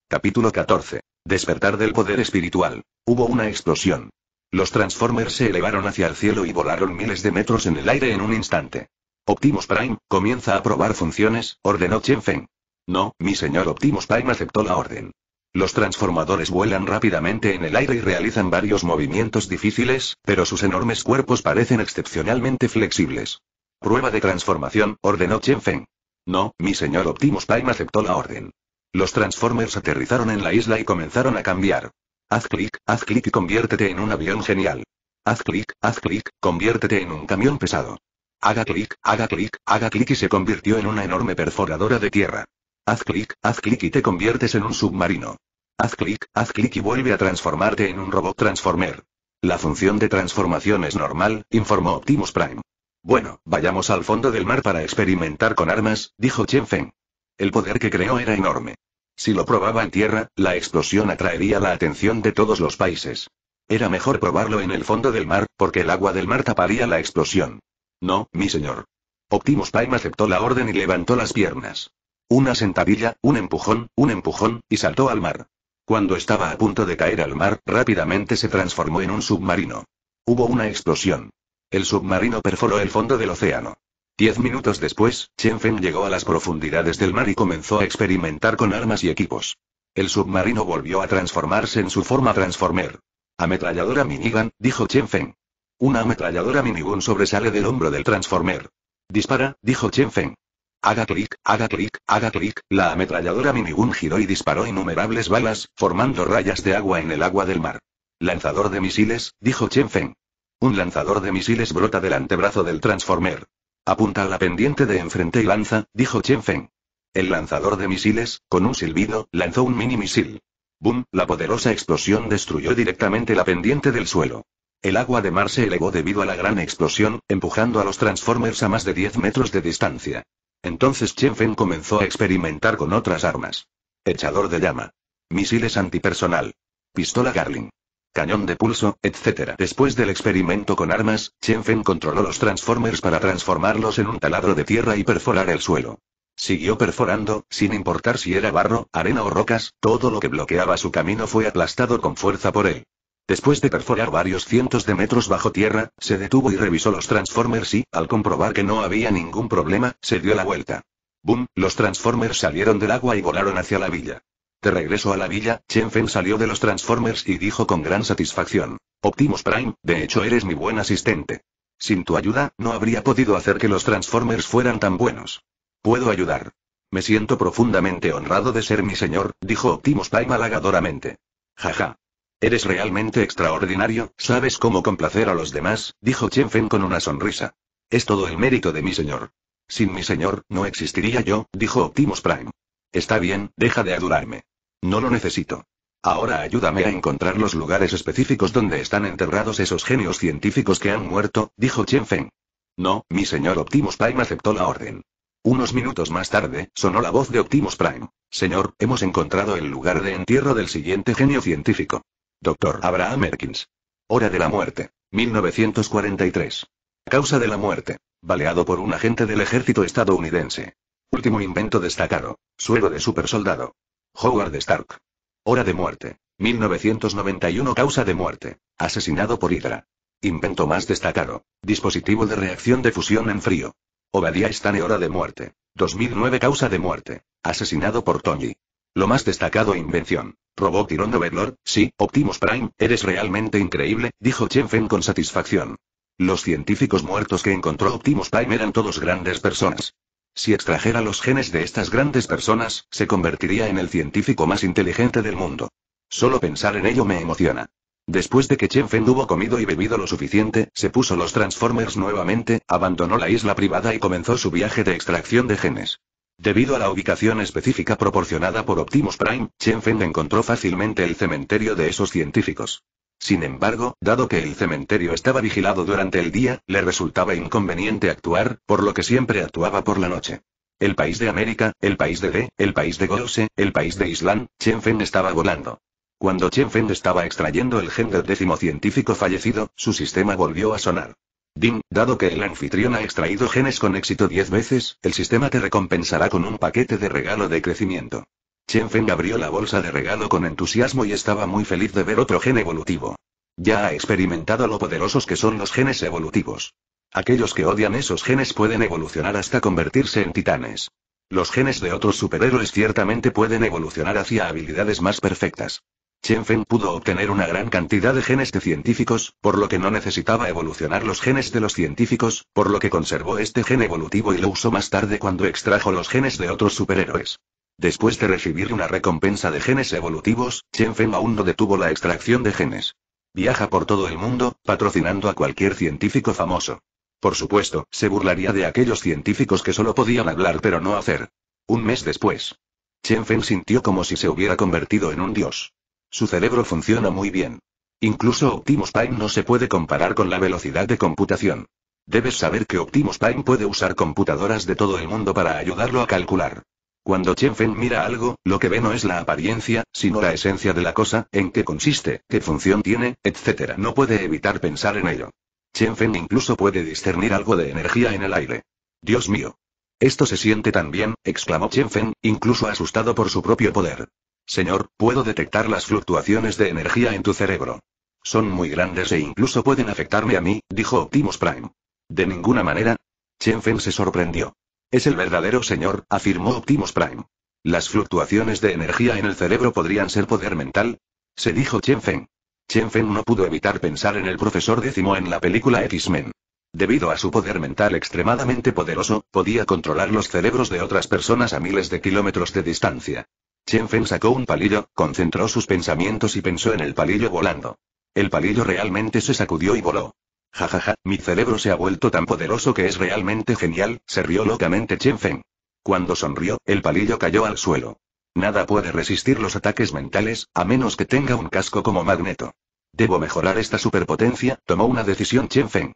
Capítulo 14. Despertar del poder espiritual. Hubo una explosión. Los Transformers se elevaron hacia el cielo y volaron miles de metros en el aire en un instante. Optimus Prime, comienza a probar funciones, ordenó Chen Feng. No, mi señor Optimus Prime aceptó la orden. Los transformadores vuelan rápidamente en el aire y realizan varios movimientos difíciles, pero sus enormes cuerpos parecen excepcionalmente flexibles. Prueba de transformación, ordenó Chen Feng. No, mi señor Optimus Prime aceptó la orden. Los Transformers aterrizaron en la isla y comenzaron a cambiar. Haz clic, haz clic y conviértete en un avión genial. Haz clic, haz clic, conviértete en un camión pesado. Haga clic, haga clic, haga clic y se convirtió en una enorme perforadora de tierra. Haz clic, haz clic y te conviertes en un submarino. Haz clic, haz clic y vuelve a transformarte en un robot transformer. La función de transformación es normal, informó Optimus Prime. Bueno, vayamos al fondo del mar para experimentar con armas, dijo Chen Feng. El poder que creó era enorme. Si lo probaba en tierra, la explosión atraería la atención de todos los países. Era mejor probarlo en el fondo del mar, porque el agua del mar taparía la explosión. No, mi señor. Optimus Prime aceptó la orden y levantó las piernas. Una sentadilla, un empujón, un empujón, y saltó al mar. Cuando estaba a punto de caer al mar, rápidamente se transformó en un submarino. Hubo una explosión. El submarino perforó el fondo del océano. Diez minutos después, Chen Feng llegó a las profundidades del mar y comenzó a experimentar con armas y equipos. El submarino volvió a transformarse en su forma Transformer. Ametralladora minigun, dijo Chen Feng. Una ametralladora minigun sobresale del hombro del Transformer. Dispara, dijo Chen Feng. Haga clic, haga clic, haga clic, la ametralladora minigun giró y disparó innumerables balas, formando rayas de agua en el agua del mar. Lanzador de misiles, dijo Chen Feng. Un lanzador de misiles brota del antebrazo del Transformer. Apunta a la pendiente de enfrente y lanza, dijo Chen Feng. El lanzador de misiles, con un silbido, lanzó un mini misil. ¡Bum! La poderosa explosión destruyó directamente la pendiente del suelo. El agua de mar se elevó debido a la gran explosión, empujando a los Transformers a más de 10 metros de distancia. Entonces Chen Feng comenzó a experimentar con otras armas. Echador de llama. Misiles antipersonal. Pistola Garling cañón de pulso, etc. Después del experimento con armas, Chen Feng controló los Transformers para transformarlos en un taladro de tierra y perforar el suelo. Siguió perforando, sin importar si era barro, arena o rocas, todo lo que bloqueaba su camino fue aplastado con fuerza por él. Después de perforar varios cientos de metros bajo tierra, se detuvo y revisó los Transformers y, al comprobar que no había ningún problema, se dio la vuelta. Boom, Los Transformers salieron del agua y volaron hacia la villa. Te regreso a la villa, Chen Feng salió de los Transformers y dijo con gran satisfacción. Optimus Prime, de hecho eres mi buen asistente. Sin tu ayuda, no habría podido hacer que los Transformers fueran tan buenos. Puedo ayudar. Me siento profundamente honrado de ser mi señor, dijo Optimus Prime halagadoramente. Jaja. Eres realmente extraordinario, sabes cómo complacer a los demás, dijo Chen Feng con una sonrisa. Es todo el mérito de mi señor. Sin mi señor, no existiría yo, dijo Optimus Prime. Está bien, deja de adularme. No lo necesito. Ahora ayúdame a encontrar los lugares específicos donde están enterrados esos genios científicos que han muerto, dijo Chen Feng. No, mi señor Optimus Prime aceptó la orden. Unos minutos más tarde, sonó la voz de Optimus Prime. Señor, hemos encontrado el lugar de entierro del siguiente genio científico. Doctor Abraham Erkins. Hora de la muerte. 1943. Causa de la muerte. Baleado por un agente del ejército estadounidense. Último invento destacado. Suero de supersoldado. Howard Stark. Hora de muerte. 1991 Causa de muerte. Asesinado por Hydra. Invento más destacado. Dispositivo de reacción de fusión en frío. Obadiah Stane Hora de muerte. 2009 Causa de muerte. Asesinado por Tony. Lo más destacado invención. Robot Tirón Overlord, sí, Optimus Prime, eres realmente increíble, dijo Chen Feng con satisfacción. Los científicos muertos que encontró Optimus Prime eran todos grandes personas. Si extrajera los genes de estas grandes personas, se convertiría en el científico más inteligente del mundo. Solo pensar en ello me emociona. Después de que Chen Fen hubo comido y bebido lo suficiente, se puso los Transformers nuevamente, abandonó la isla privada y comenzó su viaje de extracción de genes. Debido a la ubicación específica proporcionada por Optimus Prime, Chen Fen encontró fácilmente el cementerio de esos científicos. Sin embargo, dado que el cementerio estaba vigilado durante el día, le resultaba inconveniente actuar, por lo que siempre actuaba por la noche. El país de América, el país de D, el país de Gose, el país de Islán, Chen estaba volando. Cuando Chen estaba extrayendo el gen del décimo científico fallecido, su sistema volvió a sonar. Ding, dado que el anfitrión ha extraído genes con éxito 10 veces, el sistema te recompensará con un paquete de regalo de crecimiento. Chen Feng abrió la bolsa de regalo con entusiasmo y estaba muy feliz de ver otro gen evolutivo. Ya ha experimentado lo poderosos que son los genes evolutivos. Aquellos que odian esos genes pueden evolucionar hasta convertirse en titanes. Los genes de otros superhéroes ciertamente pueden evolucionar hacia habilidades más perfectas. Chen Feng pudo obtener una gran cantidad de genes de científicos, por lo que no necesitaba evolucionar los genes de los científicos, por lo que conservó este gen evolutivo y lo usó más tarde cuando extrajo los genes de otros superhéroes. Después de recibir una recompensa de genes evolutivos, Chen Feng aún no detuvo la extracción de genes. Viaja por todo el mundo, patrocinando a cualquier científico famoso. Por supuesto, se burlaría de aquellos científicos que solo podían hablar pero no hacer. Un mes después, Chen Feng sintió como si se hubiera convertido en un dios. Su cerebro funciona muy bien. Incluso Optimus Prime no se puede comparar con la velocidad de computación. Debes saber que Optimus Prime puede usar computadoras de todo el mundo para ayudarlo a calcular. Cuando Chen Fen mira algo, lo que ve no es la apariencia, sino la esencia de la cosa, en qué consiste, qué función tiene, etc. No puede evitar pensar en ello. Chen Fen incluso puede discernir algo de energía en el aire. Dios mío. Esto se siente tan bien, exclamó Chen Fen, incluso asustado por su propio poder. Señor, puedo detectar las fluctuaciones de energía en tu cerebro. Son muy grandes e incluso pueden afectarme a mí, dijo Optimus Prime. De ninguna manera. Chen Fen se sorprendió. Es el verdadero señor, afirmó Optimus Prime. Las fluctuaciones de energía en el cerebro podrían ser poder mental, se dijo Chen Feng. Chen Feng no pudo evitar pensar en el profesor décimo en la película X-Men. Debido a su poder mental extremadamente poderoso, podía controlar los cerebros de otras personas a miles de kilómetros de distancia. Chen Feng sacó un palillo, concentró sus pensamientos y pensó en el palillo volando. El palillo realmente se sacudió y voló. Jajaja, mi cerebro se ha vuelto tan poderoso que es realmente genial, se rió locamente Chen Feng. Cuando sonrió, el palillo cayó al suelo. Nada puede resistir los ataques mentales, a menos que tenga un casco como magneto. Debo mejorar esta superpotencia, tomó una decisión Chen Feng.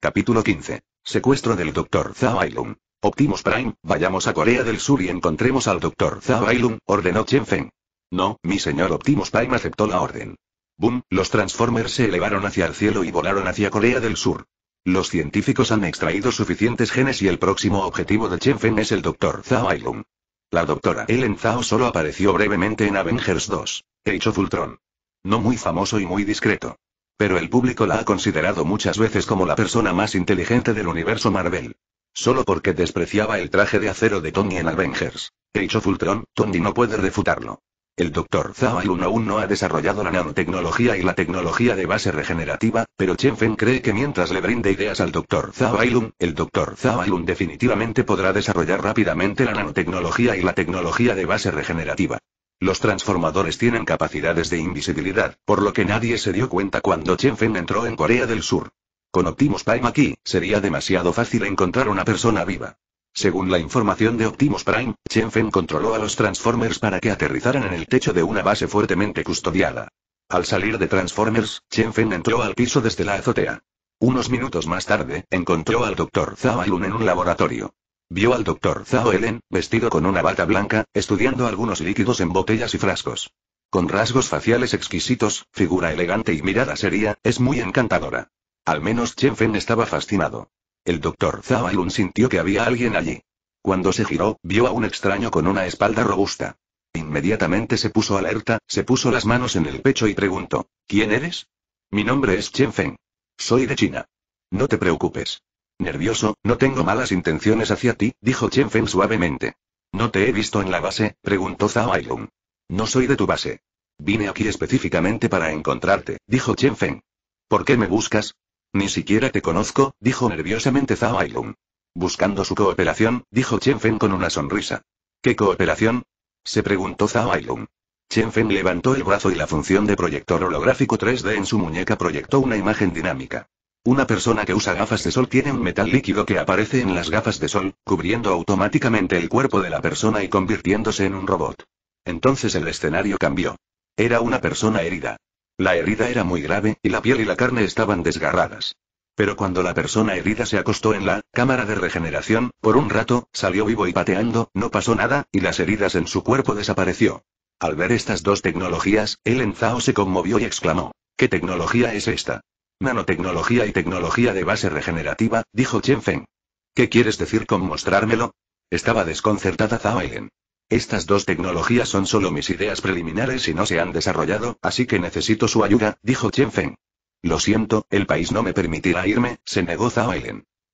Capítulo 15. Secuestro del Dr. Zhao Ailun. Optimus Prime, vayamos a Corea del Sur y encontremos al Dr. Zhao Ailun, ordenó Chen Feng. No, mi señor Optimus Prime aceptó la orden. Boom, los Transformers se elevaron hacia el cielo y volaron hacia Corea del Sur. Los científicos han extraído suficientes genes y el próximo objetivo de Chen Feng es el Dr. Zhao Ailun. La doctora Ellen Zhao solo apareció brevemente en Avengers 2, Hecho Fultron. No muy famoso y muy discreto. Pero el público la ha considerado muchas veces como la persona más inteligente del universo Marvel. Solo porque despreciaba el traje de acero de Tony en Avengers. Hecho Fultron, Tony no puede refutarlo. El Dr. Zhao aún no ha desarrollado la nanotecnología y la tecnología de base regenerativa, pero Chen Feng cree que mientras le brinde ideas al Dr. Zhao el Dr. Zhao definitivamente podrá desarrollar rápidamente la nanotecnología y la tecnología de base regenerativa. Los transformadores tienen capacidades de invisibilidad, por lo que nadie se dio cuenta cuando Chen Feng entró en Corea del Sur. Con Optimus Prime aquí, sería demasiado fácil encontrar una persona viva. Según la información de Optimus Prime, Chen Fen controló a los Transformers para que aterrizaran en el techo de una base fuertemente custodiada. Al salir de Transformers, Chen Fen entró al piso desde la azotea. Unos minutos más tarde, encontró al Dr. Zhao Lun en un laboratorio. Vio al Dr. Zhao Elen, vestido con una bata blanca, estudiando algunos líquidos en botellas y frascos. Con rasgos faciales exquisitos, figura elegante y mirada seria, es muy encantadora. Al menos Chen Fen estaba fascinado. El doctor Zabalun sintió que había alguien allí. Cuando se giró, vio a un extraño con una espalda robusta. Inmediatamente se puso alerta, se puso las manos en el pecho y preguntó, ¿Quién eres? Mi nombre es Chen Feng. Soy de China. No te preocupes. Nervioso, no tengo malas intenciones hacia ti, dijo Chen Feng suavemente. ¿No te he visto en la base? preguntó Zhao Ailun. No soy de tu base. Vine aquí específicamente para encontrarte, dijo Chen Feng. ¿Por qué me buscas? Ni siquiera te conozco, dijo nerviosamente Zhao Ailun. Buscando su cooperación, dijo Chen Feng con una sonrisa. ¿Qué cooperación? se preguntó Zhao Ailun. Chen Feng levantó el brazo y la función de proyector holográfico 3D en su muñeca proyectó una imagen dinámica. Una persona que usa gafas de sol tiene un metal líquido que aparece en las gafas de sol, cubriendo automáticamente el cuerpo de la persona y convirtiéndose en un robot. Entonces el escenario cambió. Era una persona herida. La herida era muy grave, y la piel y la carne estaban desgarradas. Pero cuando la persona herida se acostó en la cámara de regeneración, por un rato, salió vivo y pateando, no pasó nada, y las heridas en su cuerpo desapareció. Al ver estas dos tecnologías, Ellen Zhao se conmovió y exclamó, ¿qué tecnología es esta? Nanotecnología y tecnología de base regenerativa, dijo Chen Feng. ¿Qué quieres decir con mostrármelo? Estaba desconcertada Zhao Ellen. Estas dos tecnologías son solo mis ideas preliminares y no se han desarrollado, así que necesito su ayuda, dijo Chen Feng. Lo siento, el país no me permitirá irme, se negó Zhao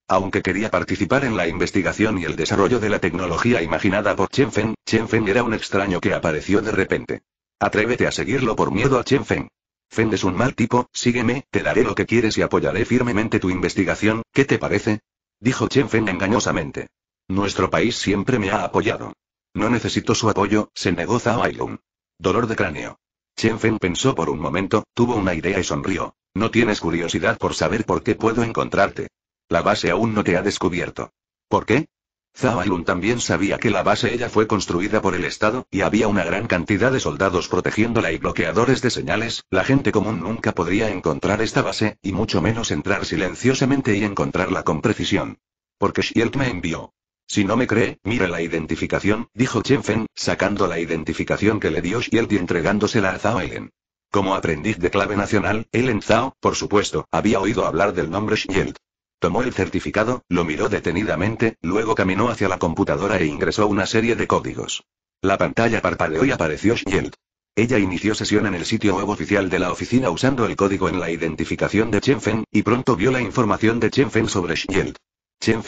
Aunque quería participar en la investigación y el desarrollo de la tecnología imaginada por Chen Feng, Chen Feng era un extraño que apareció de repente. Atrévete a seguirlo por miedo a Chen Feng. Feng es un mal tipo, sígueme, te daré lo que quieres y apoyaré firmemente tu investigación, ¿qué te parece? Dijo Chen Feng engañosamente. Nuestro país siempre me ha apoyado. No necesito su apoyo, se negó Zhao Ailun. Dolor de cráneo. Chen Feng pensó por un momento, tuvo una idea y sonrió. No tienes curiosidad por saber por qué puedo encontrarte. La base aún no te ha descubierto. ¿Por qué? Zhao Ailun también sabía que la base ella fue construida por el Estado, y había una gran cantidad de soldados protegiéndola y bloqueadores de señales, la gente común nunca podría encontrar esta base, y mucho menos entrar silenciosamente y encontrarla con precisión. Porque Shield me envió. Si no me cree, mire la identificación, dijo Chen Feng, sacando la identificación que le dio Shield y entregándosela a Zhao Ellen. Como aprendiz de clave nacional, Ellen Zhao, por supuesto, había oído hablar del nombre Shield. Tomó el certificado, lo miró detenidamente, luego caminó hacia la computadora e ingresó una serie de códigos. La pantalla parpadeó y apareció Shield. Ella inició sesión en el sitio web oficial de la oficina usando el código en la identificación de Chen Feng, y pronto vio la información de Chen Feng sobre Shield. Chen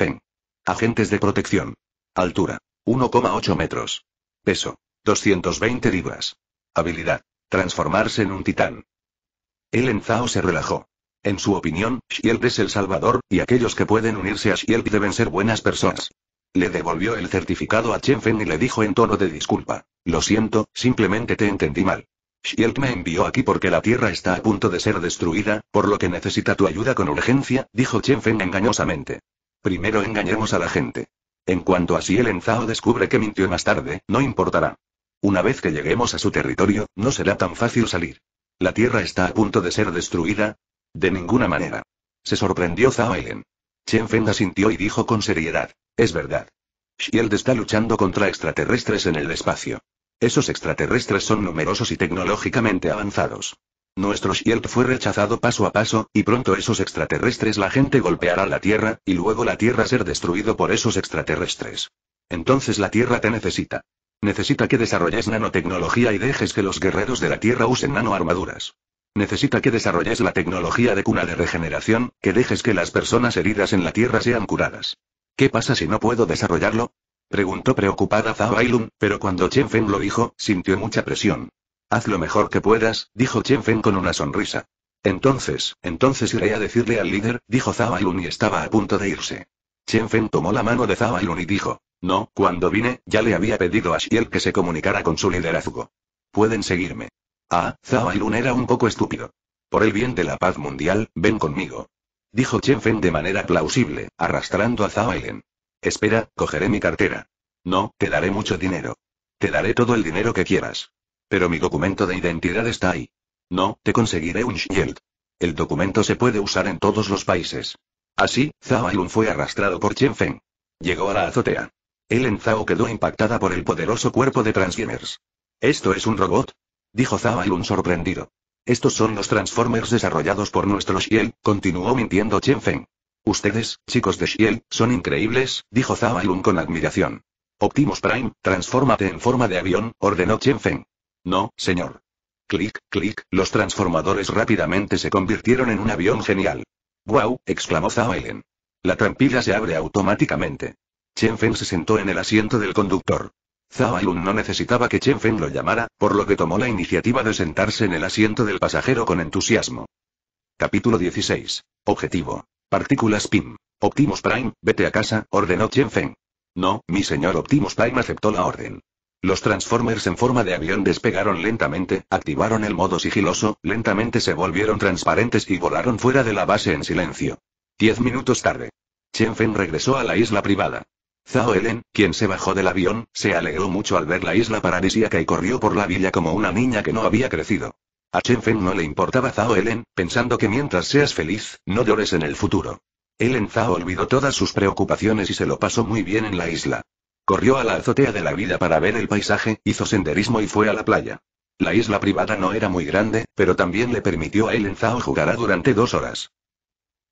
Agentes de protección. Altura. 1,8 metros. Peso. 220 libras. Habilidad. Transformarse en un titán. El Enzao se relajó. En su opinión, Shield es el salvador, y aquellos que pueden unirse a Shield deben ser buenas personas. Le devolvió el certificado a Feng y le dijo en tono de disculpa. Lo siento, simplemente te entendí mal. Shield me envió aquí porque la Tierra está a punto de ser destruida, por lo que necesita tu ayuda con urgencia, dijo Feng engañosamente. Primero engañemos a la gente. En cuanto a el enzao descubre que mintió más tarde, no importará. Una vez que lleguemos a su territorio, no será tan fácil salir. La tierra está a punto de ser destruida. De ninguna manera. Se sorprendió Zhao Elen. Chen Feng asintió y dijo con seriedad. Es verdad. Shield está luchando contra extraterrestres en el espacio. Esos extraterrestres son numerosos y tecnológicamente avanzados. Nuestro Shield fue rechazado paso a paso, y pronto esos extraterrestres la gente golpeará la Tierra, y luego la Tierra ser destruido por esos extraterrestres. Entonces la Tierra te necesita. Necesita que desarrolles nanotecnología y dejes que los guerreros de la Tierra usen nanoarmaduras. Necesita que desarrolles la tecnología de cuna de regeneración, que dejes que las personas heridas en la Tierra sean curadas. ¿Qué pasa si no puedo desarrollarlo? Preguntó preocupada Zhao pero cuando Chen Feng lo dijo, sintió mucha presión. Haz lo mejor que puedas, dijo Chen con una sonrisa. Entonces, entonces iré a decirle al líder, dijo Zhao y estaba a punto de irse. Chen tomó la mano de Zhao y dijo, no, cuando vine, ya le había pedido a Xiel que se comunicara con su liderazgo. Pueden seguirme. Ah, Zhao era un poco estúpido. Por el bien de la paz mundial, ven conmigo. Dijo Chen de manera plausible, arrastrando a Zhao Espera, cogeré mi cartera. No, te daré mucho dinero. Te daré todo el dinero que quieras. Pero mi documento de identidad está ahí. No, te conseguiré un shield. El documento se puede usar en todos los países. Así, Zhao fue arrastrado por Chen Feng. Llegó a la azotea. Ellen Zhao quedó impactada por el poderoso cuerpo de Transformers. ¿Esto es un robot? Dijo Zhao sorprendido. Estos son los Transformers desarrollados por nuestro Shield, continuó mintiendo Chen Feng. Ustedes, chicos de Shield, son increíbles, dijo Zhao con admiración. Optimus Prime, transfórmate en forma de avión, ordenó Chen Feng. No, señor. Clic, clic, los transformadores rápidamente se convirtieron en un avión genial. ¡Wow! exclamó Zhao La trampilla se abre automáticamente. Chen Feng se sentó en el asiento del conductor. Zhao no necesitaba que Chen Feng lo llamara, por lo que tomó la iniciativa de sentarse en el asiento del pasajero con entusiasmo. Capítulo 16. Objetivo. Partículas PIM. Optimus Prime, vete a casa, ordenó Chen Feng. No, mi señor Optimus Prime aceptó la orden. Los Transformers en forma de avión despegaron lentamente, activaron el modo sigiloso, lentamente se volvieron transparentes y volaron fuera de la base en silencio. Diez minutos tarde. Chen Feng regresó a la isla privada. Zhao Helen, quien se bajó del avión, se alegró mucho al ver la isla paradisíaca y corrió por la villa como una niña que no había crecido. A Chen Feng no le importaba Zhao Helen, pensando que mientras seas feliz, no llores en el futuro. Helen Zhao olvidó todas sus preocupaciones y se lo pasó muy bien en la isla. Corrió a la azotea de la vida para ver el paisaje, hizo senderismo y fue a la playa. La isla privada no era muy grande, pero también le permitió a Ellen Zhao jugar durante dos horas.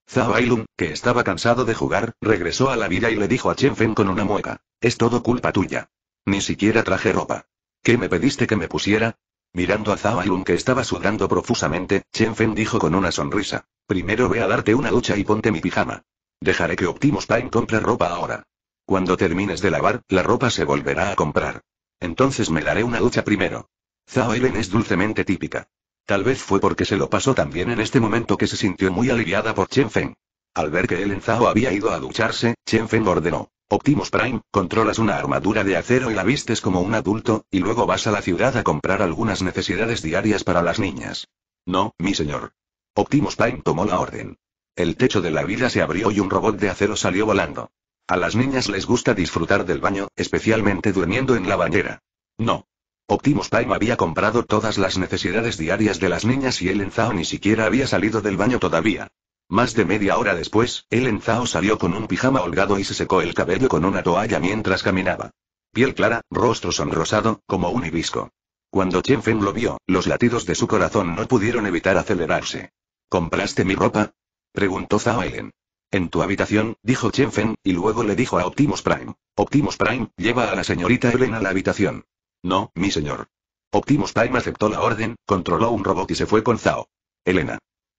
Zhao Ailun, que estaba cansado de jugar, regresó a la villa y le dijo a Chen Fen con una mueca. Es todo culpa tuya. Ni siquiera traje ropa. ¿Qué me pediste que me pusiera? Mirando a Zhao Ailun que estaba sudando profusamente, Chen Fen dijo con una sonrisa. Primero ve a darte una ducha y ponte mi pijama. Dejaré que Optimus Prime compre ropa ahora. Cuando termines de lavar, la ropa se volverá a comprar. Entonces me daré una ducha primero. Zhao Ellen es dulcemente típica. Tal vez fue porque se lo pasó tan bien en este momento que se sintió muy aliviada por Chen Feng. Al ver que Ellen Zhao había ido a ducharse, Chen Feng ordenó. Optimus Prime, controlas una armadura de acero y la vistes como un adulto, y luego vas a la ciudad a comprar algunas necesidades diarias para las niñas. No, mi señor. Optimus Prime tomó la orden. El techo de la vida se abrió y un robot de acero salió volando. A las niñas les gusta disfrutar del baño, especialmente durmiendo en la bañera. No. Optimus Prime había comprado todas las necesidades diarias de las niñas y Ellen Zhao ni siquiera había salido del baño todavía. Más de media hora después, Ellen Zhao salió con un pijama holgado y se secó el cabello con una toalla mientras caminaba. Piel clara, rostro sonrosado, como un hibisco. Cuando Chen Feng lo vio, los latidos de su corazón no pudieron evitar acelerarse. ¿Compraste mi ropa? Preguntó Zhao Ellen. En tu habitación, dijo Chen y luego le dijo a Optimus Prime. Optimus Prime, lleva a la señorita Elena a la habitación. No, mi señor. Optimus Prime aceptó la orden, controló un robot y se fue con Zhao. Elena.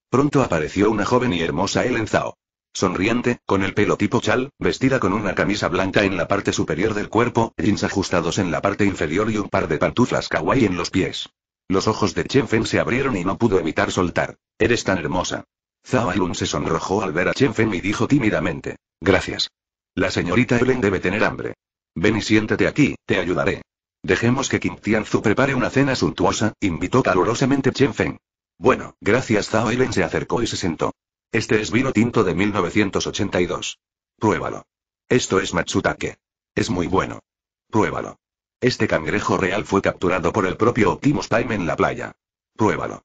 Pronto apareció una joven y hermosa Ellen Zhao. Sonriente, con el pelo tipo chal, vestida con una camisa blanca en la parte superior del cuerpo, jeans ajustados en la parte inferior y un par de pantuflas kawaii en los pies. Los ojos de Chen Fen se abrieron y no pudo evitar soltar. Eres tan hermosa. Zabalun se sonrojó al ver a Chen Feng y dijo tímidamente. Gracias. La señorita Ellen debe tener hambre. Ven y siéntate aquí, te ayudaré. Dejemos que Kim Tianzu prepare una cena suntuosa, invitó calurosamente Feng. Bueno, gracias Zhao se acercó y se sentó. Este es vino tinto de 1982. Pruébalo. Esto es Matsutake. Es muy bueno. Pruébalo. Este cangrejo real fue capturado por el propio Optimus Prime en la playa. Pruébalo.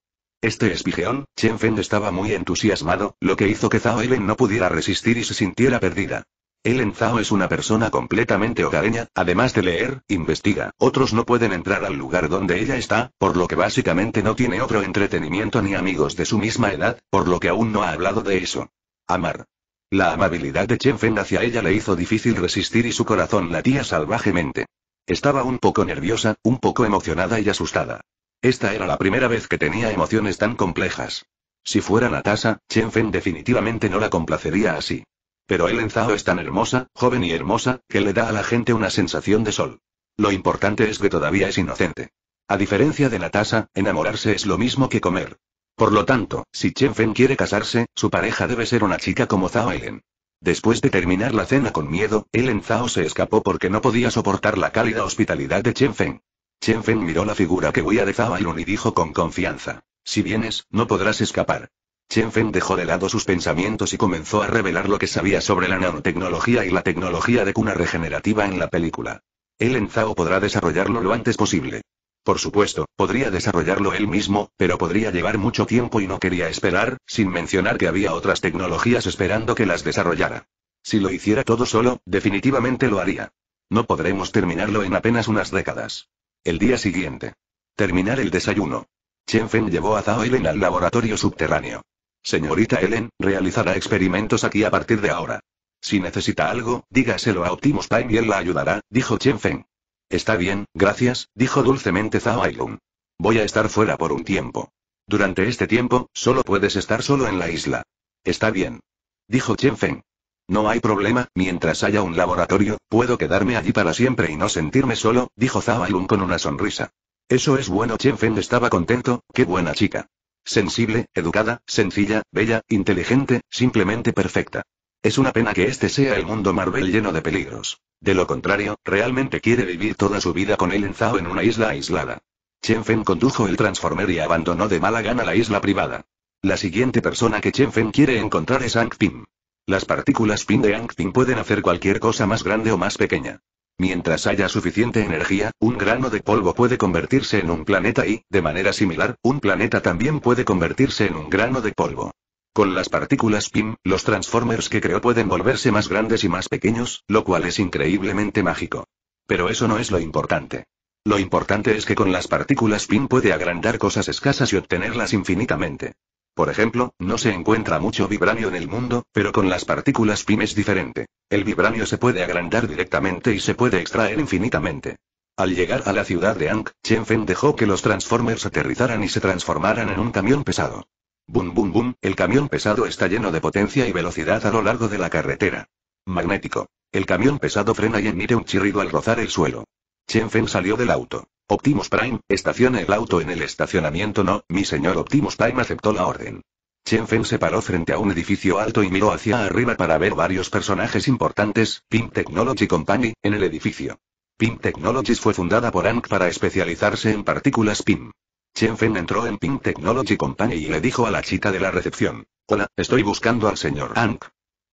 Este espigeón, Chen Feng estaba muy entusiasmado, lo que hizo que Zhao Ellen no pudiera resistir y se sintiera perdida. Ellen Zhao es una persona completamente hogareña, además de leer, investiga, otros no pueden entrar al lugar donde ella está, por lo que básicamente no tiene otro entretenimiento ni amigos de su misma edad, por lo que aún no ha hablado de eso. Amar. La amabilidad de Chen Fen hacia ella le hizo difícil resistir y su corazón latía salvajemente. Estaba un poco nerviosa, un poco emocionada y asustada. Esta era la primera vez que tenía emociones tan complejas. Si fuera Natasha, Chen Fen definitivamente no la complacería así. Pero Ellen Zhao es tan hermosa, joven y hermosa, que le da a la gente una sensación de sol. Lo importante es que todavía es inocente. A diferencia de Natasha, enamorarse es lo mismo que comer. Por lo tanto, si Chen Fen quiere casarse, su pareja debe ser una chica como Zhao Ellen. Después de terminar la cena con miedo, Ellen Zhao se escapó porque no podía soportar la cálida hospitalidad de Chen Feng. Chen Feng miró la figura que huía de Zabailun y dijo con confianza. Si vienes, no podrás escapar. Chen Feng dejó de lado sus pensamientos y comenzó a revelar lo que sabía sobre la nanotecnología y la tecnología de cuna regenerativa en la película. El en podrá desarrollarlo lo antes posible. Por supuesto, podría desarrollarlo él mismo, pero podría llevar mucho tiempo y no quería esperar, sin mencionar que había otras tecnologías esperando que las desarrollara. Si lo hiciera todo solo, definitivamente lo haría. No podremos terminarlo en apenas unas décadas. El día siguiente. Terminar el desayuno. Chen Feng llevó a Zhao Ellen al laboratorio subterráneo. Señorita Ellen, realizará experimentos aquí a partir de ahora. Si necesita algo, dígaselo a Optimus Prime y él la ayudará, dijo Chen Feng. Está bien, gracias, dijo dulcemente Zhao Ailun. Voy a estar fuera por un tiempo. Durante este tiempo, solo puedes estar solo en la isla. Está bien. Dijo Chen Feng. No hay problema, mientras haya un laboratorio, puedo quedarme allí para siempre y no sentirme solo, dijo Zhao con una sonrisa. Eso es bueno, Chen Feng estaba contento, qué buena chica. Sensible, educada, sencilla, bella, inteligente, simplemente perfecta. Es una pena que este sea el mundo Marvel lleno de peligros. De lo contrario, realmente quiere vivir toda su vida con él en Zhao en una isla aislada. Chen Feng condujo el Transformer y abandonó de mala gana la isla privada. La siguiente persona que Chen Feng quiere encontrar es Ang Pim. Las partículas pin de Angpin pueden hacer cualquier cosa más grande o más pequeña. Mientras haya suficiente energía, un grano de polvo puede convertirse en un planeta y, de manera similar, un planeta también puede convertirse en un grano de polvo. Con las partículas PIM, los Transformers que creó pueden volverse más grandes y más pequeños, lo cual es increíblemente mágico. Pero eso no es lo importante. Lo importante es que con las partículas PIM puede agrandar cosas escasas y obtenerlas infinitamente. Por ejemplo, no se encuentra mucho vibranio en el mundo, pero con las partículas PIM es diferente. El vibranio se puede agrandar directamente y se puede extraer infinitamente. Al llegar a la ciudad de Ankh, Chen Fen dejó que los Transformers aterrizaran y se transformaran en un camión pesado. Bum bum bum, el camión pesado está lleno de potencia y velocidad a lo largo de la carretera. Magnético. El camión pesado frena y emite un chirrido al rozar el suelo. Chen Feng salió del auto. Optimus Prime, estaciona el auto en el estacionamiento. No, mi señor Optimus Prime aceptó la orden. Chen Feng se paró frente a un edificio alto y miró hacia arriba para ver varios personajes importantes, Pim Technology Company, en el edificio. Pim Technologies fue fundada por Ank para especializarse en partículas PIM. Chen Feng entró en Pim Technology Company y le dijo a la chica de la recepción, Hola, estoy buscando al señor Ank.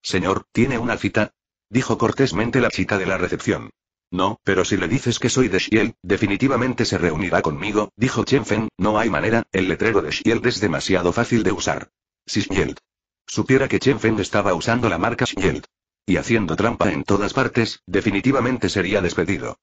Señor, ¿tiene una cita? Dijo cortésmente la chica de la recepción. No, pero si le dices que soy de Shield, definitivamente se reunirá conmigo, dijo Chen Feng, no hay manera, el letrero de Shield es demasiado fácil de usar. Si Shield supiera que Chen Feng estaba usando la marca Shield y haciendo trampa en todas partes, definitivamente sería despedido.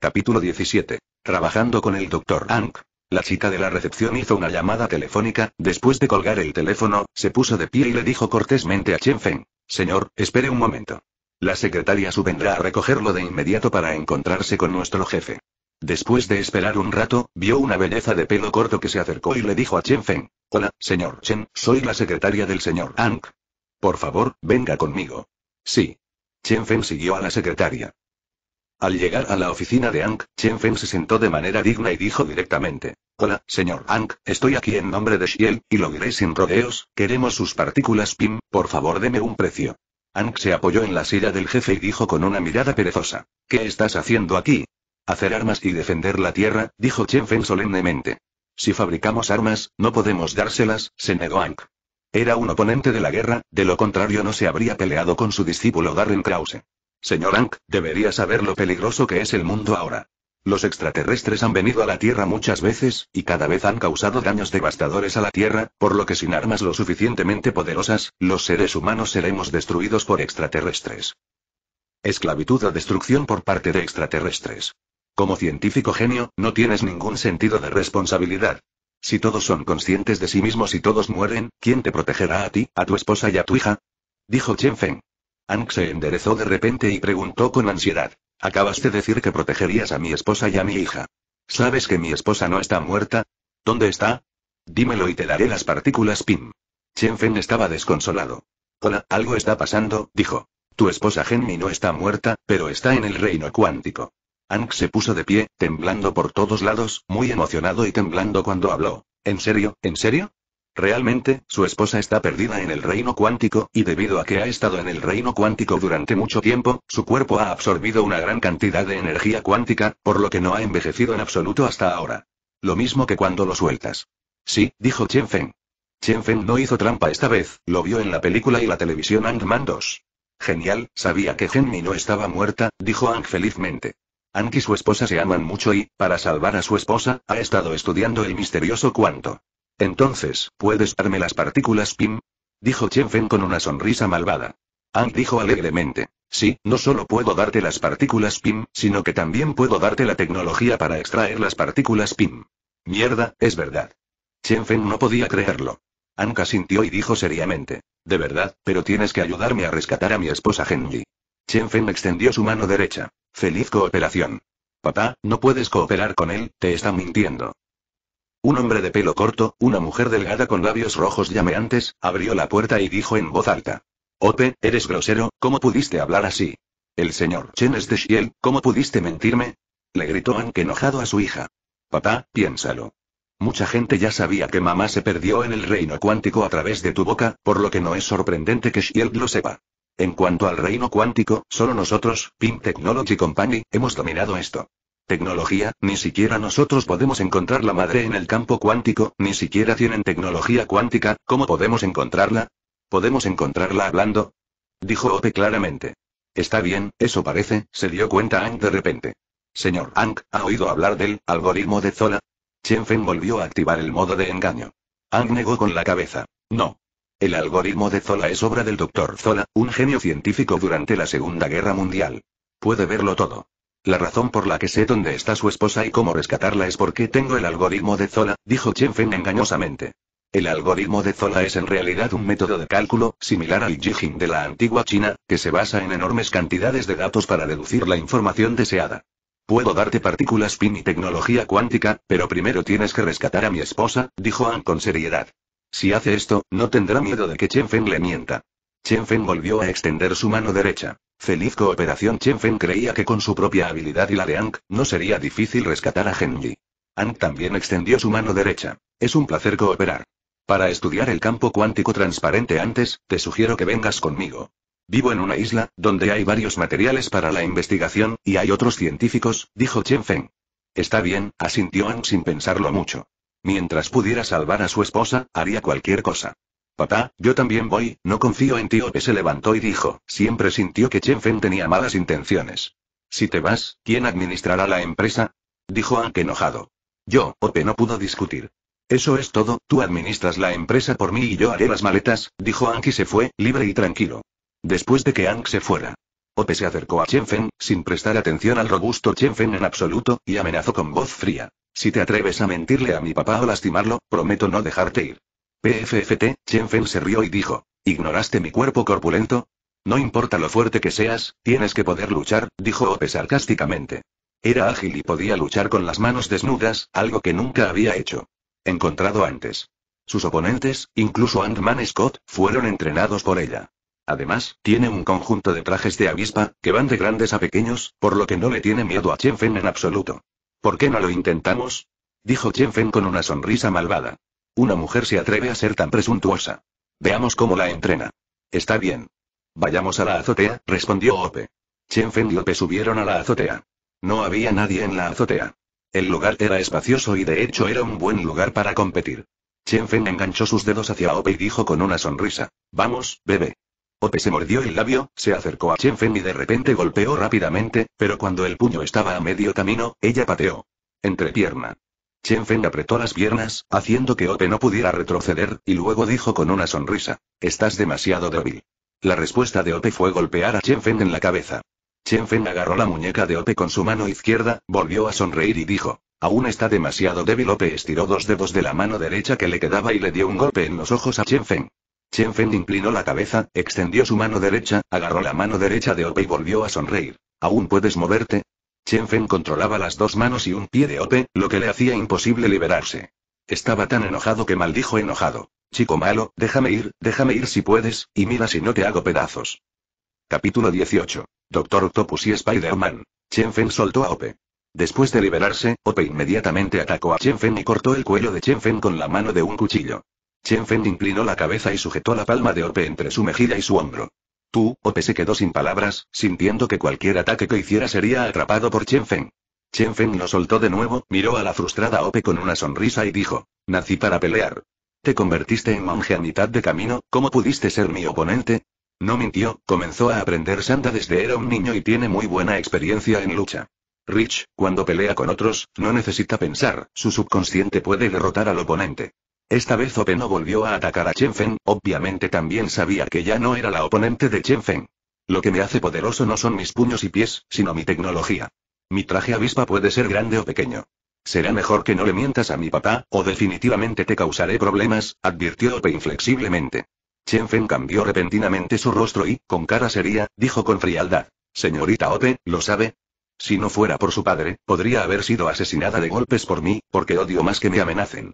Capítulo 17. Trabajando con el Dr. Ang. La chica de la recepción hizo una llamada telefónica, después de colgar el teléfono, se puso de pie y le dijo cortésmente a Chen Feng, Señor, espere un momento. La secretaria subendrá a recogerlo de inmediato para encontrarse con nuestro jefe. Después de esperar un rato, vio una belleza de pelo corto que se acercó y le dijo a Chen Feng: Hola, señor Chen, soy la secretaria del señor Ang. Por favor, venga conmigo. Sí. Chen Feng siguió a la secretaria. Al llegar a la oficina de Ang, Chen Feng se sentó de manera digna y dijo directamente: Hola, señor Ang, estoy aquí en nombre de Xiel, y lo diré sin rodeos, queremos sus partículas PIM, por favor deme un precio. Ank se apoyó en la silla del jefe y dijo con una mirada perezosa. ¿Qué estás haciendo aquí? Hacer armas y defender la tierra, dijo Chen Feng solemnemente. Si fabricamos armas, no podemos dárselas, se negó Ank. Era un oponente de la guerra, de lo contrario no se habría peleado con su discípulo Darren Krause. Señor Ank, debería saber lo peligroso que es el mundo ahora. Los extraterrestres han venido a la Tierra muchas veces, y cada vez han causado daños devastadores a la Tierra, por lo que sin armas lo suficientemente poderosas, los seres humanos seremos destruidos por extraterrestres. Esclavitud o destrucción por parte de extraterrestres. Como científico genio, no tienes ningún sentido de responsabilidad. Si todos son conscientes de sí mismos y todos mueren, ¿quién te protegerá a ti, a tu esposa y a tu hija? Dijo Chen Feng. Ang se enderezó de repente y preguntó con ansiedad. Acabas de decir que protegerías a mi esposa y a mi hija. ¿Sabes que mi esposa no está muerta? ¿Dónde está? Dímelo y te daré las partículas PIM. Chen Feng estaba desconsolado. Hola, algo está pasando, dijo. Tu esposa Genmi no está muerta, pero está en el reino cuántico. Ang se puso de pie, temblando por todos lados, muy emocionado y temblando cuando habló. ¿En serio? ¿En serio? Realmente, su esposa está perdida en el reino cuántico, y debido a que ha estado en el reino cuántico durante mucho tiempo, su cuerpo ha absorbido una gran cantidad de energía cuántica, por lo que no ha envejecido en absoluto hasta ahora. Lo mismo que cuando lo sueltas. Sí, dijo Chen Feng. Chen Feng no hizo trampa esta vez, lo vio en la película y la televisión Ant-Man 2. Genial, sabía que Genmi no estaba muerta, dijo Ang felizmente. Ang y su esposa se aman mucho y, para salvar a su esposa, ha estado estudiando el misterioso cuánto. Entonces, ¿puedes darme las partículas PIM? Dijo Chen Fen con una sonrisa malvada. Ang dijo alegremente. Sí, no solo puedo darte las partículas PIM, sino que también puedo darte la tecnología para extraer las partículas PIM. Mierda, es verdad. Chen Fen no podía creerlo. Anka sintió y dijo seriamente. De verdad, pero tienes que ayudarme a rescatar a mi esposa Genji. Chen Fen extendió su mano derecha. Feliz cooperación. Papá, no puedes cooperar con él, te está mintiendo. Un hombre de pelo corto, una mujer delgada con labios rojos llameantes, abrió la puerta y dijo en voz alta. Ope, eres grosero, ¿cómo pudiste hablar así? El señor Chen es de Shiel, ¿cómo pudiste mentirme? Le gritó aunque enojado a su hija. Papá, piénsalo. Mucha gente ya sabía que mamá se perdió en el reino cuántico a través de tu boca, por lo que no es sorprendente que Shield lo sepa. En cuanto al reino cuántico, solo nosotros, Pink Technology Company, hemos dominado esto tecnología, ni siquiera nosotros podemos encontrar la madre en el campo cuántico, ni siquiera tienen tecnología cuántica, ¿cómo podemos encontrarla? ¿Podemos encontrarla hablando? Dijo Ope claramente. Está bien, eso parece, se dio cuenta Ang de repente. Señor Ang, ¿ha oído hablar del algoritmo de Zola? Chen Feng volvió a activar el modo de engaño. Ang negó con la cabeza. No. El algoritmo de Zola es obra del doctor Zola, un genio científico durante la Segunda Guerra Mundial. Puede verlo todo. La razón por la que sé dónde está su esposa y cómo rescatarla es porque tengo el algoritmo de Zola, dijo Chen Feng engañosamente. El algoritmo de Zola es en realidad un método de cálculo, similar al Yijin de la antigua China, que se basa en enormes cantidades de datos para deducir la información deseada. Puedo darte partículas PIN y tecnología cuántica, pero primero tienes que rescatar a mi esposa, dijo Han con seriedad. Si hace esto, no tendrá miedo de que Chen Feng le mienta. Chen Feng volvió a extender su mano derecha. Feliz cooperación Chen Feng creía que con su propia habilidad y la de Ang, no sería difícil rescatar a Genji. Ang también extendió su mano derecha. Es un placer cooperar. Para estudiar el campo cuántico transparente antes, te sugiero que vengas conmigo. Vivo en una isla, donde hay varios materiales para la investigación, y hay otros científicos, dijo Chen Feng. Está bien, asintió Ang sin pensarlo mucho. Mientras pudiera salvar a su esposa, haría cualquier cosa. Papá, yo también voy, no confío en ti. Ope se levantó y dijo, siempre sintió que Chen Feng tenía malas intenciones. Si te vas, ¿quién administrará la empresa? Dijo Anke enojado. Yo, Ope no pudo discutir. Eso es todo, tú administras la empresa por mí y yo haré las maletas, dijo Anki y se fue, libre y tranquilo. Después de que Anki se fuera, Ope se acercó a Chen Feng, sin prestar atención al robusto Chen Feng en absoluto, y amenazó con voz fría. Si te atreves a mentirle a mi papá o lastimarlo, prometo no dejarte ir. Chen Shenfen se rió y dijo. ¿Ignoraste mi cuerpo corpulento? No importa lo fuerte que seas, tienes que poder luchar, dijo Ope sarcásticamente. Era ágil y podía luchar con las manos desnudas, algo que nunca había hecho. Encontrado antes. Sus oponentes, incluso Ant-Man Scott, fueron entrenados por ella. Además, tiene un conjunto de trajes de avispa, que van de grandes a pequeños, por lo que no le tiene miedo a Chen Fen en absoluto. ¿Por qué no lo intentamos? Dijo Chen Fen con una sonrisa malvada. Una mujer se atreve a ser tan presuntuosa. Veamos cómo la entrena. Está bien. Vayamos a la azotea, respondió Ope. Chenfen y Ope subieron a la azotea. No había nadie en la azotea. El lugar era espacioso y de hecho era un buen lugar para competir. Chenfen enganchó sus dedos hacia Ope y dijo con una sonrisa, Vamos, bebé. Ope se mordió el labio, se acercó a Feng y de repente golpeó rápidamente, pero cuando el puño estaba a medio camino, ella pateó. Entre pierna. Chen Feng apretó las piernas, haciendo que Ope no pudiera retroceder, y luego dijo con una sonrisa: Estás demasiado débil. La respuesta de Ope fue golpear a Chen Feng en la cabeza. Chen Feng agarró la muñeca de Ope con su mano izquierda, volvió a sonreír y dijo, aún está demasiado débil. Ope estiró dos dedos de la mano derecha que le quedaba y le dio un golpe en los ojos a Chen Feng. Chen Feng inclinó la cabeza, extendió su mano derecha, agarró la mano derecha de Ope y volvió a sonreír. ¿Aún puedes moverte? Feng controlaba las dos manos y un pie de Ope, lo que le hacía imposible liberarse. Estaba tan enojado que maldijo enojado. Chico malo, déjame ir, déjame ir si puedes, y mira si no te hago pedazos. Capítulo 18. Doctor Octopus y Spider-Man. Fen soltó a Ope. Después de liberarse, Ope inmediatamente atacó a Shenfen y cortó el cuello de Fen con la mano de un cuchillo. Fen inclinó la cabeza y sujetó la palma de Ope entre su mejilla y su hombro. Tú, Ope se quedó sin palabras, sintiendo que cualquier ataque que hiciera sería atrapado por Chen Feng. Chen Feng lo soltó de nuevo, miró a la frustrada Ope con una sonrisa y dijo, nací para pelear. Te convertiste en monje a mitad de camino, ¿cómo pudiste ser mi oponente? No mintió, comenzó a aprender santa desde era un niño y tiene muy buena experiencia en lucha. Rich, cuando pelea con otros, no necesita pensar, su subconsciente puede derrotar al oponente. Esta vez Ope no volvió a atacar a Feng, obviamente también sabía que ya no era la oponente de Feng. Lo que me hace poderoso no son mis puños y pies, sino mi tecnología. Mi traje avispa puede ser grande o pequeño. Será mejor que no le mientas a mi papá, o definitivamente te causaré problemas, advirtió Ope inflexiblemente. Feng cambió repentinamente su rostro y, con cara seria, dijo con frialdad. Señorita Ope, ¿lo sabe? Si no fuera por su padre, podría haber sido asesinada de golpes por mí, porque odio más que me amenacen.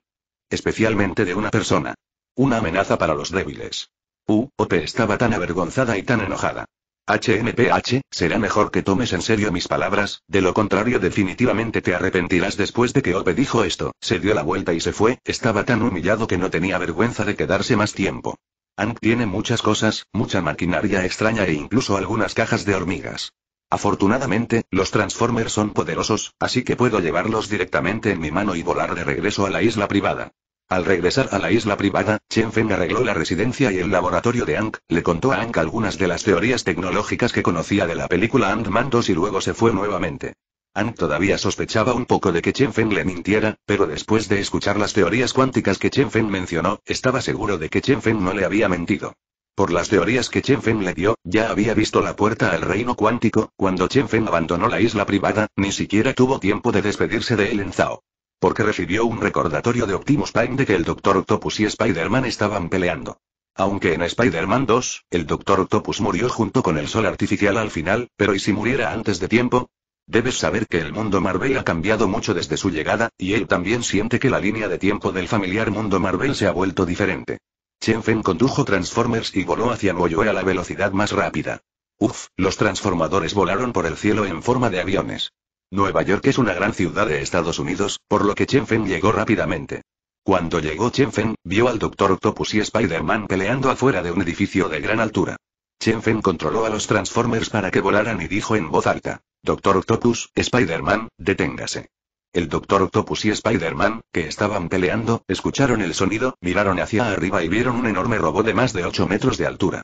Especialmente de una persona. Una amenaza para los débiles. Ope estaba tan avergonzada y tan enojada. HMPH, será mejor que tomes en serio mis palabras, de lo contrario definitivamente te arrepentirás después de que Ope dijo esto, se dio la vuelta y se fue, estaba tan humillado que no tenía vergüenza de quedarse más tiempo. Ank tiene muchas cosas, mucha maquinaria extraña e incluso algunas cajas de hormigas. Afortunadamente, los Transformers son poderosos, así que puedo llevarlos directamente en mi mano y volar de regreso a la isla privada. Al regresar a la isla privada, Chen Feng arregló la residencia y el laboratorio de Ang. le contó a Ang algunas de las teorías tecnológicas que conocía de la película Ant-Man 2 y luego se fue nuevamente. Ang todavía sospechaba un poco de que Chen Feng le mintiera, pero después de escuchar las teorías cuánticas que Chen Feng mencionó, estaba seguro de que Chen Feng no le había mentido. Por las teorías que Chen Feng le dio, ya había visto la puerta al reino cuántico, cuando Chen Feng abandonó la isla privada, ni siquiera tuvo tiempo de despedirse de él en Zhao porque recibió un recordatorio de Optimus Prime de que el Doctor Octopus y Spider-Man estaban peleando. Aunque en Spider-Man 2, el Doctor Octopus murió junto con el Sol Artificial al final, pero ¿y si muriera antes de tiempo? Debes saber que el mundo Marvel ha cambiado mucho desde su llegada, y él también siente que la línea de tiempo del familiar mundo Marvel se ha vuelto diferente. Chen Fen condujo Transformers y voló hacia Moyue a la velocidad más rápida. Uf, los transformadores volaron por el cielo en forma de aviones. Nueva York es una gran ciudad de Estados Unidos, por lo que Chen Feng llegó rápidamente. Cuando llegó Chen Feng, vio al Doctor Octopus y Spider-Man peleando afuera de un edificio de gran altura. Chen Feng controló a los Transformers para que volaran y dijo en voz alta: Doctor Octopus, Spider-Man, deténgase. El Doctor Octopus y Spider-Man, que estaban peleando, escucharon el sonido, miraron hacia arriba y vieron un enorme robot de más de 8 metros de altura.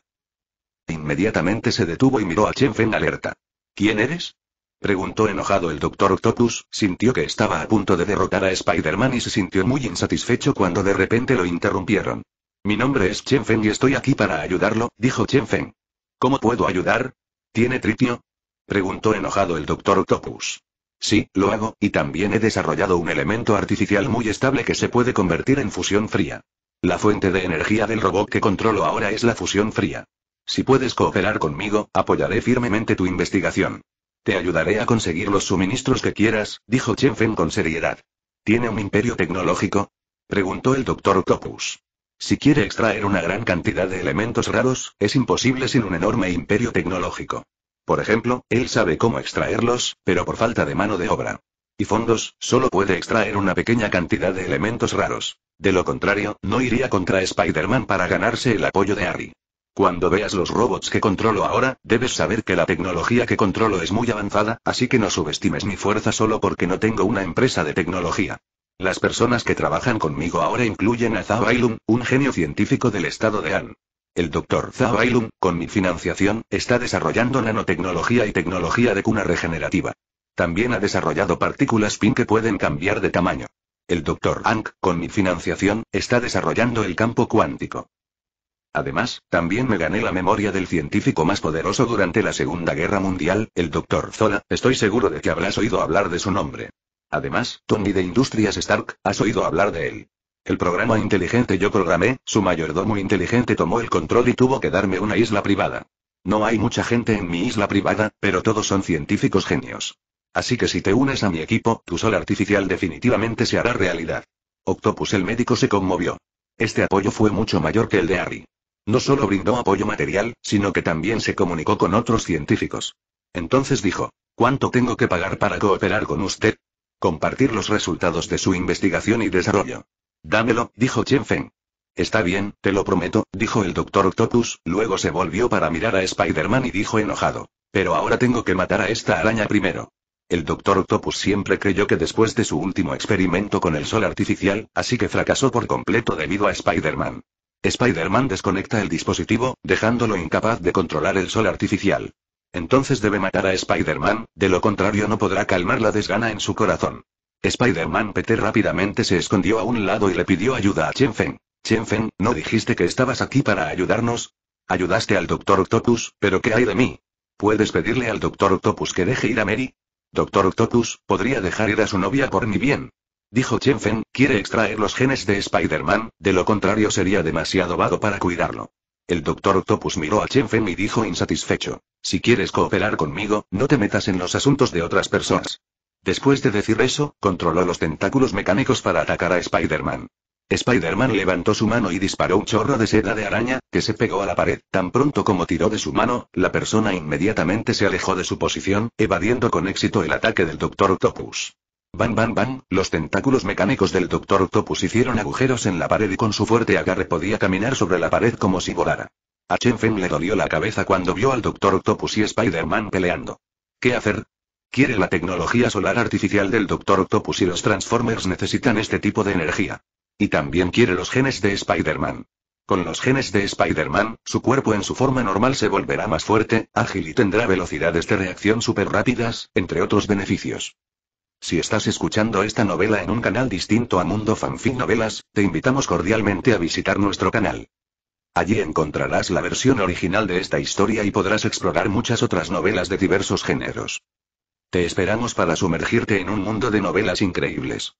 Inmediatamente se detuvo y miró a Chen Feng alerta. ¿Quién eres? Preguntó enojado el Dr. Octopus, sintió que estaba a punto de derrotar a Spider-Man y se sintió muy insatisfecho cuando de repente lo interrumpieron. Mi nombre es Chen Feng y estoy aquí para ayudarlo, dijo Chen Feng. ¿Cómo puedo ayudar? ¿Tiene tritio? Preguntó enojado el Dr. Octopus. Sí, lo hago, y también he desarrollado un elemento artificial muy estable que se puede convertir en fusión fría. La fuente de energía del robot que controlo ahora es la fusión fría. Si puedes cooperar conmigo, apoyaré firmemente tu investigación. Te ayudaré a conseguir los suministros que quieras, dijo Chen Feng con seriedad. ¿Tiene un imperio tecnológico? preguntó el doctor Octopus. Si quiere extraer una gran cantidad de elementos raros, es imposible sin un enorme imperio tecnológico. Por ejemplo, él sabe cómo extraerlos, pero por falta de mano de obra. Y fondos, solo puede extraer una pequeña cantidad de elementos raros. De lo contrario, no iría contra Spider-Man para ganarse el apoyo de Harry. Cuando veas los robots que controlo ahora, debes saber que la tecnología que controlo es muy avanzada, así que no subestimes mi fuerza solo porque no tengo una empresa de tecnología. Las personas que trabajan conmigo ahora incluyen a Zabailum, un genio científico del estado de An. El doctor Zabailum, con mi financiación, está desarrollando nanotecnología y tecnología de cuna regenerativa. También ha desarrollado partículas PIN que pueden cambiar de tamaño. El doctor Ank, con mi financiación, está desarrollando el campo cuántico. Además, también me gané la memoria del científico más poderoso durante la Segunda Guerra Mundial, el Dr. Zola, estoy seguro de que habrás oído hablar de su nombre. Además, Tony de Industrias Stark, has oído hablar de él. El programa inteligente yo programé, su mayordomo inteligente tomó el control y tuvo que darme una isla privada. No hay mucha gente en mi isla privada, pero todos son científicos genios. Así que si te unes a mi equipo, tu sol artificial definitivamente se hará realidad. Octopus el médico se conmovió. Este apoyo fue mucho mayor que el de Harry. No solo brindó apoyo material, sino que también se comunicó con otros científicos. Entonces dijo, ¿cuánto tengo que pagar para cooperar con usted? Compartir los resultados de su investigación y desarrollo. Dámelo, dijo Chen Feng. Está bien, te lo prometo, dijo el doctor Octopus, luego se volvió para mirar a Spider-Man y dijo enojado. Pero ahora tengo que matar a esta araña primero. El doctor Octopus siempre creyó que después de su último experimento con el sol artificial, así que fracasó por completo debido a Spider-Man. Spider-Man desconecta el dispositivo, dejándolo incapaz de controlar el sol artificial. Entonces debe matar a Spider-Man, de lo contrario no podrá calmar la desgana en su corazón. Spider-Man Peter rápidamente se escondió a un lado y le pidió ayuda a Chen Feng. Chen Feng, ¿no dijiste que estabas aquí para ayudarnos? Ayudaste al Doctor Octopus, pero ¿qué hay de mí? ¿Puedes pedirle al Doctor Octopus que deje ir a Mary? Doctor Octopus, podría dejar ir a su novia por mi bien. Dijo Chenfen, quiere extraer los genes de Spider-Man, de lo contrario sería demasiado vago para cuidarlo. El doctor Octopus miró a Chenfen y dijo insatisfecho. Si quieres cooperar conmigo, no te metas en los asuntos de otras personas. Después de decir eso, controló los tentáculos mecánicos para atacar a Spider-Man. Spider-Man levantó su mano y disparó un chorro de seda de araña, que se pegó a la pared. Tan pronto como tiró de su mano, la persona inmediatamente se alejó de su posición, evadiendo con éxito el ataque del Doctor Octopus. Bam bam bam, los tentáculos mecánicos del Dr. Octopus hicieron agujeros en la pared y con su fuerte agarre podía caminar sobre la pared como si volara. A Chen Feng le dolió la cabeza cuando vio al Doctor Octopus y Spider-Man peleando. ¿Qué hacer? Quiere la tecnología solar artificial del Doctor Octopus y los Transformers necesitan este tipo de energía. Y también quiere los genes de Spider-Man. Con los genes de Spider-Man, su cuerpo en su forma normal se volverá más fuerte, ágil y tendrá velocidades de reacción súper rápidas, entre otros beneficios. Si estás escuchando esta novela en un canal distinto a Mundo Fanfic Novelas, te invitamos cordialmente a visitar nuestro canal. Allí encontrarás la versión original de esta historia y podrás explorar muchas otras novelas de diversos géneros. Te esperamos para sumergirte en un mundo de novelas increíbles.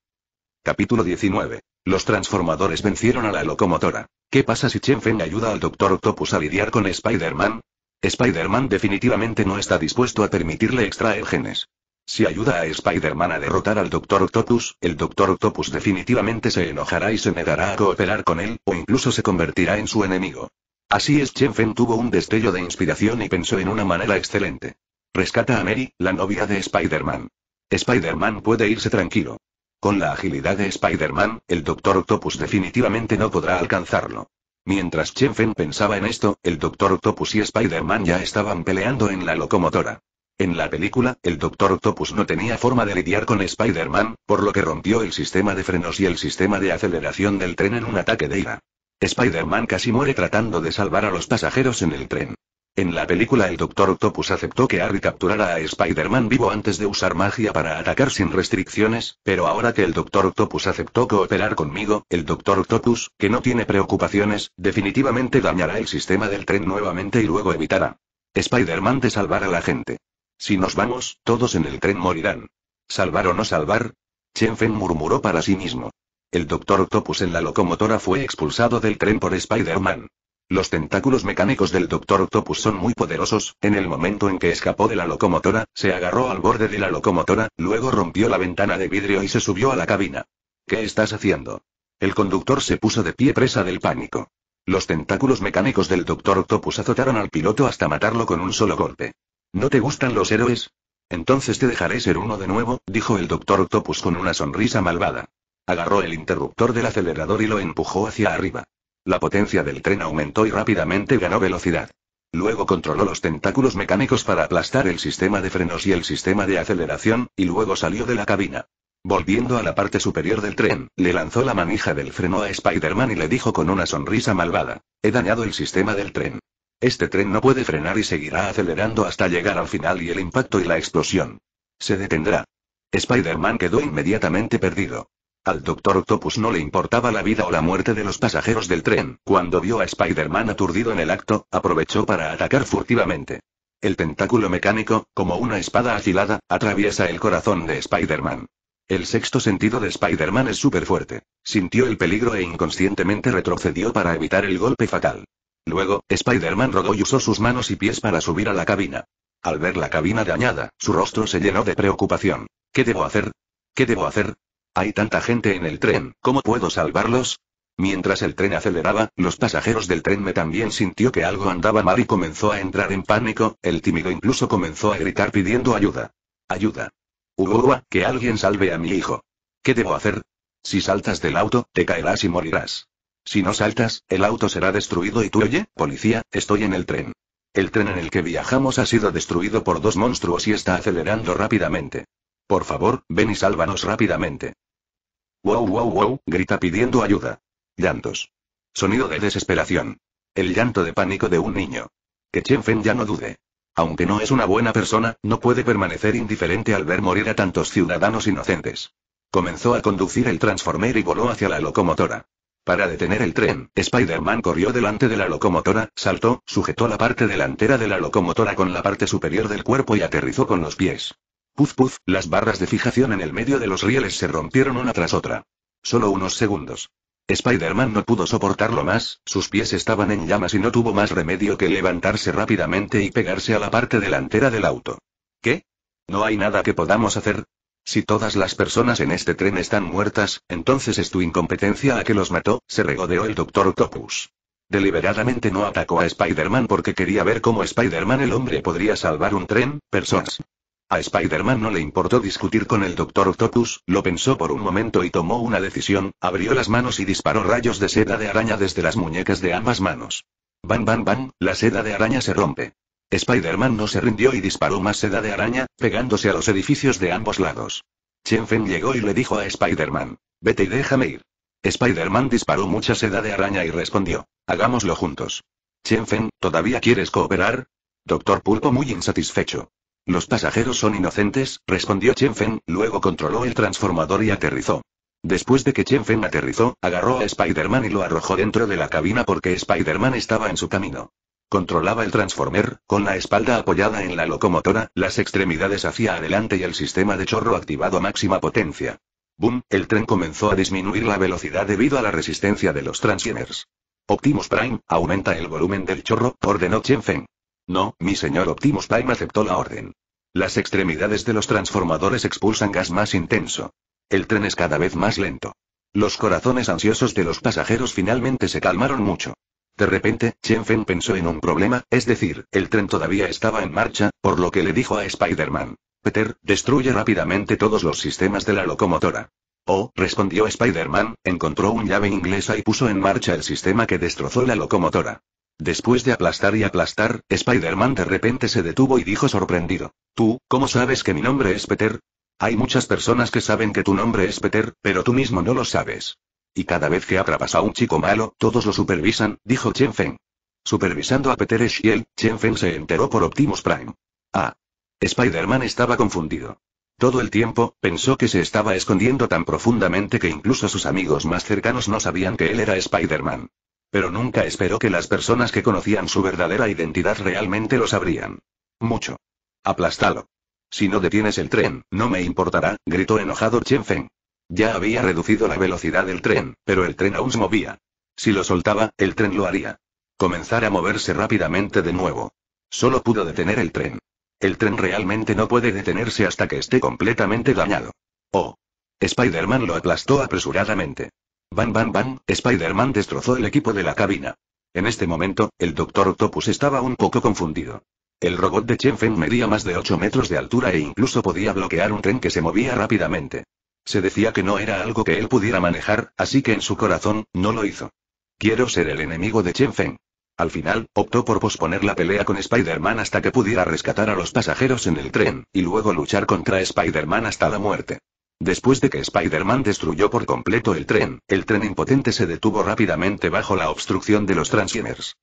Capítulo 19. Los transformadores vencieron a la locomotora. ¿Qué pasa si Chen Feng ayuda al Dr. Octopus a lidiar con Spider-Man? Spider-Man definitivamente no está dispuesto a permitirle extraer genes. Si ayuda a Spider-Man a derrotar al Dr. Octopus, el Dr. Octopus definitivamente se enojará y se negará a cooperar con él, o incluso se convertirá en su enemigo. Así es, Chen Fen tuvo un destello de inspiración y pensó en una manera excelente. Rescata a Mary, la novia de Spider-Man. Spider-Man puede irse tranquilo. Con la agilidad de Spider-Man, el Dr. Octopus definitivamente no podrá alcanzarlo. Mientras Chen Fen pensaba en esto, el Dr. Octopus y Spider-Man ya estaban peleando en la locomotora. En la película, el Dr. Octopus no tenía forma de lidiar con Spider-Man, por lo que rompió el sistema de frenos y el sistema de aceleración del tren en un ataque de ira. Spider-Man casi muere tratando de salvar a los pasajeros en el tren. En la película el Dr. Octopus aceptó que Harry capturara a Spider-Man vivo antes de usar magia para atacar sin restricciones, pero ahora que el Dr. Octopus aceptó cooperar conmigo, el Dr. Octopus, que no tiene preocupaciones, definitivamente dañará el sistema del tren nuevamente y luego evitará. Spider-Man de salvar a la gente. Si nos vamos, todos en el tren morirán. ¿Salvar o no salvar? Chen murmuró para sí mismo. El doctor Octopus en la locomotora fue expulsado del tren por Spider-Man. Los tentáculos mecánicos del Dr. Octopus son muy poderosos, en el momento en que escapó de la locomotora, se agarró al borde de la locomotora, luego rompió la ventana de vidrio y se subió a la cabina. ¿Qué estás haciendo? El conductor se puso de pie presa del pánico. Los tentáculos mecánicos del Dr. Octopus azotaron al piloto hasta matarlo con un solo golpe. ¿No te gustan los héroes? Entonces te dejaré ser uno de nuevo, dijo el doctor Octopus con una sonrisa malvada. Agarró el interruptor del acelerador y lo empujó hacia arriba. La potencia del tren aumentó y rápidamente ganó velocidad. Luego controló los tentáculos mecánicos para aplastar el sistema de frenos y el sistema de aceleración, y luego salió de la cabina. Volviendo a la parte superior del tren, le lanzó la manija del freno a Spider-Man y le dijo con una sonrisa malvada, he dañado el sistema del tren. Este tren no puede frenar y seguirá acelerando hasta llegar al final y el impacto y la explosión. Se detendrá. Spider-Man quedó inmediatamente perdido. Al Doctor Octopus no le importaba la vida o la muerte de los pasajeros del tren. Cuando vio a Spider-Man aturdido en el acto, aprovechó para atacar furtivamente. El tentáculo mecánico, como una espada afilada, atraviesa el corazón de Spider-Man. El sexto sentido de Spider-Man es súper fuerte. Sintió el peligro e inconscientemente retrocedió para evitar el golpe fatal. Luego, Spider-Man rodó y usó sus manos y pies para subir a la cabina. Al ver la cabina dañada, su rostro se llenó de preocupación. ¿Qué debo hacer? ¿Qué debo hacer? Hay tanta gente en el tren, ¿cómo puedo salvarlos? Mientras el tren aceleraba, los pasajeros del tren me también sintió que algo andaba mal y comenzó a entrar en pánico, el tímido incluso comenzó a gritar pidiendo ayuda. Ayuda. Uruguay, que alguien salve a mi hijo. ¿Qué debo hacer? Si saltas del auto, te caerás y morirás. Si no saltas, el auto será destruido y tú oye, policía, estoy en el tren. El tren en el que viajamos ha sido destruido por dos monstruos y está acelerando rápidamente. Por favor, ven y sálvanos rápidamente. Wow, wow, wow, grita pidiendo ayuda. Llantos. Sonido de desesperación. El llanto de pánico de un niño. Que Chen Feng ya no dude. Aunque no es una buena persona, no puede permanecer indiferente al ver morir a tantos ciudadanos inocentes. Comenzó a conducir el Transformer y voló hacia la locomotora. Para detener el tren, Spider-Man corrió delante de la locomotora, saltó, sujetó la parte delantera de la locomotora con la parte superior del cuerpo y aterrizó con los pies. Puf puf, las barras de fijación en el medio de los rieles se rompieron una tras otra. Solo unos segundos. Spider-Man no pudo soportarlo más, sus pies estaban en llamas y no tuvo más remedio que levantarse rápidamente y pegarse a la parte delantera del auto. ¿Qué? ¿No hay nada que podamos hacer? Si todas las personas en este tren están muertas, entonces es tu incompetencia la que los mató, se regodeó el Dr. Octopus. Deliberadamente no atacó a Spider-Man porque quería ver cómo Spider-Man el hombre podría salvar un tren, personas. A Spider-Man no le importó discutir con el Dr. Octopus, lo pensó por un momento y tomó una decisión, abrió las manos y disparó rayos de seda de araña desde las muñecas de ambas manos. Bam bam bam, la seda de araña se rompe. Spider-Man no se rindió y disparó más seda de araña, pegándose a los edificios de ambos lados. Chen Feng llegó y le dijo a Spider-Man, vete y déjame ir. Spider-Man disparó mucha seda de araña y respondió, hagámoslo juntos. Chen Feng, ¿todavía quieres cooperar? Doctor Pulpo muy insatisfecho. Los pasajeros son inocentes, respondió Chen Feng, luego controló el transformador y aterrizó. Después de que Chen Feng aterrizó, agarró a Spider-Man y lo arrojó dentro de la cabina porque Spider-Man estaba en su camino. Controlaba el transformer, con la espalda apoyada en la locomotora, las extremidades hacia adelante y el sistema de chorro activado a máxima potencia. Boom, el tren comenzó a disminuir la velocidad debido a la resistencia de los transformers. Optimus Prime, aumenta el volumen del chorro, ordenó Chen Feng. No, mi señor Optimus Prime aceptó la orden. Las extremidades de los transformadores expulsan gas más intenso. El tren es cada vez más lento. Los corazones ansiosos de los pasajeros finalmente se calmaron mucho. De repente, Chen Feng pensó en un problema, es decir, el tren todavía estaba en marcha, por lo que le dijo a Spider-Man. Peter, destruye rápidamente todos los sistemas de la locomotora. Oh, respondió Spider-Man, encontró un llave inglesa y puso en marcha el sistema que destrozó la locomotora. Después de aplastar y aplastar, Spider-Man de repente se detuvo y dijo sorprendido. ¿Tú, cómo sabes que mi nombre es Peter? Hay muchas personas que saben que tu nombre es Peter, pero tú mismo no lo sabes. Y cada vez que atrapas a un chico malo, todos lo supervisan, dijo Chen Feng. Supervisando a Peter Schiel, Chen Feng se enteró por Optimus Prime. Ah. Spider-Man estaba confundido. Todo el tiempo, pensó que se estaba escondiendo tan profundamente que incluso sus amigos más cercanos no sabían que él era Spider-Man. Pero nunca esperó que las personas que conocían su verdadera identidad realmente lo sabrían. Mucho. Aplástalo. Si no detienes el tren, no me importará, gritó enojado Chen Feng. Ya había reducido la velocidad del tren, pero el tren aún se movía. Si lo soltaba, el tren lo haría. Comenzar a moverse rápidamente de nuevo. Solo pudo detener el tren. El tren realmente no puede detenerse hasta que esté completamente dañado. Oh. Spider-Man lo aplastó apresuradamente. Bam bam bam, Spider-Man destrozó el equipo de la cabina. En este momento, el Doctor Octopus estaba un poco confundido. El robot de Chen Feng medía más de 8 metros de altura e incluso podía bloquear un tren que se movía rápidamente. Se decía que no era algo que él pudiera manejar, así que en su corazón, no lo hizo. Quiero ser el enemigo de Chen Feng. Al final, optó por posponer la pelea con Spider-Man hasta que pudiera rescatar a los pasajeros en el tren, y luego luchar contra Spider-Man hasta la muerte. Después de que Spider-Man destruyó por completo el tren, el tren impotente se detuvo rápidamente bajo la obstrucción de los Transgeners.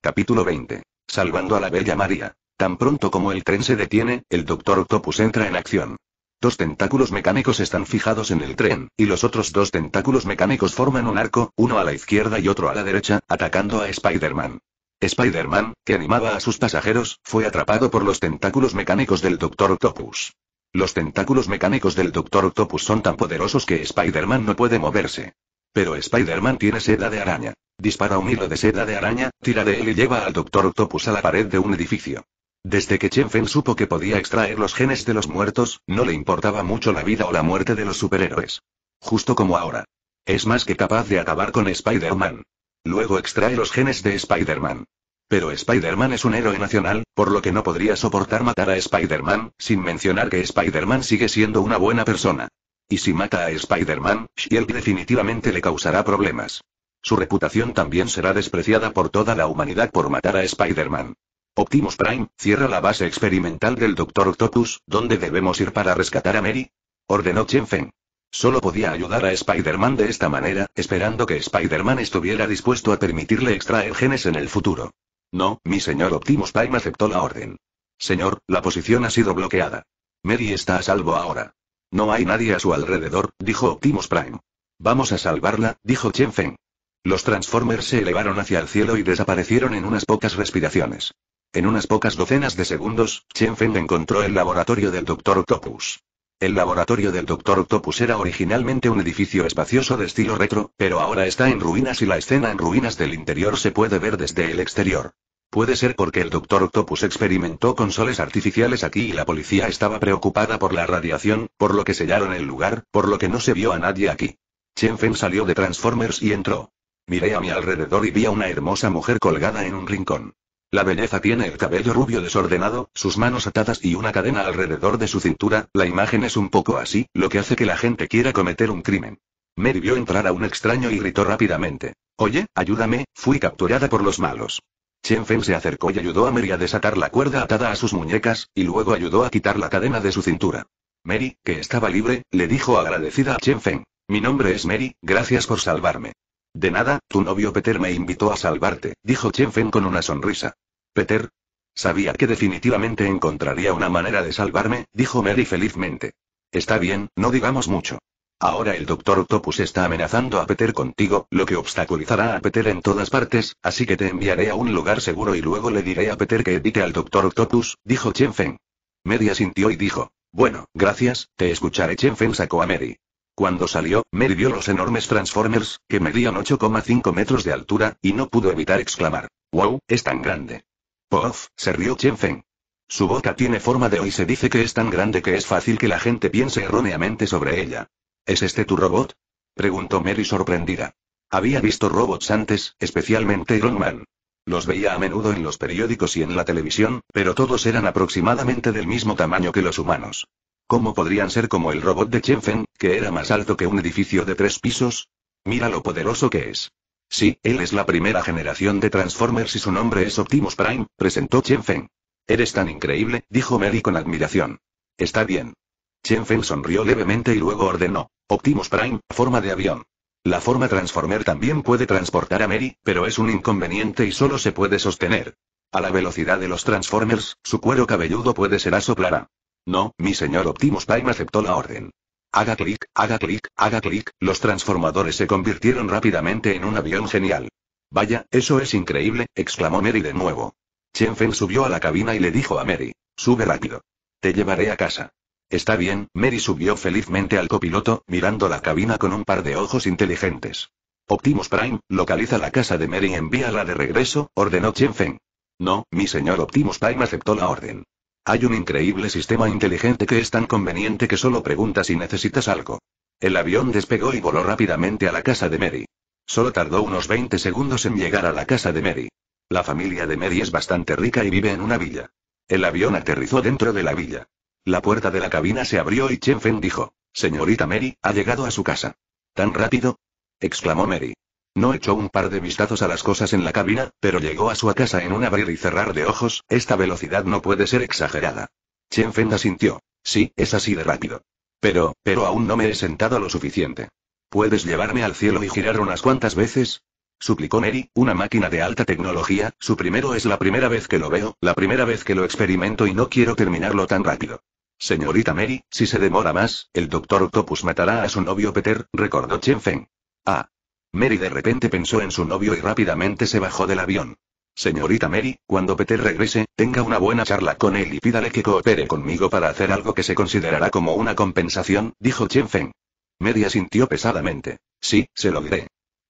Capítulo 20. Salvando a la Bella María. Tan pronto como el tren se detiene, el Doctor Octopus entra en acción. Dos tentáculos mecánicos están fijados en el tren, y los otros dos tentáculos mecánicos forman un arco, uno a la izquierda y otro a la derecha, atacando a Spider-Man. Spider-Man, que animaba a sus pasajeros, fue atrapado por los tentáculos mecánicos del Doctor Octopus. Los tentáculos mecánicos del Doctor Octopus son tan poderosos que Spider-Man no puede moverse. Pero Spider-Man tiene seda de araña. Dispara un hilo de seda de araña, tira de él y lleva al Doctor Octopus a la pared de un edificio. Desde que Chen Feng supo que podía extraer los genes de los muertos, no le importaba mucho la vida o la muerte de los superhéroes. Justo como ahora. Es más que capaz de acabar con Spider-Man. Luego extrae los genes de Spider-Man. Pero Spider-Man es un héroe nacional, por lo que no podría soportar matar a Spider-Man, sin mencionar que Spider-Man sigue siendo una buena persona. Y si mata a Spider-Man, Shield definitivamente le causará problemas. Su reputación también será despreciada por toda la humanidad por matar a Spider-Man. Optimus Prime, cierra la base experimental del Dr. Octopus, ¿dónde debemos ir para rescatar a Mary? Ordenó Chen Feng. Solo podía ayudar a Spider-Man de esta manera, esperando que Spider-Man estuviera dispuesto a permitirle extraer genes en el futuro. No, mi señor Optimus Prime aceptó la orden. Señor, la posición ha sido bloqueada. Mary está a salvo ahora. No hay nadie a su alrededor, dijo Optimus Prime. Vamos a salvarla, dijo Chen Feng. Los Transformers se elevaron hacia el cielo y desaparecieron en unas pocas respiraciones. En unas pocas docenas de segundos, Chen Feng encontró el laboratorio del Dr. Octopus. El laboratorio del Dr. Octopus era originalmente un edificio espacioso de estilo retro, pero ahora está en ruinas y la escena en ruinas del interior se puede ver desde el exterior. Puede ser porque el Dr. Octopus experimentó con soles artificiales aquí y la policía estaba preocupada por la radiación, por lo que sellaron el lugar, por lo que no se vio a nadie aquí. Chen Feng salió de Transformers y entró. Miré a mi alrededor y vi a una hermosa mujer colgada en un rincón. La belleza tiene el cabello rubio desordenado, sus manos atadas y una cadena alrededor de su cintura, la imagen es un poco así, lo que hace que la gente quiera cometer un crimen. Mary vio entrar a un extraño y gritó rápidamente. Oye, ayúdame, fui capturada por los malos. Chen Feng se acercó y ayudó a Mary a desatar la cuerda atada a sus muñecas, y luego ayudó a quitar la cadena de su cintura. Mary, que estaba libre, le dijo agradecida a Chen Feng. Mi nombre es Mary, gracias por salvarme. De nada, tu novio Peter me invitó a salvarte, dijo Feng con una sonrisa. Peter. Sabía que definitivamente encontraría una manera de salvarme, dijo Mary felizmente. Está bien, no digamos mucho. Ahora el doctor Octopus está amenazando a Peter contigo, lo que obstaculizará a Peter en todas partes, así que te enviaré a un lugar seguro y luego le diré a Peter que evite al doctor Octopus, dijo Chen Feng. Mary asintió y dijo. Bueno, gracias, te escucharé. Chen Feng sacó a Mary. Cuando salió, Mary vio los enormes Transformers, que medían 8,5 metros de altura, y no pudo evitar exclamar: ¡Wow, es tan grande! «¡Pof, se rió Chen Feng. Su boca tiene forma de hoy y se dice que es tan grande que es fácil que la gente piense erróneamente sobre ella. ¿Es este tu robot? preguntó Mary sorprendida. Había visto robots antes, especialmente Iron Man. Los veía a menudo en los periódicos y en la televisión, pero todos eran aproximadamente del mismo tamaño que los humanos. ¿Cómo podrían ser como el robot de Feng, que era más alto que un edificio de tres pisos? Mira lo poderoso que es. Sí, él es la primera generación de Transformers y su nombre es Optimus Prime, presentó Chen Feng. Eres tan increíble, dijo Mary con admiración. Está bien. Chen Feng sonrió levemente y luego ordenó. Optimus Prime, forma de avión. La forma Transformer también puede transportar a Mary, pero es un inconveniente y solo se puede sostener. A la velocidad de los Transformers, su cuero cabelludo puede ser asoplara. No, mi señor Optimus Prime aceptó la orden. Haga clic, haga clic, haga clic, los transformadores se convirtieron rápidamente en un avión genial. Vaya, eso es increíble, exclamó Mary de nuevo. Chen Feng subió a la cabina y le dijo a Mary, sube rápido. Te llevaré a casa. Está bien, Mary subió felizmente al copiloto, mirando la cabina con un par de ojos inteligentes. Optimus Prime, localiza la casa de Mary y envíala de regreso, ordenó Chen Feng. No, mi señor Optimus Prime aceptó la orden. Hay un increíble sistema inteligente que es tan conveniente que solo pregunta si necesitas algo. El avión despegó y voló rápidamente a la casa de Mary. Solo tardó unos 20 segundos en llegar a la casa de Mary. La familia de Mary es bastante rica y vive en una villa. El avión aterrizó dentro de la villa. La puerta de la cabina se abrió y Chen Feng dijo, Señorita Mary, ha llegado a su casa. ¿Tan rápido? exclamó Mary. No echó un par de vistazos a las cosas en la cabina, pero llegó a su casa en un abrir y cerrar de ojos, esta velocidad no puede ser exagerada. Chen Feng asintió. Sí, es así de rápido. Pero, pero aún no me he sentado lo suficiente. ¿Puedes llevarme al cielo y girar unas cuantas veces? Suplicó Mary, una máquina de alta tecnología, su primero es la primera vez que lo veo, la primera vez que lo experimento y no quiero terminarlo tan rápido. Señorita Mary, si se demora más, el doctor Octopus matará a su novio Peter, recordó Chen Feng. Ah, Mary de repente pensó en su novio y rápidamente se bajó del avión. Señorita Mary, cuando Peter regrese, tenga una buena charla con él y pídale que coopere conmigo para hacer algo que se considerará como una compensación, dijo Chen Feng. Mary asintió pesadamente. Sí, se lo diré.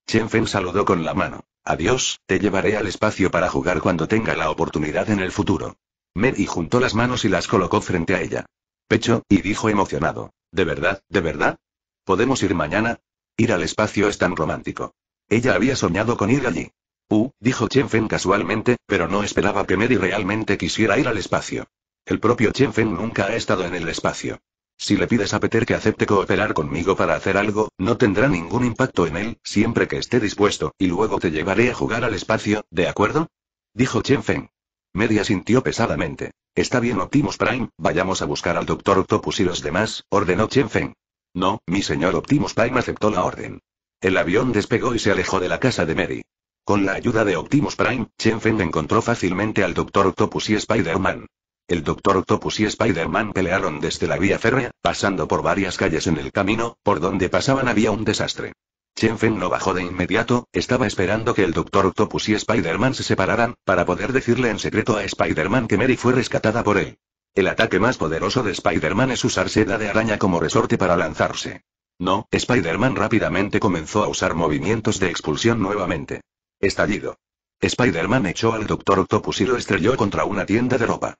Chen Feng saludó con la mano. Adiós, te llevaré al espacio para jugar cuando tenga la oportunidad en el futuro. Mary juntó las manos y las colocó frente a ella. Pecho, y dijo emocionado. ¿De verdad, de verdad? ¿Podemos ir mañana? Ir al espacio es tan romántico. Ella había soñado con ir allí. Uh, dijo Chen Feng casualmente, pero no esperaba que Mary realmente quisiera ir al espacio. El propio Chen Feng nunca ha estado en el espacio. Si le pides a Peter que acepte cooperar conmigo para hacer algo, no tendrá ningún impacto en él, siempre que esté dispuesto, y luego te llevaré a jugar al espacio, ¿de acuerdo? Dijo Chen Feng. Media sintió pesadamente. Está bien Optimus Prime, vayamos a buscar al Doctor Octopus y los demás, ordenó Chen Feng. No, mi señor Optimus Prime aceptó la orden. El avión despegó y se alejó de la casa de Mary. Con la ayuda de Optimus Prime, Chen Feng encontró fácilmente al Dr. Octopus y Spider-Man. El Dr. Octopus y Spider-Man pelearon desde la vía férrea, pasando por varias calles en el camino, por donde pasaban había un desastre. Chen Feng no bajó de inmediato, estaba esperando que el Dr. Octopus y Spider-Man se separaran, para poder decirle en secreto a Spider-Man que Mary fue rescatada por él. El ataque más poderoso de Spider-Man es usar seda de araña como resorte para lanzarse. No, Spider-Man rápidamente comenzó a usar movimientos de expulsión nuevamente. Estallido. Spider-Man echó al Doctor Octopus y lo estrelló contra una tienda de ropa.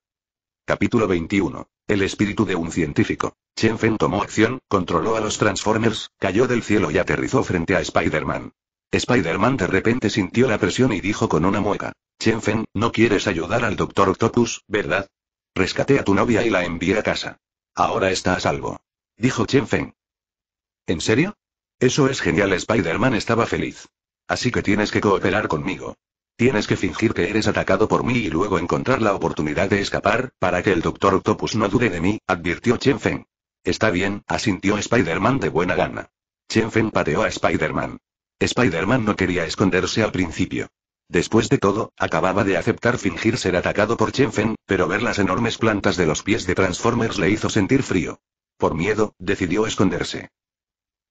Capítulo 21. El espíritu de un científico. Chen Fen tomó acción, controló a los Transformers, cayó del cielo y aterrizó frente a Spider-Man. Spider-Man de repente sintió la presión y dijo con una mueca. Chen Fen, no quieres ayudar al Doctor Octopus, ¿verdad? Rescaté a tu novia y la envié a casa. Ahora está a salvo. Dijo Chen Feng. ¿En serio? Eso es genial. Spider-Man estaba feliz. Así que tienes que cooperar conmigo. Tienes que fingir que eres atacado por mí y luego encontrar la oportunidad de escapar, para que el Doctor Octopus no dude de mí, advirtió Chen Feng. Está bien, asintió Spider-Man de buena gana. Chen Feng pateó a Spider-Man. Spider-Man no quería esconderse al principio. Después de todo, acababa de aceptar fingir ser atacado por Chen pero ver las enormes plantas de los pies de Transformers le hizo sentir frío. Por miedo, decidió esconderse.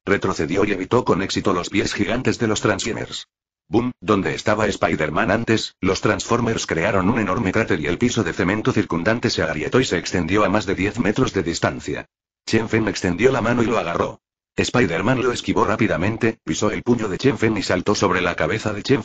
Retrocedió y evitó con éxito los pies gigantes de los Transformers. Boom, donde estaba Spider-Man antes, los Transformers crearon un enorme cráter y el piso de cemento circundante se agrietó y se extendió a más de 10 metros de distancia. Chen extendió la mano y lo agarró. Spider-Man lo esquivó rápidamente, pisó el puño de Chen y saltó sobre la cabeza de Chen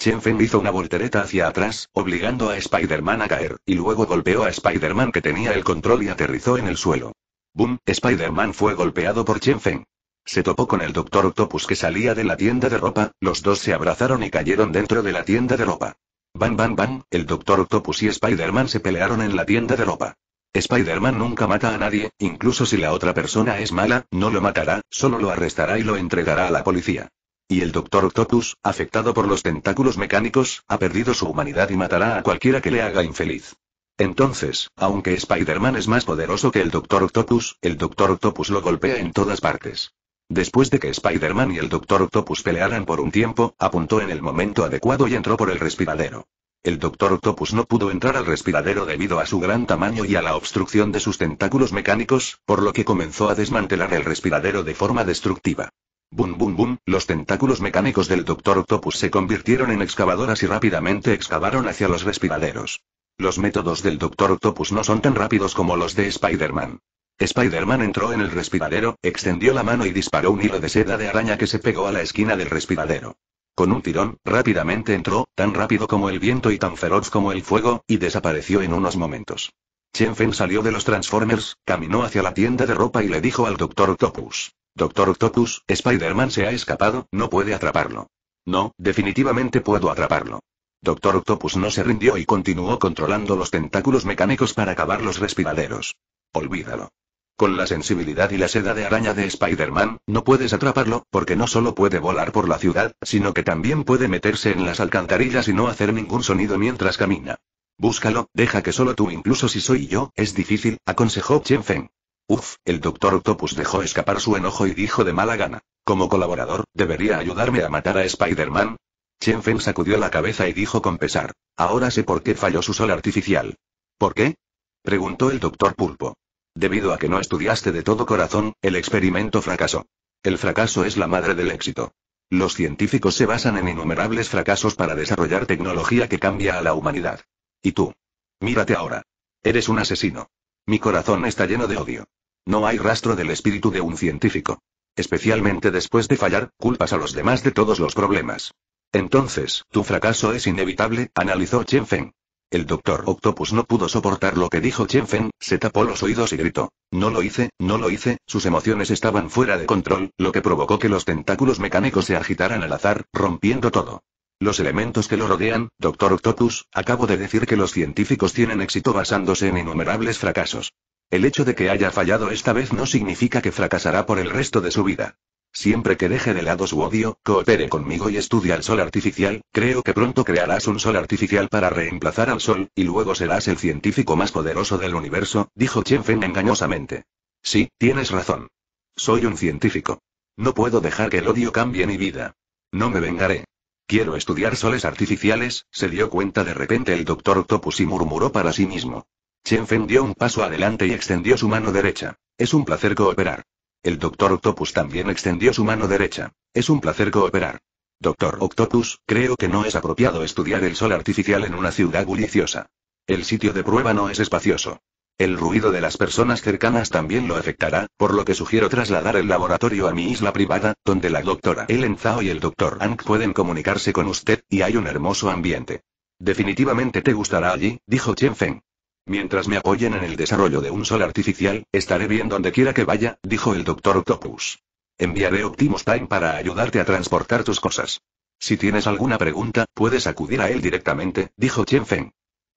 Chen Feng hizo una voltereta hacia atrás, obligando a Spider-Man a caer, y luego golpeó a Spider-Man que tenía el control y aterrizó en el suelo. ¡Boom! Spider-Man fue golpeado por Chen Feng. Se topó con el Doctor Octopus que salía de la tienda de ropa, los dos se abrazaron y cayeron dentro de la tienda de ropa. Bam bam bam, el Doctor Octopus y Spider-Man se pelearon en la tienda de ropa. Spider-Man nunca mata a nadie, incluso si la otra persona es mala, no lo matará, solo lo arrestará y lo entregará a la policía. Y el Dr. Octopus, afectado por los tentáculos mecánicos, ha perdido su humanidad y matará a cualquiera que le haga infeliz. Entonces, aunque Spider-Man es más poderoso que el Dr. Octopus, el Dr. Octopus lo golpea en todas partes. Después de que Spider-Man y el Dr. Octopus pelearan por un tiempo, apuntó en el momento adecuado y entró por el respiradero. El Dr. Octopus no pudo entrar al respiradero debido a su gran tamaño y a la obstrucción de sus tentáculos mecánicos, por lo que comenzó a desmantelar el respiradero de forma destructiva. Bum bum bum, los tentáculos mecánicos del Doctor Octopus se convirtieron en excavadoras y rápidamente excavaron hacia los respiraderos. Los métodos del Doctor Octopus no son tan rápidos como los de Spider-Man. Spider-Man entró en el respiradero, extendió la mano y disparó un hilo de seda de araña que se pegó a la esquina del respiradero. Con un tirón, rápidamente entró, tan rápido como el viento y tan feroz como el fuego, y desapareció en unos momentos. Chen Feng salió de los Transformers, caminó hacia la tienda de ropa y le dijo al Dr. Octopus. Doctor Octopus, Spider-Man se ha escapado, no puede atraparlo. No, definitivamente puedo atraparlo. Doctor Octopus no se rindió y continuó controlando los tentáculos mecánicos para acabar los respiraderos. Olvídalo. Con la sensibilidad y la seda de araña de Spider-Man, no puedes atraparlo, porque no solo puede volar por la ciudad, sino que también puede meterse en las alcantarillas y no hacer ningún sonido mientras camina. Búscalo, deja que solo tú, incluso si soy yo, es difícil, aconsejó Chen Feng. Uf, el doctor Octopus dejó escapar su enojo y dijo de mala gana. Como colaborador, ¿debería ayudarme a matar a Spider-Man? Chen Feng sacudió la cabeza y dijo con pesar. Ahora sé por qué falló su sol artificial. ¿Por qué? Preguntó el doctor Pulpo. Debido a que no estudiaste de todo corazón, el experimento fracasó. El fracaso es la madre del éxito. Los científicos se basan en innumerables fracasos para desarrollar tecnología que cambia a la humanidad. Y tú. Mírate ahora. Eres un asesino. Mi corazón está lleno de odio. No hay rastro del espíritu de un científico. Especialmente después de fallar, culpas a los demás de todos los problemas. Entonces, tu fracaso es inevitable, analizó Chen Feng. El doctor Octopus no pudo soportar lo que dijo Chen Feng, se tapó los oídos y gritó. No lo hice, no lo hice, sus emociones estaban fuera de control, lo que provocó que los tentáculos mecánicos se agitaran al azar, rompiendo todo. Los elementos que lo rodean, Doctor Octopus, acabo de decir que los científicos tienen éxito basándose en innumerables fracasos. El hecho de que haya fallado esta vez no significa que fracasará por el resto de su vida. Siempre que deje de lado su odio, coopere conmigo y estudie el sol artificial, creo que pronto crearás un sol artificial para reemplazar al sol, y luego serás el científico más poderoso del universo, dijo Chen engañosamente. Sí, tienes razón. Soy un científico. No puedo dejar que el odio cambie mi vida. No me vengaré. Quiero estudiar soles artificiales, se dio cuenta de repente el doctor Octopus y murmuró para sí mismo. Chen Feng dio un paso adelante y extendió su mano derecha. Es un placer cooperar. El doctor Octopus también extendió su mano derecha. Es un placer cooperar. Doctor Octopus, creo que no es apropiado estudiar el sol artificial en una ciudad bulliciosa. El sitio de prueba no es espacioso. El ruido de las personas cercanas también lo afectará, por lo que sugiero trasladar el laboratorio a mi isla privada, donde la doctora Ellen Zhao y el doctor Ang pueden comunicarse con usted, y hay un hermoso ambiente. Definitivamente te gustará allí, dijo Chen Feng. Mientras me apoyen en el desarrollo de un sol artificial, estaré bien donde quiera que vaya, dijo el doctor Octopus. Enviaré Optimus Time para ayudarte a transportar tus cosas. Si tienes alguna pregunta, puedes acudir a él directamente, dijo Chen Feng.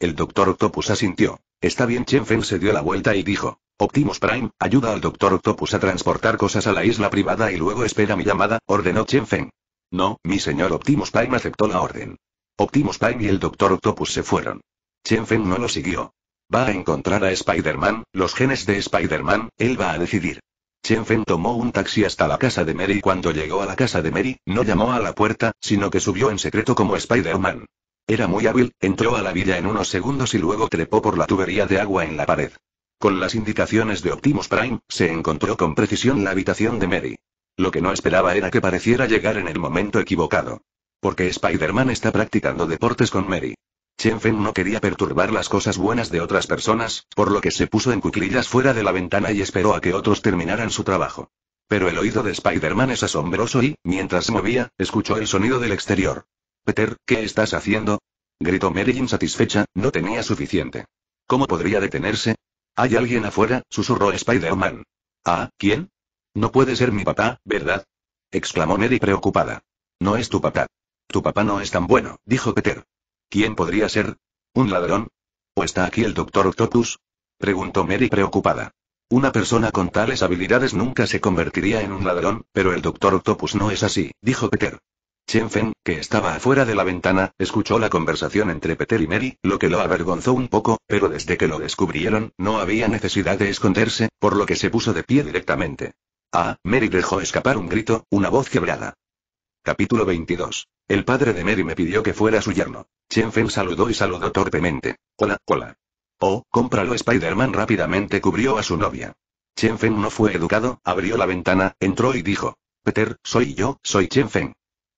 El Doctor Octopus asintió. Está bien, Chen Feng se dio la vuelta y dijo. Optimus Prime, ayuda al Doctor Octopus a transportar cosas a la isla privada y luego espera mi llamada, ordenó Chen Feng. No, mi señor Optimus Prime aceptó la orden. Optimus Prime y el Doctor Octopus se fueron. Chen Feng no lo siguió. Va a encontrar a Spider-Man, los genes de Spider-Man, él va a decidir. Chen Feng tomó un taxi hasta la casa de Mary. y Cuando llegó a la casa de Mary, no llamó a la puerta, sino que subió en secreto como Spider-Man. Era muy hábil, entró a la villa en unos segundos y luego trepó por la tubería de agua en la pared. Con las indicaciones de Optimus Prime, se encontró con precisión la habitación de Mary. Lo que no esperaba era que pareciera llegar en el momento equivocado. Porque Spider-Man está practicando deportes con Mary. Chen no quería perturbar las cosas buenas de otras personas, por lo que se puso en cuclillas fuera de la ventana y esperó a que otros terminaran su trabajo. Pero el oído de Spider-Man es asombroso y, mientras se movía, escuchó el sonido del exterior. Peter, ¿qué estás haciendo? gritó Mary insatisfecha, no tenía suficiente. ¿Cómo podría detenerse? Hay alguien afuera, susurró Spider-Man. ¿Ah, quién? No puede ser mi papá, ¿verdad? exclamó Mary preocupada. No es tu papá. Tu papá no es tan bueno, dijo Peter. ¿Quién podría ser? ¿Un ladrón? ¿O está aquí el doctor Octopus? preguntó Mary preocupada. Una persona con tales habilidades nunca se convertiría en un ladrón, pero el doctor Octopus no es así, dijo Peter. Chen Feng, que estaba afuera de la ventana, escuchó la conversación entre Peter y Mary, lo que lo avergonzó un poco, pero desde que lo descubrieron, no había necesidad de esconderse, por lo que se puso de pie directamente. Ah, Mary dejó escapar un grito, una voz quebrada. Capítulo 22. El padre de Mary me pidió que fuera su yerno. Chen Feng saludó y saludó torpemente. Hola, hola. Oh, cómpralo Spider-Man rápidamente cubrió a su novia. Chen Feng no fue educado, abrió la ventana, entró y dijo. Peter, soy yo, soy Chen Feng.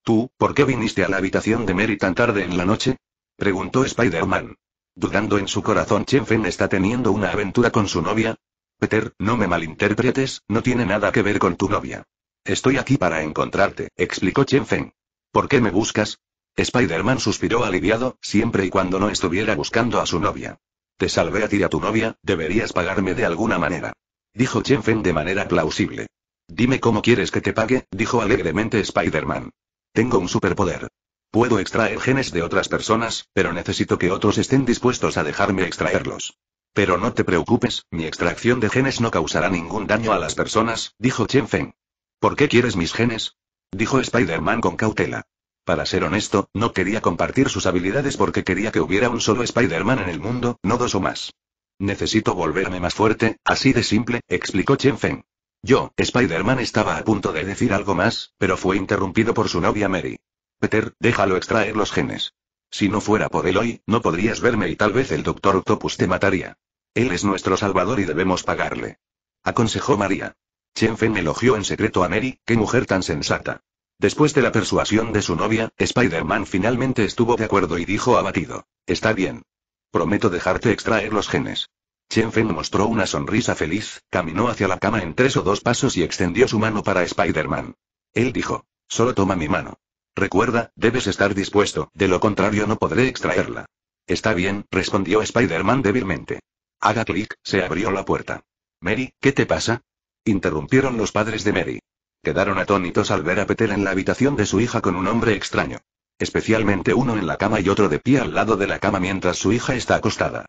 ¿Tú, por qué viniste a la habitación de Mary tan tarde en la noche? preguntó Spider-Man. Dudando en su corazón, Chen Feng está teniendo una aventura con su novia. Peter, no me malinterpretes, no tiene nada que ver con tu novia. Estoy aquí para encontrarte, explicó Chen Feng. ¿Por qué me buscas? Spider-Man suspiró aliviado, siempre y cuando no estuviera buscando a su novia. Te salvé a ti y a tu novia, deberías pagarme de alguna manera. Dijo Chen Feng de manera plausible. Dime cómo quieres que te pague, dijo alegremente Spider-Man. Tengo un superpoder. Puedo extraer genes de otras personas, pero necesito que otros estén dispuestos a dejarme extraerlos. Pero no te preocupes, mi extracción de genes no causará ningún daño a las personas, dijo Chen Feng. ¿Por qué quieres mis genes? dijo Spider-Man con cautela. Para ser honesto, no quería compartir sus habilidades porque quería que hubiera un solo Spider-Man en el mundo, no dos o más. Necesito volverme más fuerte, así de simple, explicó Chen Feng. Yo, Spider-Man estaba a punto de decir algo más, pero fue interrumpido por su novia Mary. Peter, déjalo extraer los genes. Si no fuera por él hoy, no podrías verme y tal vez el Doctor Octopus te mataría. Él es nuestro salvador y debemos pagarle. Aconsejó María. Chen elogió en secreto a Mary, qué mujer tan sensata. Después de la persuasión de su novia, Spider-Man finalmente estuvo de acuerdo y dijo abatido. Está bien. Prometo dejarte extraer los genes. Chen Feng mostró una sonrisa feliz, caminó hacia la cama en tres o dos pasos y extendió su mano para Spider-Man. Él dijo, solo toma mi mano. Recuerda, debes estar dispuesto, de lo contrario no podré extraerla. Está bien, respondió Spider-Man débilmente. Haga clic, se abrió la puerta. Mary, ¿qué te pasa? Interrumpieron los padres de Mary. Quedaron atónitos al ver a Peter en la habitación de su hija con un hombre extraño. Especialmente uno en la cama y otro de pie al lado de la cama mientras su hija está acostada.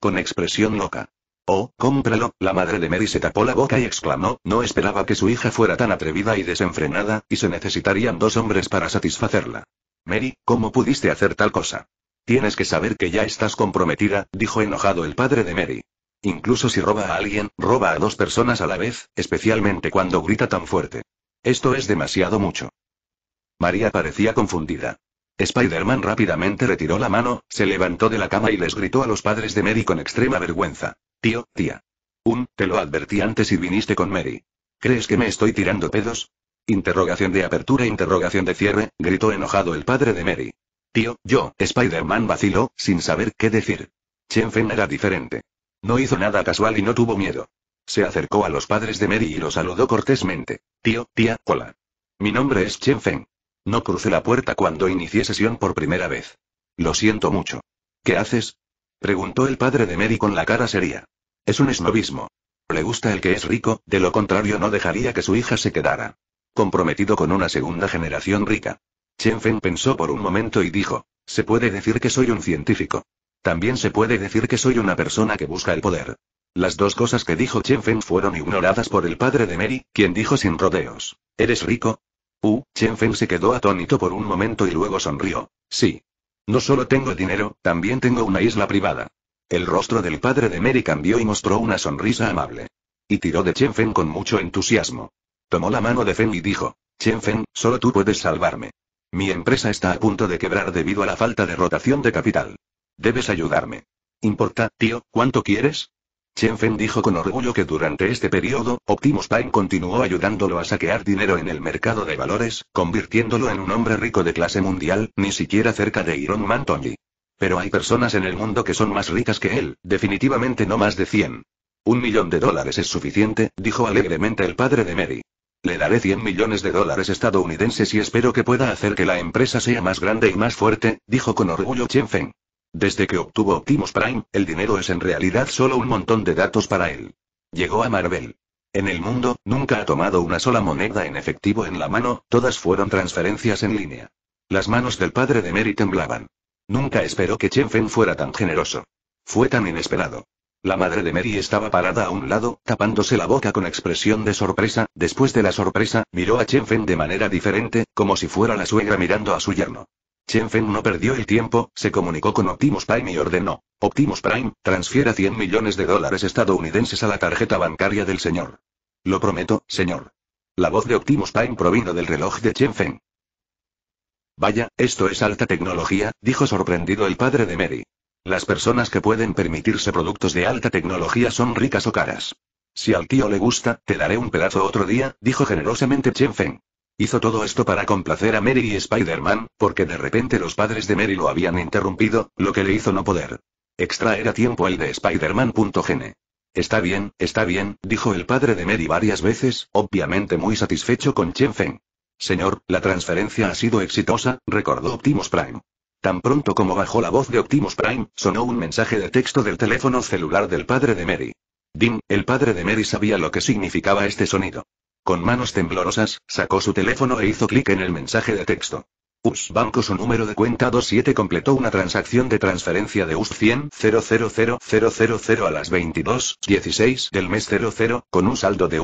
Con expresión loca. Oh, cómpralo, la madre de Mary se tapó la boca y exclamó, no esperaba que su hija fuera tan atrevida y desenfrenada, y se necesitarían dos hombres para satisfacerla. Mary, ¿cómo pudiste hacer tal cosa? Tienes que saber que ya estás comprometida, dijo enojado el padre de Mary. Incluso si roba a alguien, roba a dos personas a la vez, especialmente cuando grita tan fuerte. Esto es demasiado mucho. María parecía confundida. Spider-Man rápidamente retiró la mano, se levantó de la cama y les gritó a los padres de Mary con extrema vergüenza. Tío, tía. Un, te lo advertí antes y viniste con Mary. ¿Crees que me estoy tirando pedos? Interrogación de apertura, interrogación de cierre, gritó enojado el padre de Mary. Tío, yo, Spider-Man vaciló, sin saber qué decir. Chen Fen era diferente. No hizo nada casual y no tuvo miedo. Se acercó a los padres de Mary y los saludó cortésmente. Tío, tía, hola. Mi nombre es Chen no crucé la puerta cuando inicié sesión por primera vez. Lo siento mucho. ¿Qué haces? Preguntó el padre de Mary con la cara seria. Es un esnobismo. Le gusta el que es rico, de lo contrario no dejaría que su hija se quedara. Comprometido con una segunda generación rica. Chen Feng pensó por un momento y dijo, se puede decir que soy un científico. También se puede decir que soy una persona que busca el poder. Las dos cosas que dijo Chen Feng fueron ignoradas por el padre de Mary, quien dijo sin rodeos, eres rico, Uh, Chen Feng se quedó atónito por un momento y luego sonrió. Sí. No solo tengo dinero, también tengo una isla privada. El rostro del padre de Mary cambió y mostró una sonrisa amable. Y tiró de Chen Feng con mucho entusiasmo. Tomó la mano de Feng y dijo, Chen Feng, solo tú puedes salvarme. Mi empresa está a punto de quebrar debido a la falta de rotación de capital. Debes ayudarme. ¿Importa, tío, cuánto quieres? Chen dijo con orgullo que durante este periodo, Optimus Prime continuó ayudándolo a saquear dinero en el mercado de valores, convirtiéndolo en un hombre rico de clase mundial, ni siquiera cerca de Iron Man Tony. Pero hay personas en el mundo que son más ricas que él, definitivamente no más de 100. Un millón de dólares es suficiente, dijo alegremente el padre de Mary. Le daré 100 millones de dólares estadounidenses y espero que pueda hacer que la empresa sea más grande y más fuerte, dijo con orgullo Chen Feng. Desde que obtuvo Optimus Prime, el dinero es en realidad solo un montón de datos para él. Llegó a Marvel. En el mundo, nunca ha tomado una sola moneda en efectivo en la mano, todas fueron transferencias en línea. Las manos del padre de Mary temblaban. Nunca esperó que Chen Feng fuera tan generoso. Fue tan inesperado. La madre de Mary estaba parada a un lado, tapándose la boca con expresión de sorpresa, después de la sorpresa, miró a Chen Fen de manera diferente, como si fuera la suegra mirando a su yerno. Chen no perdió el tiempo, se comunicó con Optimus Prime y ordenó. Optimus Prime, transfiera 100 millones de dólares estadounidenses a la tarjeta bancaria del señor. Lo prometo, señor. La voz de Optimus Prime provino del reloj de Chen Feng. Vaya, esto es alta tecnología, dijo sorprendido el padre de Mary. Las personas que pueden permitirse productos de alta tecnología son ricas o caras. Si al tío le gusta, te daré un pedazo otro día, dijo generosamente Chen Hizo todo esto para complacer a Mary y Spider-Man, porque de repente los padres de Mary lo habían interrumpido, lo que le hizo no poder extraer a tiempo el de spider man Está bien, está bien, dijo el padre de Mary varias veces, obviamente muy satisfecho con Chen Feng. Señor, la transferencia ha sido exitosa, recordó Optimus Prime. Tan pronto como bajó la voz de Optimus Prime, sonó un mensaje de texto del teléfono celular del padre de Mary. Dean, el padre de Mary sabía lo que significaba este sonido. Con manos temblorosas, sacó su teléfono e hizo clic en el mensaje de texto. US Banco su número de cuenta 27 completó una transacción de transferencia de US 100 a las 22.16 del mes 00, con un saldo de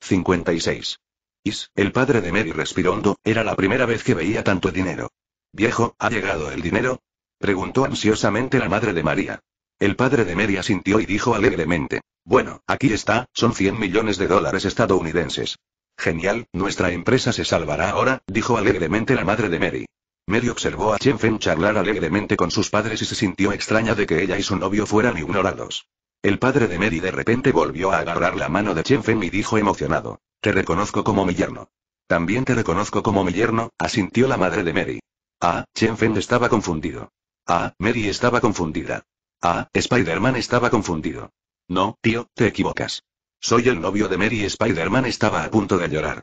56. Is, el padre de Mary respiró hondo, era la primera vez que veía tanto dinero. Viejo, ¿ha llegado el dinero? Preguntó ansiosamente la madre de María. El padre de Mary asintió y dijo alegremente. Bueno, aquí está, son 100 millones de dólares estadounidenses. Genial, nuestra empresa se salvará ahora, dijo alegremente la madre de Mary. Mary observó a Chen Feng charlar alegremente con sus padres y se sintió extraña de que ella y su novio fueran ignorados. El padre de Mary de repente volvió a agarrar la mano de Chen Feng y dijo emocionado. Te reconozco como mi yerno. También te reconozco como mi yerno, asintió la madre de Mary. Ah, Chen Feng estaba confundido. Ah, Mary estaba confundida. Ah, Spider-Man estaba confundido. No, tío, te equivocas. Soy el novio de Mary Spider-Man estaba a punto de llorar.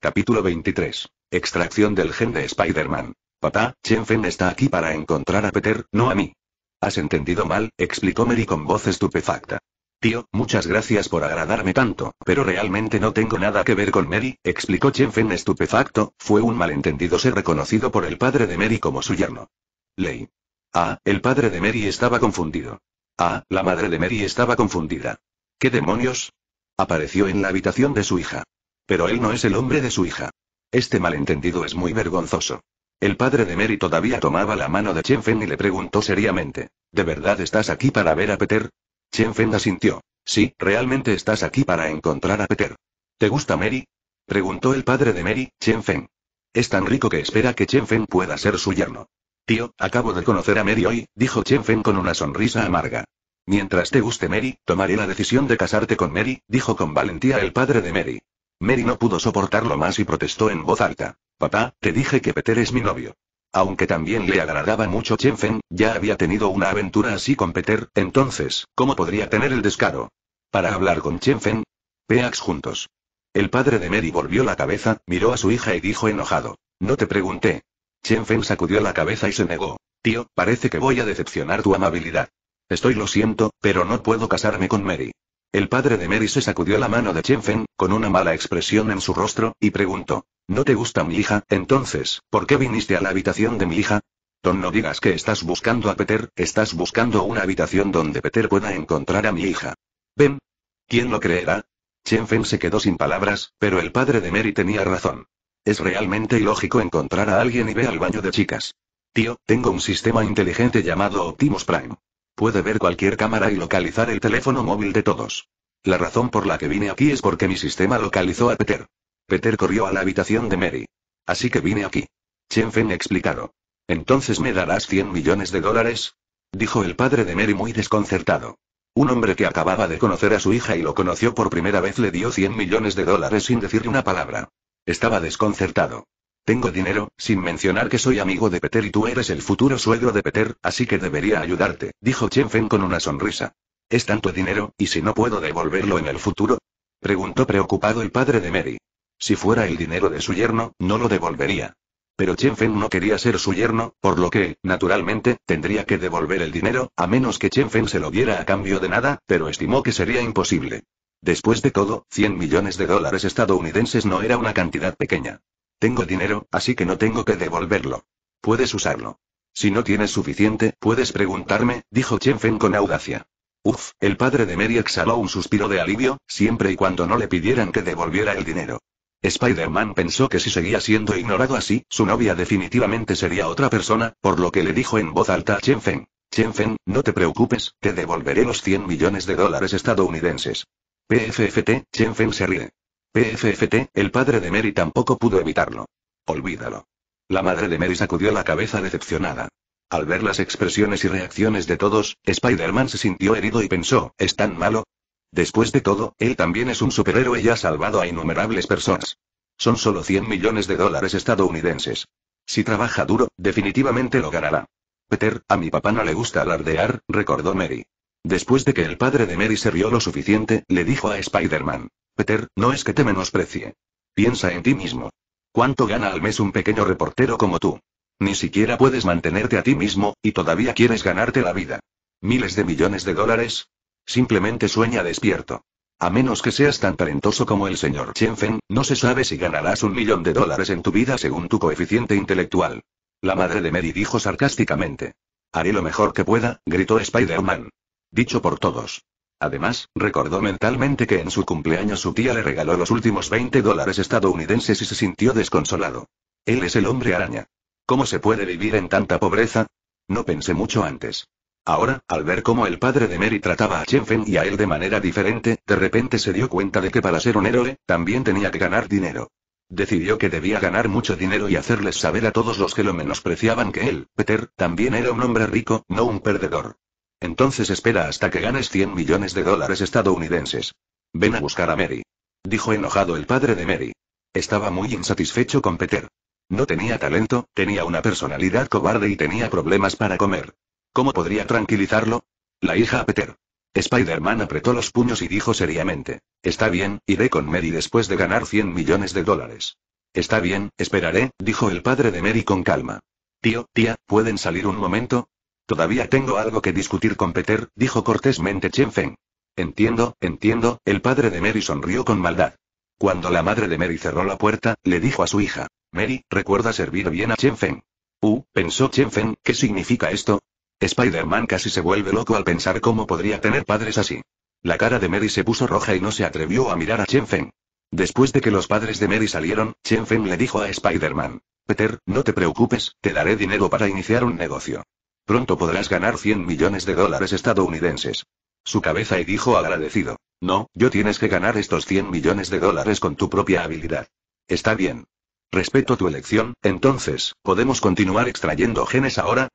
Capítulo 23. Extracción del gen de Spider-Man. Papá, Chenfen está aquí para encontrar a Peter, no a mí. Has entendido mal, explicó Mary con voz estupefacta. Tío, muchas gracias por agradarme tanto, pero realmente no tengo nada que ver con Mary, explicó Chenfen estupefacto, fue un malentendido ser reconocido por el padre de Mary como su yerno. Ley. Ah, el padre de Mary estaba confundido. Ah, la madre de Mary estaba confundida. ¿Qué demonios? Apareció en la habitación de su hija. Pero él no es el hombre de su hija. Este malentendido es muy vergonzoso. El padre de Mary todavía tomaba la mano de Chen Feng y le preguntó seriamente: ¿De verdad estás aquí para ver a Peter? Chen Feng asintió. Sí, realmente estás aquí para encontrar a Peter. ¿Te gusta Mary? preguntó el padre de Mary, Chen Feng. Es tan rico que espera que Chen Feng pueda ser su yerno. Tío, acabo de conocer a Mary hoy, dijo Chen con una sonrisa amarga. Mientras te guste Mary, tomaré la decisión de casarte con Mary, dijo con valentía el padre de Mary. Mary no pudo soportarlo más y protestó en voz alta. Papá, te dije que Peter es mi novio. Aunque también le agradaba mucho Chen ya había tenido una aventura así con Peter, entonces, ¿cómo podría tener el descaro? Para hablar con Chen Fen, Peax juntos. El padre de Mary volvió la cabeza, miró a su hija y dijo enojado. No te pregunté, Chen Feng sacudió la cabeza y se negó. Tío, parece que voy a decepcionar tu amabilidad. Estoy lo siento, pero no puedo casarme con Mary. El padre de Mary se sacudió la mano de Chen Feng, con una mala expresión en su rostro, y preguntó. ¿No te gusta mi hija, entonces, por qué viniste a la habitación de mi hija? Don no digas que estás buscando a Peter, estás buscando una habitación donde Peter pueda encontrar a mi hija. Ven. ¿Quién lo creerá? Chen Feng se quedó sin palabras, pero el padre de Mary tenía razón. Es realmente ilógico encontrar a alguien y ver al baño de chicas. Tío, tengo un sistema inteligente llamado Optimus Prime. Puede ver cualquier cámara y localizar el teléfono móvil de todos. La razón por la que vine aquí es porque mi sistema localizó a Peter. Peter corrió a la habitación de Mary. Así que vine aquí. Chen Feng explicado. ¿Entonces me darás 100 millones de dólares? Dijo el padre de Mary muy desconcertado. Un hombre que acababa de conocer a su hija y lo conoció por primera vez le dio 100 millones de dólares sin decirle una palabra. Estaba desconcertado. Tengo dinero, sin mencionar que soy amigo de Peter y tú eres el futuro suegro de Peter, así que debería ayudarte, dijo Chen Feng con una sonrisa. ¿Es tanto dinero, y si no puedo devolverlo en el futuro? preguntó preocupado el padre de Mary. Si fuera el dinero de su yerno, no lo devolvería. Pero Chen Feng no quería ser su yerno, por lo que, naturalmente, tendría que devolver el dinero, a menos que Chen Feng se lo diera a cambio de nada, pero estimó que sería imposible. Después de todo, 100 millones de dólares estadounidenses no era una cantidad pequeña. Tengo dinero, así que no tengo que devolverlo. Puedes usarlo. Si no tienes suficiente, puedes preguntarme, dijo Chen Feng con audacia. Uf, el padre de Mary exhaló un suspiro de alivio, siempre y cuando no le pidieran que devolviera el dinero. Spider-Man pensó que si seguía siendo ignorado así, su novia definitivamente sería otra persona, por lo que le dijo en voz alta a Chen Feng. Chen Feng, no te preocupes, te devolveré los 100 millones de dólares estadounidenses. PFFT, Feng se ríe. PFFT, el padre de Mary tampoco pudo evitarlo. Olvídalo. La madre de Mary sacudió la cabeza decepcionada. Al ver las expresiones y reacciones de todos, Spider-Man se sintió herido y pensó, ¿es tan malo? Después de todo, él también es un superhéroe y ha salvado a innumerables personas. Son solo 100 millones de dólares estadounidenses. Si trabaja duro, definitivamente lo ganará. Peter, a mi papá no le gusta alardear, recordó Mary. Después de que el padre de Mary se rió lo suficiente, le dijo a Spider-Man. Peter, no es que te menosprecie. Piensa en ti mismo. ¿Cuánto gana al mes un pequeño reportero como tú? Ni siquiera puedes mantenerte a ti mismo, y todavía quieres ganarte la vida. ¿Miles de millones de dólares? Simplemente sueña despierto. A menos que seas tan talentoso como el señor Chenfen, no se sabe si ganarás un millón de dólares en tu vida según tu coeficiente intelectual. La madre de Mary dijo sarcásticamente. Haré lo mejor que pueda, gritó Spider-Man dicho por todos. Además, recordó mentalmente que en su cumpleaños su tía le regaló los últimos 20 dólares estadounidenses y se sintió desconsolado. Él es el hombre araña. ¿Cómo se puede vivir en tanta pobreza? No pensé mucho antes. Ahora, al ver cómo el padre de Mary trataba a Feng y a él de manera diferente, de repente se dio cuenta de que para ser un héroe, también tenía que ganar dinero. Decidió que debía ganar mucho dinero y hacerles saber a todos los que lo menospreciaban que él, Peter, también era un hombre rico, no un perdedor. Entonces espera hasta que ganes 100 millones de dólares estadounidenses. Ven a buscar a Mary. Dijo enojado el padre de Mary. Estaba muy insatisfecho con Peter. No tenía talento, tenía una personalidad cobarde y tenía problemas para comer. ¿Cómo podría tranquilizarlo? La hija a Peter. Spider-Man apretó los puños y dijo seriamente. Está bien, iré con Mary después de ganar 100 millones de dólares. Está bien, esperaré, dijo el padre de Mary con calma. Tío, tía, ¿pueden salir un momento? Todavía tengo algo que discutir con Peter, dijo cortésmente Chen Feng. Entiendo, entiendo, el padre de Mary sonrió con maldad. Cuando la madre de Mary cerró la puerta, le dijo a su hija, Mary, recuerda servir bien a Chen Feng. Uh, pensó Chen Feng, ¿qué significa esto? Spider-Man casi se vuelve loco al pensar cómo podría tener padres así. La cara de Mary se puso roja y no se atrevió a mirar a Chen Feng. Después de que los padres de Mary salieron, Chen Feng le dijo a Spider-Man, Peter, no te preocupes, te daré dinero para iniciar un negocio. Pronto podrás ganar 100 millones de dólares estadounidenses. Su cabeza y dijo agradecido. No, yo tienes que ganar estos 100 millones de dólares con tu propia habilidad. Está bien. Respeto tu elección, entonces, ¿podemos continuar extrayendo genes ahora?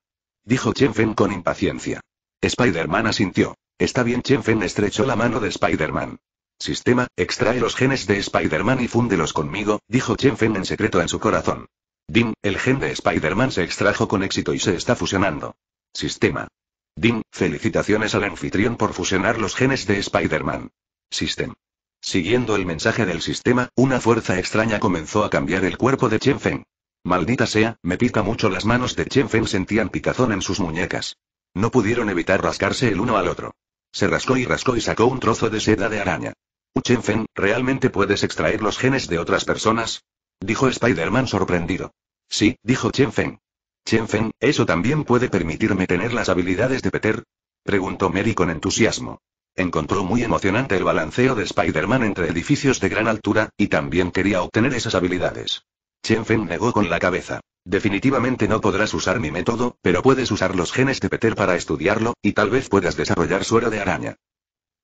Dijo Chen Fen con impaciencia. Spider-Man asintió. Está bien, Chen Fen estrechó la mano de Spider-Man. Sistema, extrae los genes de Spider-Man y fúndelos conmigo, dijo Chen Fen en secreto en su corazón. DIM, el gen de Spider-Man se extrajo con éxito y se está fusionando. Sistema. DIM, felicitaciones al anfitrión por fusionar los genes de Spider-Man. Sistema. Siguiendo el mensaje del sistema, una fuerza extraña comenzó a cambiar el cuerpo de Chen Feng. Maldita sea, me pica mucho las manos de Chen Feng sentían picazón en sus muñecas. No pudieron evitar rascarse el uno al otro. Se rascó y rascó y sacó un trozo de seda de araña. Chen Feng, ¿realmente puedes extraer los genes de otras personas? Dijo Spider-Man sorprendido. Sí, dijo Chen Feng. Chen Feng, ¿eso también puede permitirme tener las habilidades de Peter? Preguntó Mary con entusiasmo. Encontró muy emocionante el balanceo de Spider-Man entre edificios de gran altura, y también quería obtener esas habilidades. Chen Feng negó con la cabeza. Definitivamente no podrás usar mi método, pero puedes usar los genes de Peter para estudiarlo, y tal vez puedas desarrollar suero de araña.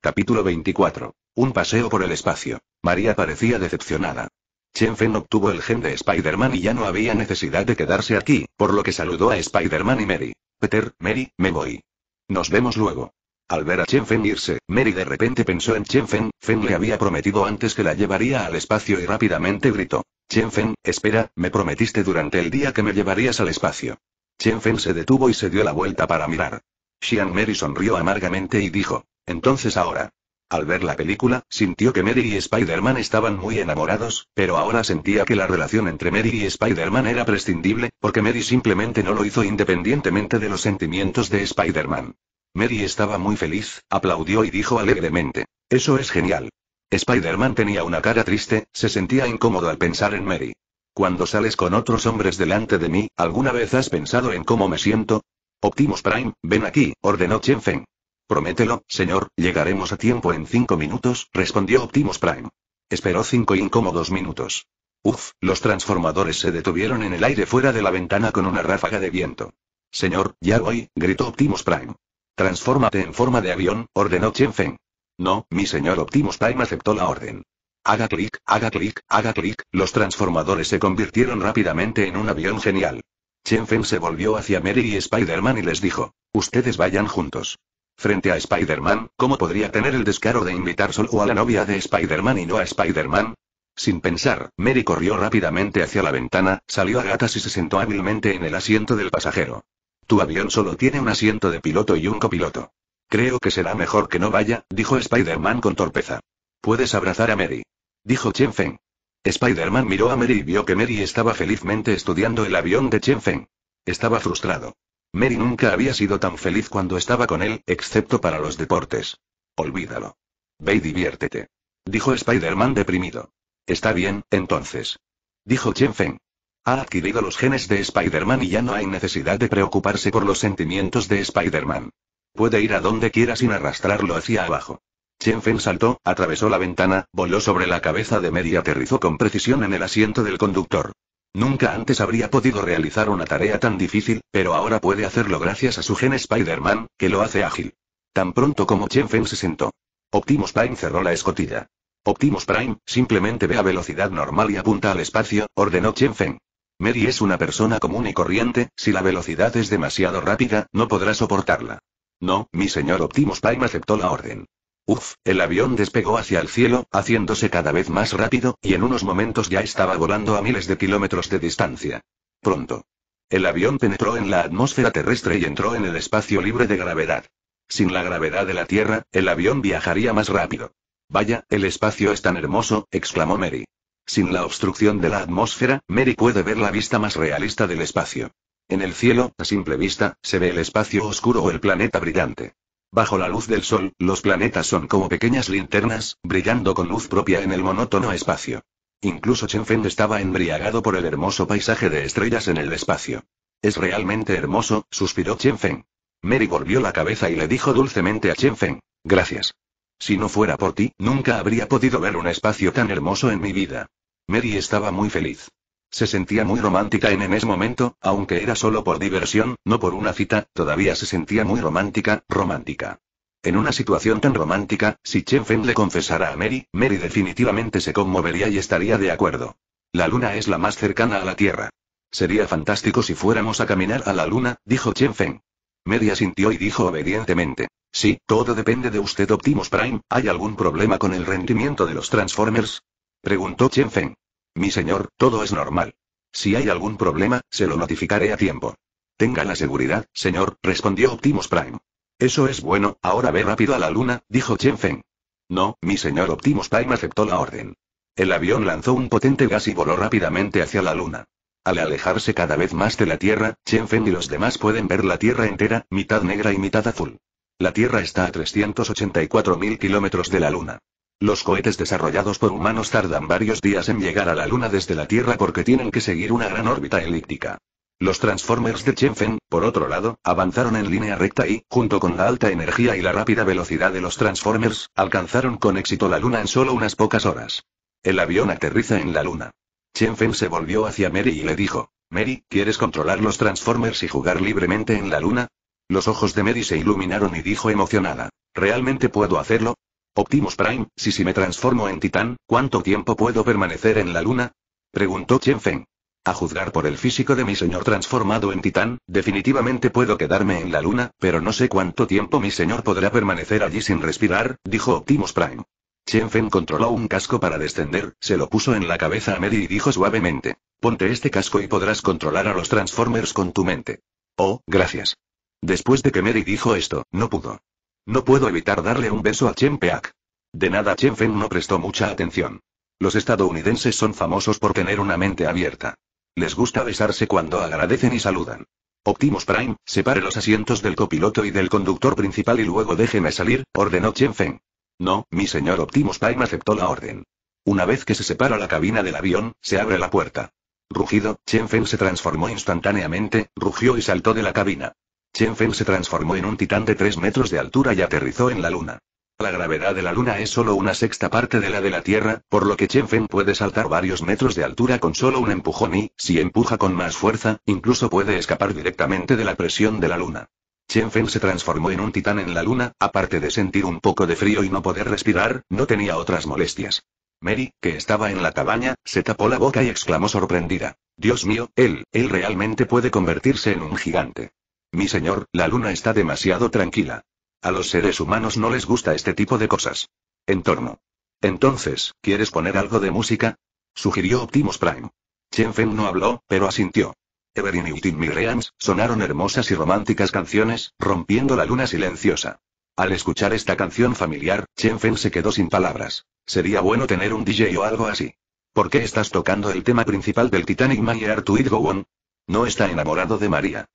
Capítulo 24. Un paseo por el espacio. María parecía decepcionada. Chen obtuvo el gen de Spider-Man y ya no había necesidad de quedarse aquí, por lo que saludó a Spider-Man y Mary. Peter, Mary, me voy. Nos vemos luego. Al ver a Chen Fen irse, Mary de repente pensó en Chen Fen, Fen le había prometido antes que la llevaría al espacio y rápidamente gritó. Chen Fen, espera, me prometiste durante el día que me llevarías al espacio. Chen Fen se detuvo y se dio la vuelta para mirar. Xian Mary sonrió amargamente y dijo. Entonces ahora. Al ver la película, sintió que Mary y Spider-Man estaban muy enamorados, pero ahora sentía que la relación entre Mary y Spider-Man era prescindible, porque Mary simplemente no lo hizo independientemente de los sentimientos de Spider-Man. Mary estaba muy feliz, aplaudió y dijo alegremente. Eso es genial. Spider-Man tenía una cara triste, se sentía incómodo al pensar en Mary. Cuando sales con otros hombres delante de mí, ¿alguna vez has pensado en cómo me siento? Optimus Prime, ven aquí, ordenó Chen Feng. Promételo, señor, llegaremos a tiempo en cinco minutos, respondió Optimus Prime. Esperó cinco incómodos minutos. Uf, los transformadores se detuvieron en el aire fuera de la ventana con una ráfaga de viento. Señor, ya voy, gritó Optimus Prime. Transfórmate en forma de avión, ordenó Chen Feng. No, mi señor Optimus Prime aceptó la orden. Haga clic, haga clic, haga clic, los transformadores se convirtieron rápidamente en un avión genial. Chen Feng se volvió hacia Mary y Spider-Man y les dijo, ustedes vayan juntos. Frente a Spider-Man, ¿cómo podría tener el descaro de invitar solo a la novia de Spider-Man y no a Spider-Man? Sin pensar, Mary corrió rápidamente hacia la ventana, salió a gatas y se sentó hábilmente en el asiento del pasajero. Tu avión solo tiene un asiento de piloto y un copiloto. Creo que será mejor que no vaya, dijo Spider-Man con torpeza. Puedes abrazar a Mary. Dijo Chen Feng. Spider-Man miró a Mary y vio que Mary estaba felizmente estudiando el avión de Chen Feng. Estaba frustrado. Mary nunca había sido tan feliz cuando estaba con él, excepto para los deportes. Olvídalo. Ve y diviértete. Dijo Spider-Man deprimido. Está bien, entonces. Dijo Chen Feng. Ha adquirido los genes de Spider-Man y ya no hay necesidad de preocuparse por los sentimientos de Spider-Man. Puede ir a donde quiera sin arrastrarlo hacia abajo. Chen Feng saltó, atravesó la ventana, voló sobre la cabeza de Mary y aterrizó con precisión en el asiento del conductor. Nunca antes habría podido realizar una tarea tan difícil, pero ahora puede hacerlo gracias a su gen Spider-Man, que lo hace ágil. Tan pronto como Chen Feng se sentó. Optimus Prime cerró la escotilla. Optimus Prime, simplemente ve a velocidad normal y apunta al espacio, ordenó Chen Feng. Mary es una persona común y corriente, si la velocidad es demasiado rápida, no podrá soportarla. No, mi señor Optimus Prime aceptó la orden. Uf, el avión despegó hacia el cielo, haciéndose cada vez más rápido, y en unos momentos ya estaba volando a miles de kilómetros de distancia. Pronto. El avión penetró en la atmósfera terrestre y entró en el espacio libre de gravedad. Sin la gravedad de la Tierra, el avión viajaría más rápido. Vaya, el espacio es tan hermoso, exclamó Mary. Sin la obstrucción de la atmósfera, Mary puede ver la vista más realista del espacio. En el cielo, a simple vista, se ve el espacio oscuro o el planeta brillante. Bajo la luz del sol, los planetas son como pequeñas linternas, brillando con luz propia en el monótono espacio. Incluso Chen Feng estaba embriagado por el hermoso paisaje de estrellas en el espacio. Es realmente hermoso, suspiró Chen Feng. Mary volvió la cabeza y le dijo dulcemente a Chen Feng, gracias. Si no fuera por ti, nunca habría podido ver un espacio tan hermoso en mi vida. Mary estaba muy feliz. Se sentía muy romántica en ese momento, aunque era solo por diversión, no por una cita, todavía se sentía muy romántica, romántica. En una situación tan romántica, si Chen Feng le confesara a Mary, Mary definitivamente se conmovería y estaría de acuerdo. La luna es la más cercana a la Tierra. Sería fantástico si fuéramos a caminar a la luna, dijo Chen Feng. Mary asintió y dijo obedientemente. Sí, todo depende de usted Optimus Prime, ¿hay algún problema con el rendimiento de los Transformers? Preguntó Chen Feng. Mi señor, todo es normal. Si hay algún problema, se lo notificaré a tiempo. Tenga la seguridad, señor, respondió Optimus Prime. Eso es bueno, ahora ve rápido a la luna, dijo Chen Feng. No, mi señor Optimus Prime aceptó la orden. El avión lanzó un potente gas y voló rápidamente hacia la luna. Al alejarse cada vez más de la Tierra, Chen Feng y los demás pueden ver la Tierra entera, mitad negra y mitad azul. La Tierra está a 384.000 kilómetros de la Luna. Los cohetes desarrollados por humanos tardan varios días en llegar a la Luna desde la Tierra porque tienen que seguir una gran órbita elíptica. Los Transformers de Chenfen, por otro lado, avanzaron en línea recta y, junto con la alta energía y la rápida velocidad de los Transformers, alcanzaron con éxito la Luna en solo unas pocas horas. El avión aterriza en la Luna. Chenfen se volvió hacia Mary y le dijo, Mary, ¿quieres controlar los Transformers y jugar libremente en la Luna? Los ojos de Mary se iluminaron y dijo emocionada, ¿realmente puedo hacerlo? Optimus Prime, si si me transformo en titán, ¿cuánto tiempo puedo permanecer en la luna? Preguntó Chen Feng. A juzgar por el físico de mi señor transformado en titán, definitivamente puedo quedarme en la luna, pero no sé cuánto tiempo mi señor podrá permanecer allí sin respirar, dijo Optimus Prime. Chen Feng controló un casco para descender, se lo puso en la cabeza a Mary y dijo suavemente. Ponte este casco y podrás controlar a los Transformers con tu mente. Oh, gracias. Después de que Mary dijo esto, no pudo. No puedo evitar darle un beso a Chen Peak. De nada Chen Feng no prestó mucha atención. Los estadounidenses son famosos por tener una mente abierta. Les gusta besarse cuando agradecen y saludan. Optimus Prime, separe los asientos del copiloto y del conductor principal y luego déjeme salir, ordenó Chen Feng. No, mi señor Optimus Prime aceptó la orden. Una vez que se separa la cabina del avión, se abre la puerta. Rugido, Chen Feng se transformó instantáneamente, rugió y saltó de la cabina. Chen Feng se transformó en un titán de 3 metros de altura y aterrizó en la Luna. La gravedad de la Luna es solo una sexta parte de la de la Tierra, por lo que Chen Feng puede saltar varios metros de altura con solo un empujón y, si empuja con más fuerza, incluso puede escapar directamente de la presión de la Luna. Chen Feng se transformó en un titán en la Luna, aparte de sentir un poco de frío y no poder respirar, no tenía otras molestias. Mary, que estaba en la cabaña, se tapó la boca y exclamó sorprendida. Dios mío, él, él realmente puede convertirse en un gigante. Mi señor, la luna está demasiado tranquila. A los seres humanos no les gusta este tipo de cosas. Entorno. Entonces, ¿quieres poner algo de música? Sugirió Optimus Prime. Chen Feng no habló, pero asintió. Ever y Timmy Reams sonaron hermosas y románticas canciones, rompiendo la luna silenciosa. Al escuchar esta canción familiar, Chen Feng se quedó sin palabras. Sería bueno tener un DJ o algo así. ¿Por qué estás tocando el tema principal del Titanic My Heart to Go On? No está enamorado de María.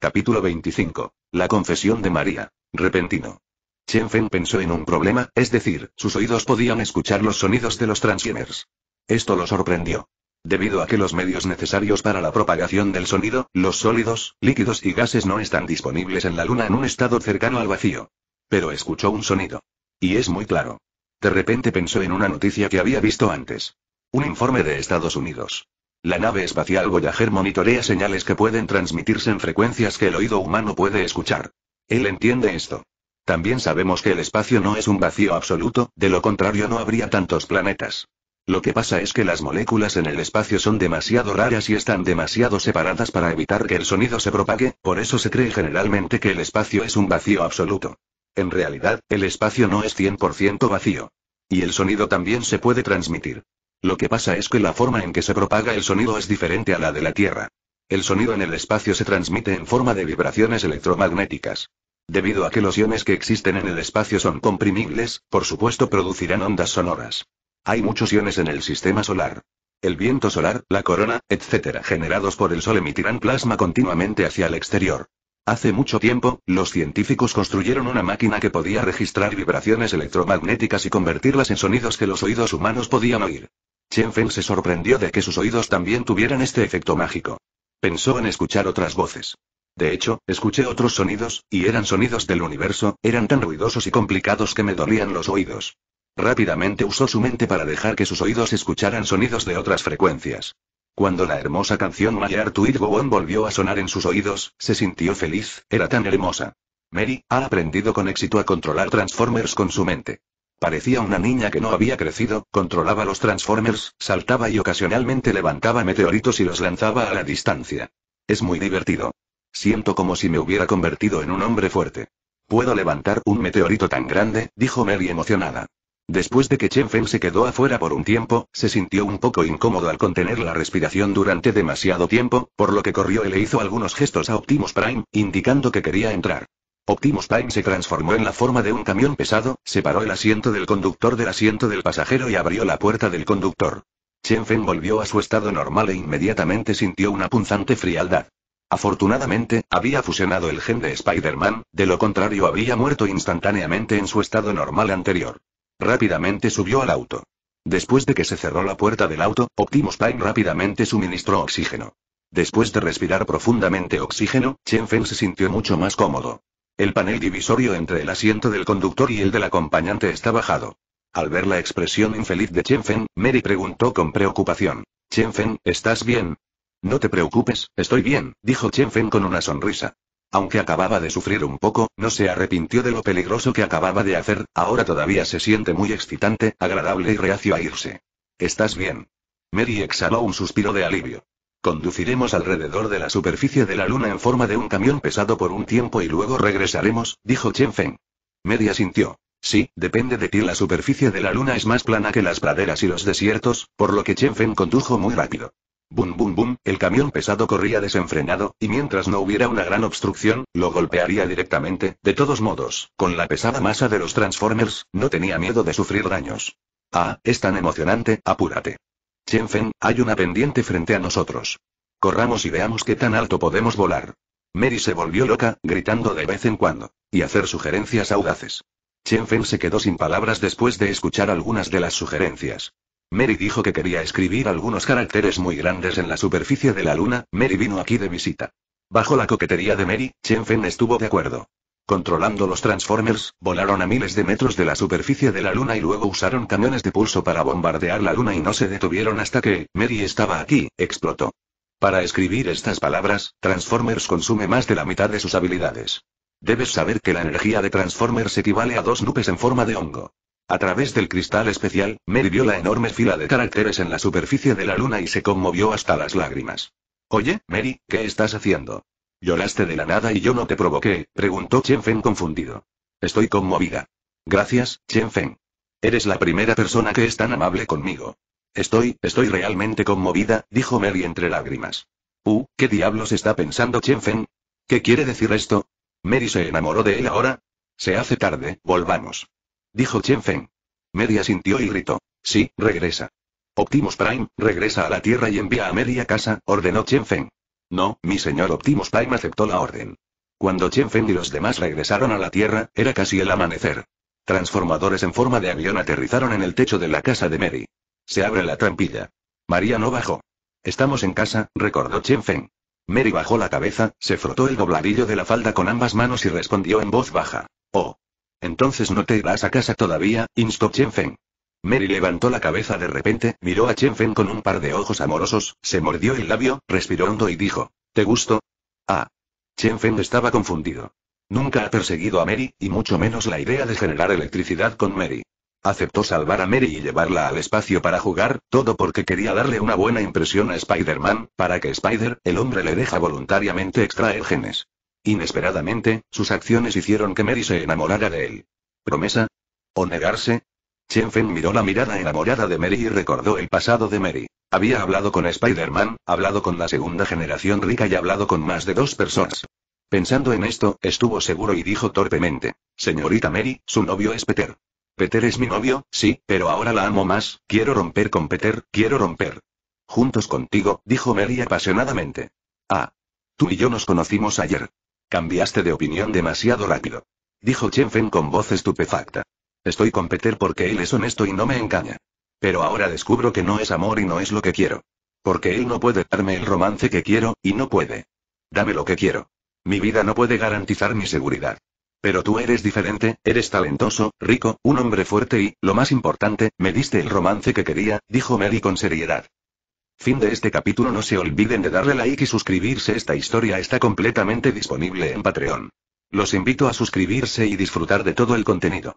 Capítulo 25. La confesión de María. Repentino. Chen Fen pensó en un problema, es decir, sus oídos podían escuchar los sonidos de los transgeners. Esto lo sorprendió. Debido a que los medios necesarios para la propagación del sonido, los sólidos, líquidos y gases no están disponibles en la Luna en un estado cercano al vacío. Pero escuchó un sonido. Y es muy claro. De repente pensó en una noticia que había visto antes. Un informe de Estados Unidos. La nave espacial Voyager monitorea señales que pueden transmitirse en frecuencias que el oído humano puede escuchar. Él entiende esto. También sabemos que el espacio no es un vacío absoluto, de lo contrario no habría tantos planetas. Lo que pasa es que las moléculas en el espacio son demasiado raras y están demasiado separadas para evitar que el sonido se propague, por eso se cree generalmente que el espacio es un vacío absoluto. En realidad, el espacio no es 100% vacío. Y el sonido también se puede transmitir. Lo que pasa es que la forma en que se propaga el sonido es diferente a la de la Tierra. El sonido en el espacio se transmite en forma de vibraciones electromagnéticas. Debido a que los iones que existen en el espacio son comprimibles, por supuesto producirán ondas sonoras. Hay muchos iones en el sistema solar. El viento solar, la corona, etc. generados por el Sol emitirán plasma continuamente hacia el exterior. Hace mucho tiempo, los científicos construyeron una máquina que podía registrar vibraciones electromagnéticas y convertirlas en sonidos que los oídos humanos podían oír. Chen Feng se sorprendió de que sus oídos también tuvieran este efecto mágico. Pensó en escuchar otras voces. De hecho, escuché otros sonidos, y eran sonidos del universo, eran tan ruidosos y complicados que me dolían los oídos. Rápidamente usó su mente para dejar que sus oídos escucharan sonidos de otras frecuencias. Cuando la hermosa canción My Heart Will Go On volvió a sonar en sus oídos, se sintió feliz, era tan hermosa. Mary, ha aprendido con éxito a controlar Transformers con su mente. Parecía una niña que no había crecido, controlaba los Transformers, saltaba y ocasionalmente levantaba meteoritos y los lanzaba a la distancia. Es muy divertido. Siento como si me hubiera convertido en un hombre fuerte. Puedo levantar un meteorito tan grande, dijo Mary emocionada. Después de que Chen Feng se quedó afuera por un tiempo, se sintió un poco incómodo al contener la respiración durante demasiado tiempo, por lo que corrió y le hizo algunos gestos a Optimus Prime, indicando que quería entrar. Optimus Prime se transformó en la forma de un camión pesado, separó el asiento del conductor del asiento del pasajero y abrió la puerta del conductor. Chen Feng volvió a su estado normal e inmediatamente sintió una punzante frialdad. Afortunadamente, había fusionado el gen de Spider-Man, de lo contrario habría muerto instantáneamente en su estado normal anterior. Rápidamente subió al auto. Después de que se cerró la puerta del auto, Optimus Prime rápidamente suministró oxígeno. Después de respirar profundamente oxígeno, Chen Feng se sintió mucho más cómodo. El panel divisorio entre el asiento del conductor y el del acompañante está bajado. Al ver la expresión infeliz de Chen Feng, Mary preguntó con preocupación. Chen Feng, ¿estás bien? No te preocupes, estoy bien, dijo Chen Feng con una sonrisa. Aunque acababa de sufrir un poco, no se arrepintió de lo peligroso que acababa de hacer, ahora todavía se siente muy excitante, agradable y reacio a irse. ¿Estás bien? Mary exhaló un suspiro de alivio. Conduciremos alrededor de la superficie de la luna en forma de un camión pesado por un tiempo y luego regresaremos, dijo Chen Feng. Mary asintió. Sí, depende de ti. La superficie de la luna es más plana que las praderas y los desiertos, por lo que Chen Feng condujo muy rápido. Bum bum bum, el camión pesado corría desenfrenado, y mientras no hubiera una gran obstrucción, lo golpearía directamente, de todos modos, con la pesada masa de los Transformers, no tenía miedo de sufrir daños. Ah, es tan emocionante, apúrate. Feng, hay una pendiente frente a nosotros. Corramos y veamos qué tan alto podemos volar. Mary se volvió loca, gritando de vez en cuando, y hacer sugerencias audaces. Feng se quedó sin palabras después de escuchar algunas de las sugerencias. Mary dijo que quería escribir algunos caracteres muy grandes en la superficie de la luna, Mary vino aquí de visita. Bajo la coquetería de Mary, Chen Fen estuvo de acuerdo. Controlando los Transformers, volaron a miles de metros de la superficie de la Luna y luego usaron cañones de pulso para bombardear la Luna y no se detuvieron hasta que, Mary estaba aquí, explotó. Para escribir estas palabras, Transformers consume más de la mitad de sus habilidades. Debes saber que la energía de Transformers equivale a dos nubes en forma de hongo. A través del cristal especial, Mary vio la enorme fila de caracteres en la superficie de la luna y se conmovió hasta las lágrimas. Oye, Mary, ¿qué estás haciendo? Lloraste de la nada y yo no te provoqué, preguntó Chen Feng confundido. Estoy conmovida. Gracias, Chen Feng. Eres la primera persona que es tan amable conmigo. Estoy, estoy realmente conmovida, dijo Mary entre lágrimas. Uh, ¿qué diablos está pensando Chen Feng? ¿Qué quiere decir esto? ¿Mary se enamoró de él ahora? Se hace tarde, volvamos dijo Chen Feng. Media sintió y gritó. Sí, regresa. Optimus Prime, regresa a la Tierra y envía a a casa, ordenó Chen Feng. No, mi señor Optimus Prime aceptó la orden. Cuando Chen Feng y los demás regresaron a la Tierra, era casi el amanecer. Transformadores en forma de avión aterrizaron en el techo de la casa de Mary. Se abre la trampilla. María no bajó. Estamos en casa, recordó Chen Feng. Mary bajó la cabeza, se frotó el dobladillo de la falda con ambas manos y respondió en voz baja. Oh. Entonces no te irás a casa todavía, instó Chen Feng. Mary levantó la cabeza de repente, miró a Chen Feng con un par de ojos amorosos, se mordió el labio, respiró hondo y dijo, ¿te gusto? Ah. Chen Feng estaba confundido. Nunca ha perseguido a Mary, y mucho menos la idea de generar electricidad con Mary. Aceptó salvar a Mary y llevarla al espacio para jugar, todo porque quería darle una buena impresión a Spider-Man, para que Spider, el hombre le deja voluntariamente extraer genes. Inesperadamente, sus acciones hicieron que Mary se enamorara de él. ¿Promesa? ¿O negarse? Chen miró la mirada enamorada de Mary y recordó el pasado de Mary. Había hablado con Spider-Man, hablado con la segunda generación rica y hablado con más de dos personas. Pensando en esto, estuvo seguro y dijo torpemente. Señorita Mary, su novio es Peter. Peter es mi novio, sí, pero ahora la amo más, quiero romper con Peter, quiero romper. Juntos contigo, dijo Mary apasionadamente. Ah. Tú y yo nos conocimos ayer. Cambiaste de opinión demasiado rápido. Dijo Feng con voz estupefacta. Estoy con Peter porque él es honesto y no me engaña. Pero ahora descubro que no es amor y no es lo que quiero. Porque él no puede darme el romance que quiero, y no puede. Dame lo que quiero. Mi vida no puede garantizar mi seguridad. Pero tú eres diferente, eres talentoso, rico, un hombre fuerte y, lo más importante, me diste el romance que quería, dijo Mary con seriedad. Fin de este capítulo No se olviden de darle like y suscribirse Esta historia está completamente disponible en Patreon. Los invito a suscribirse y disfrutar de todo el contenido.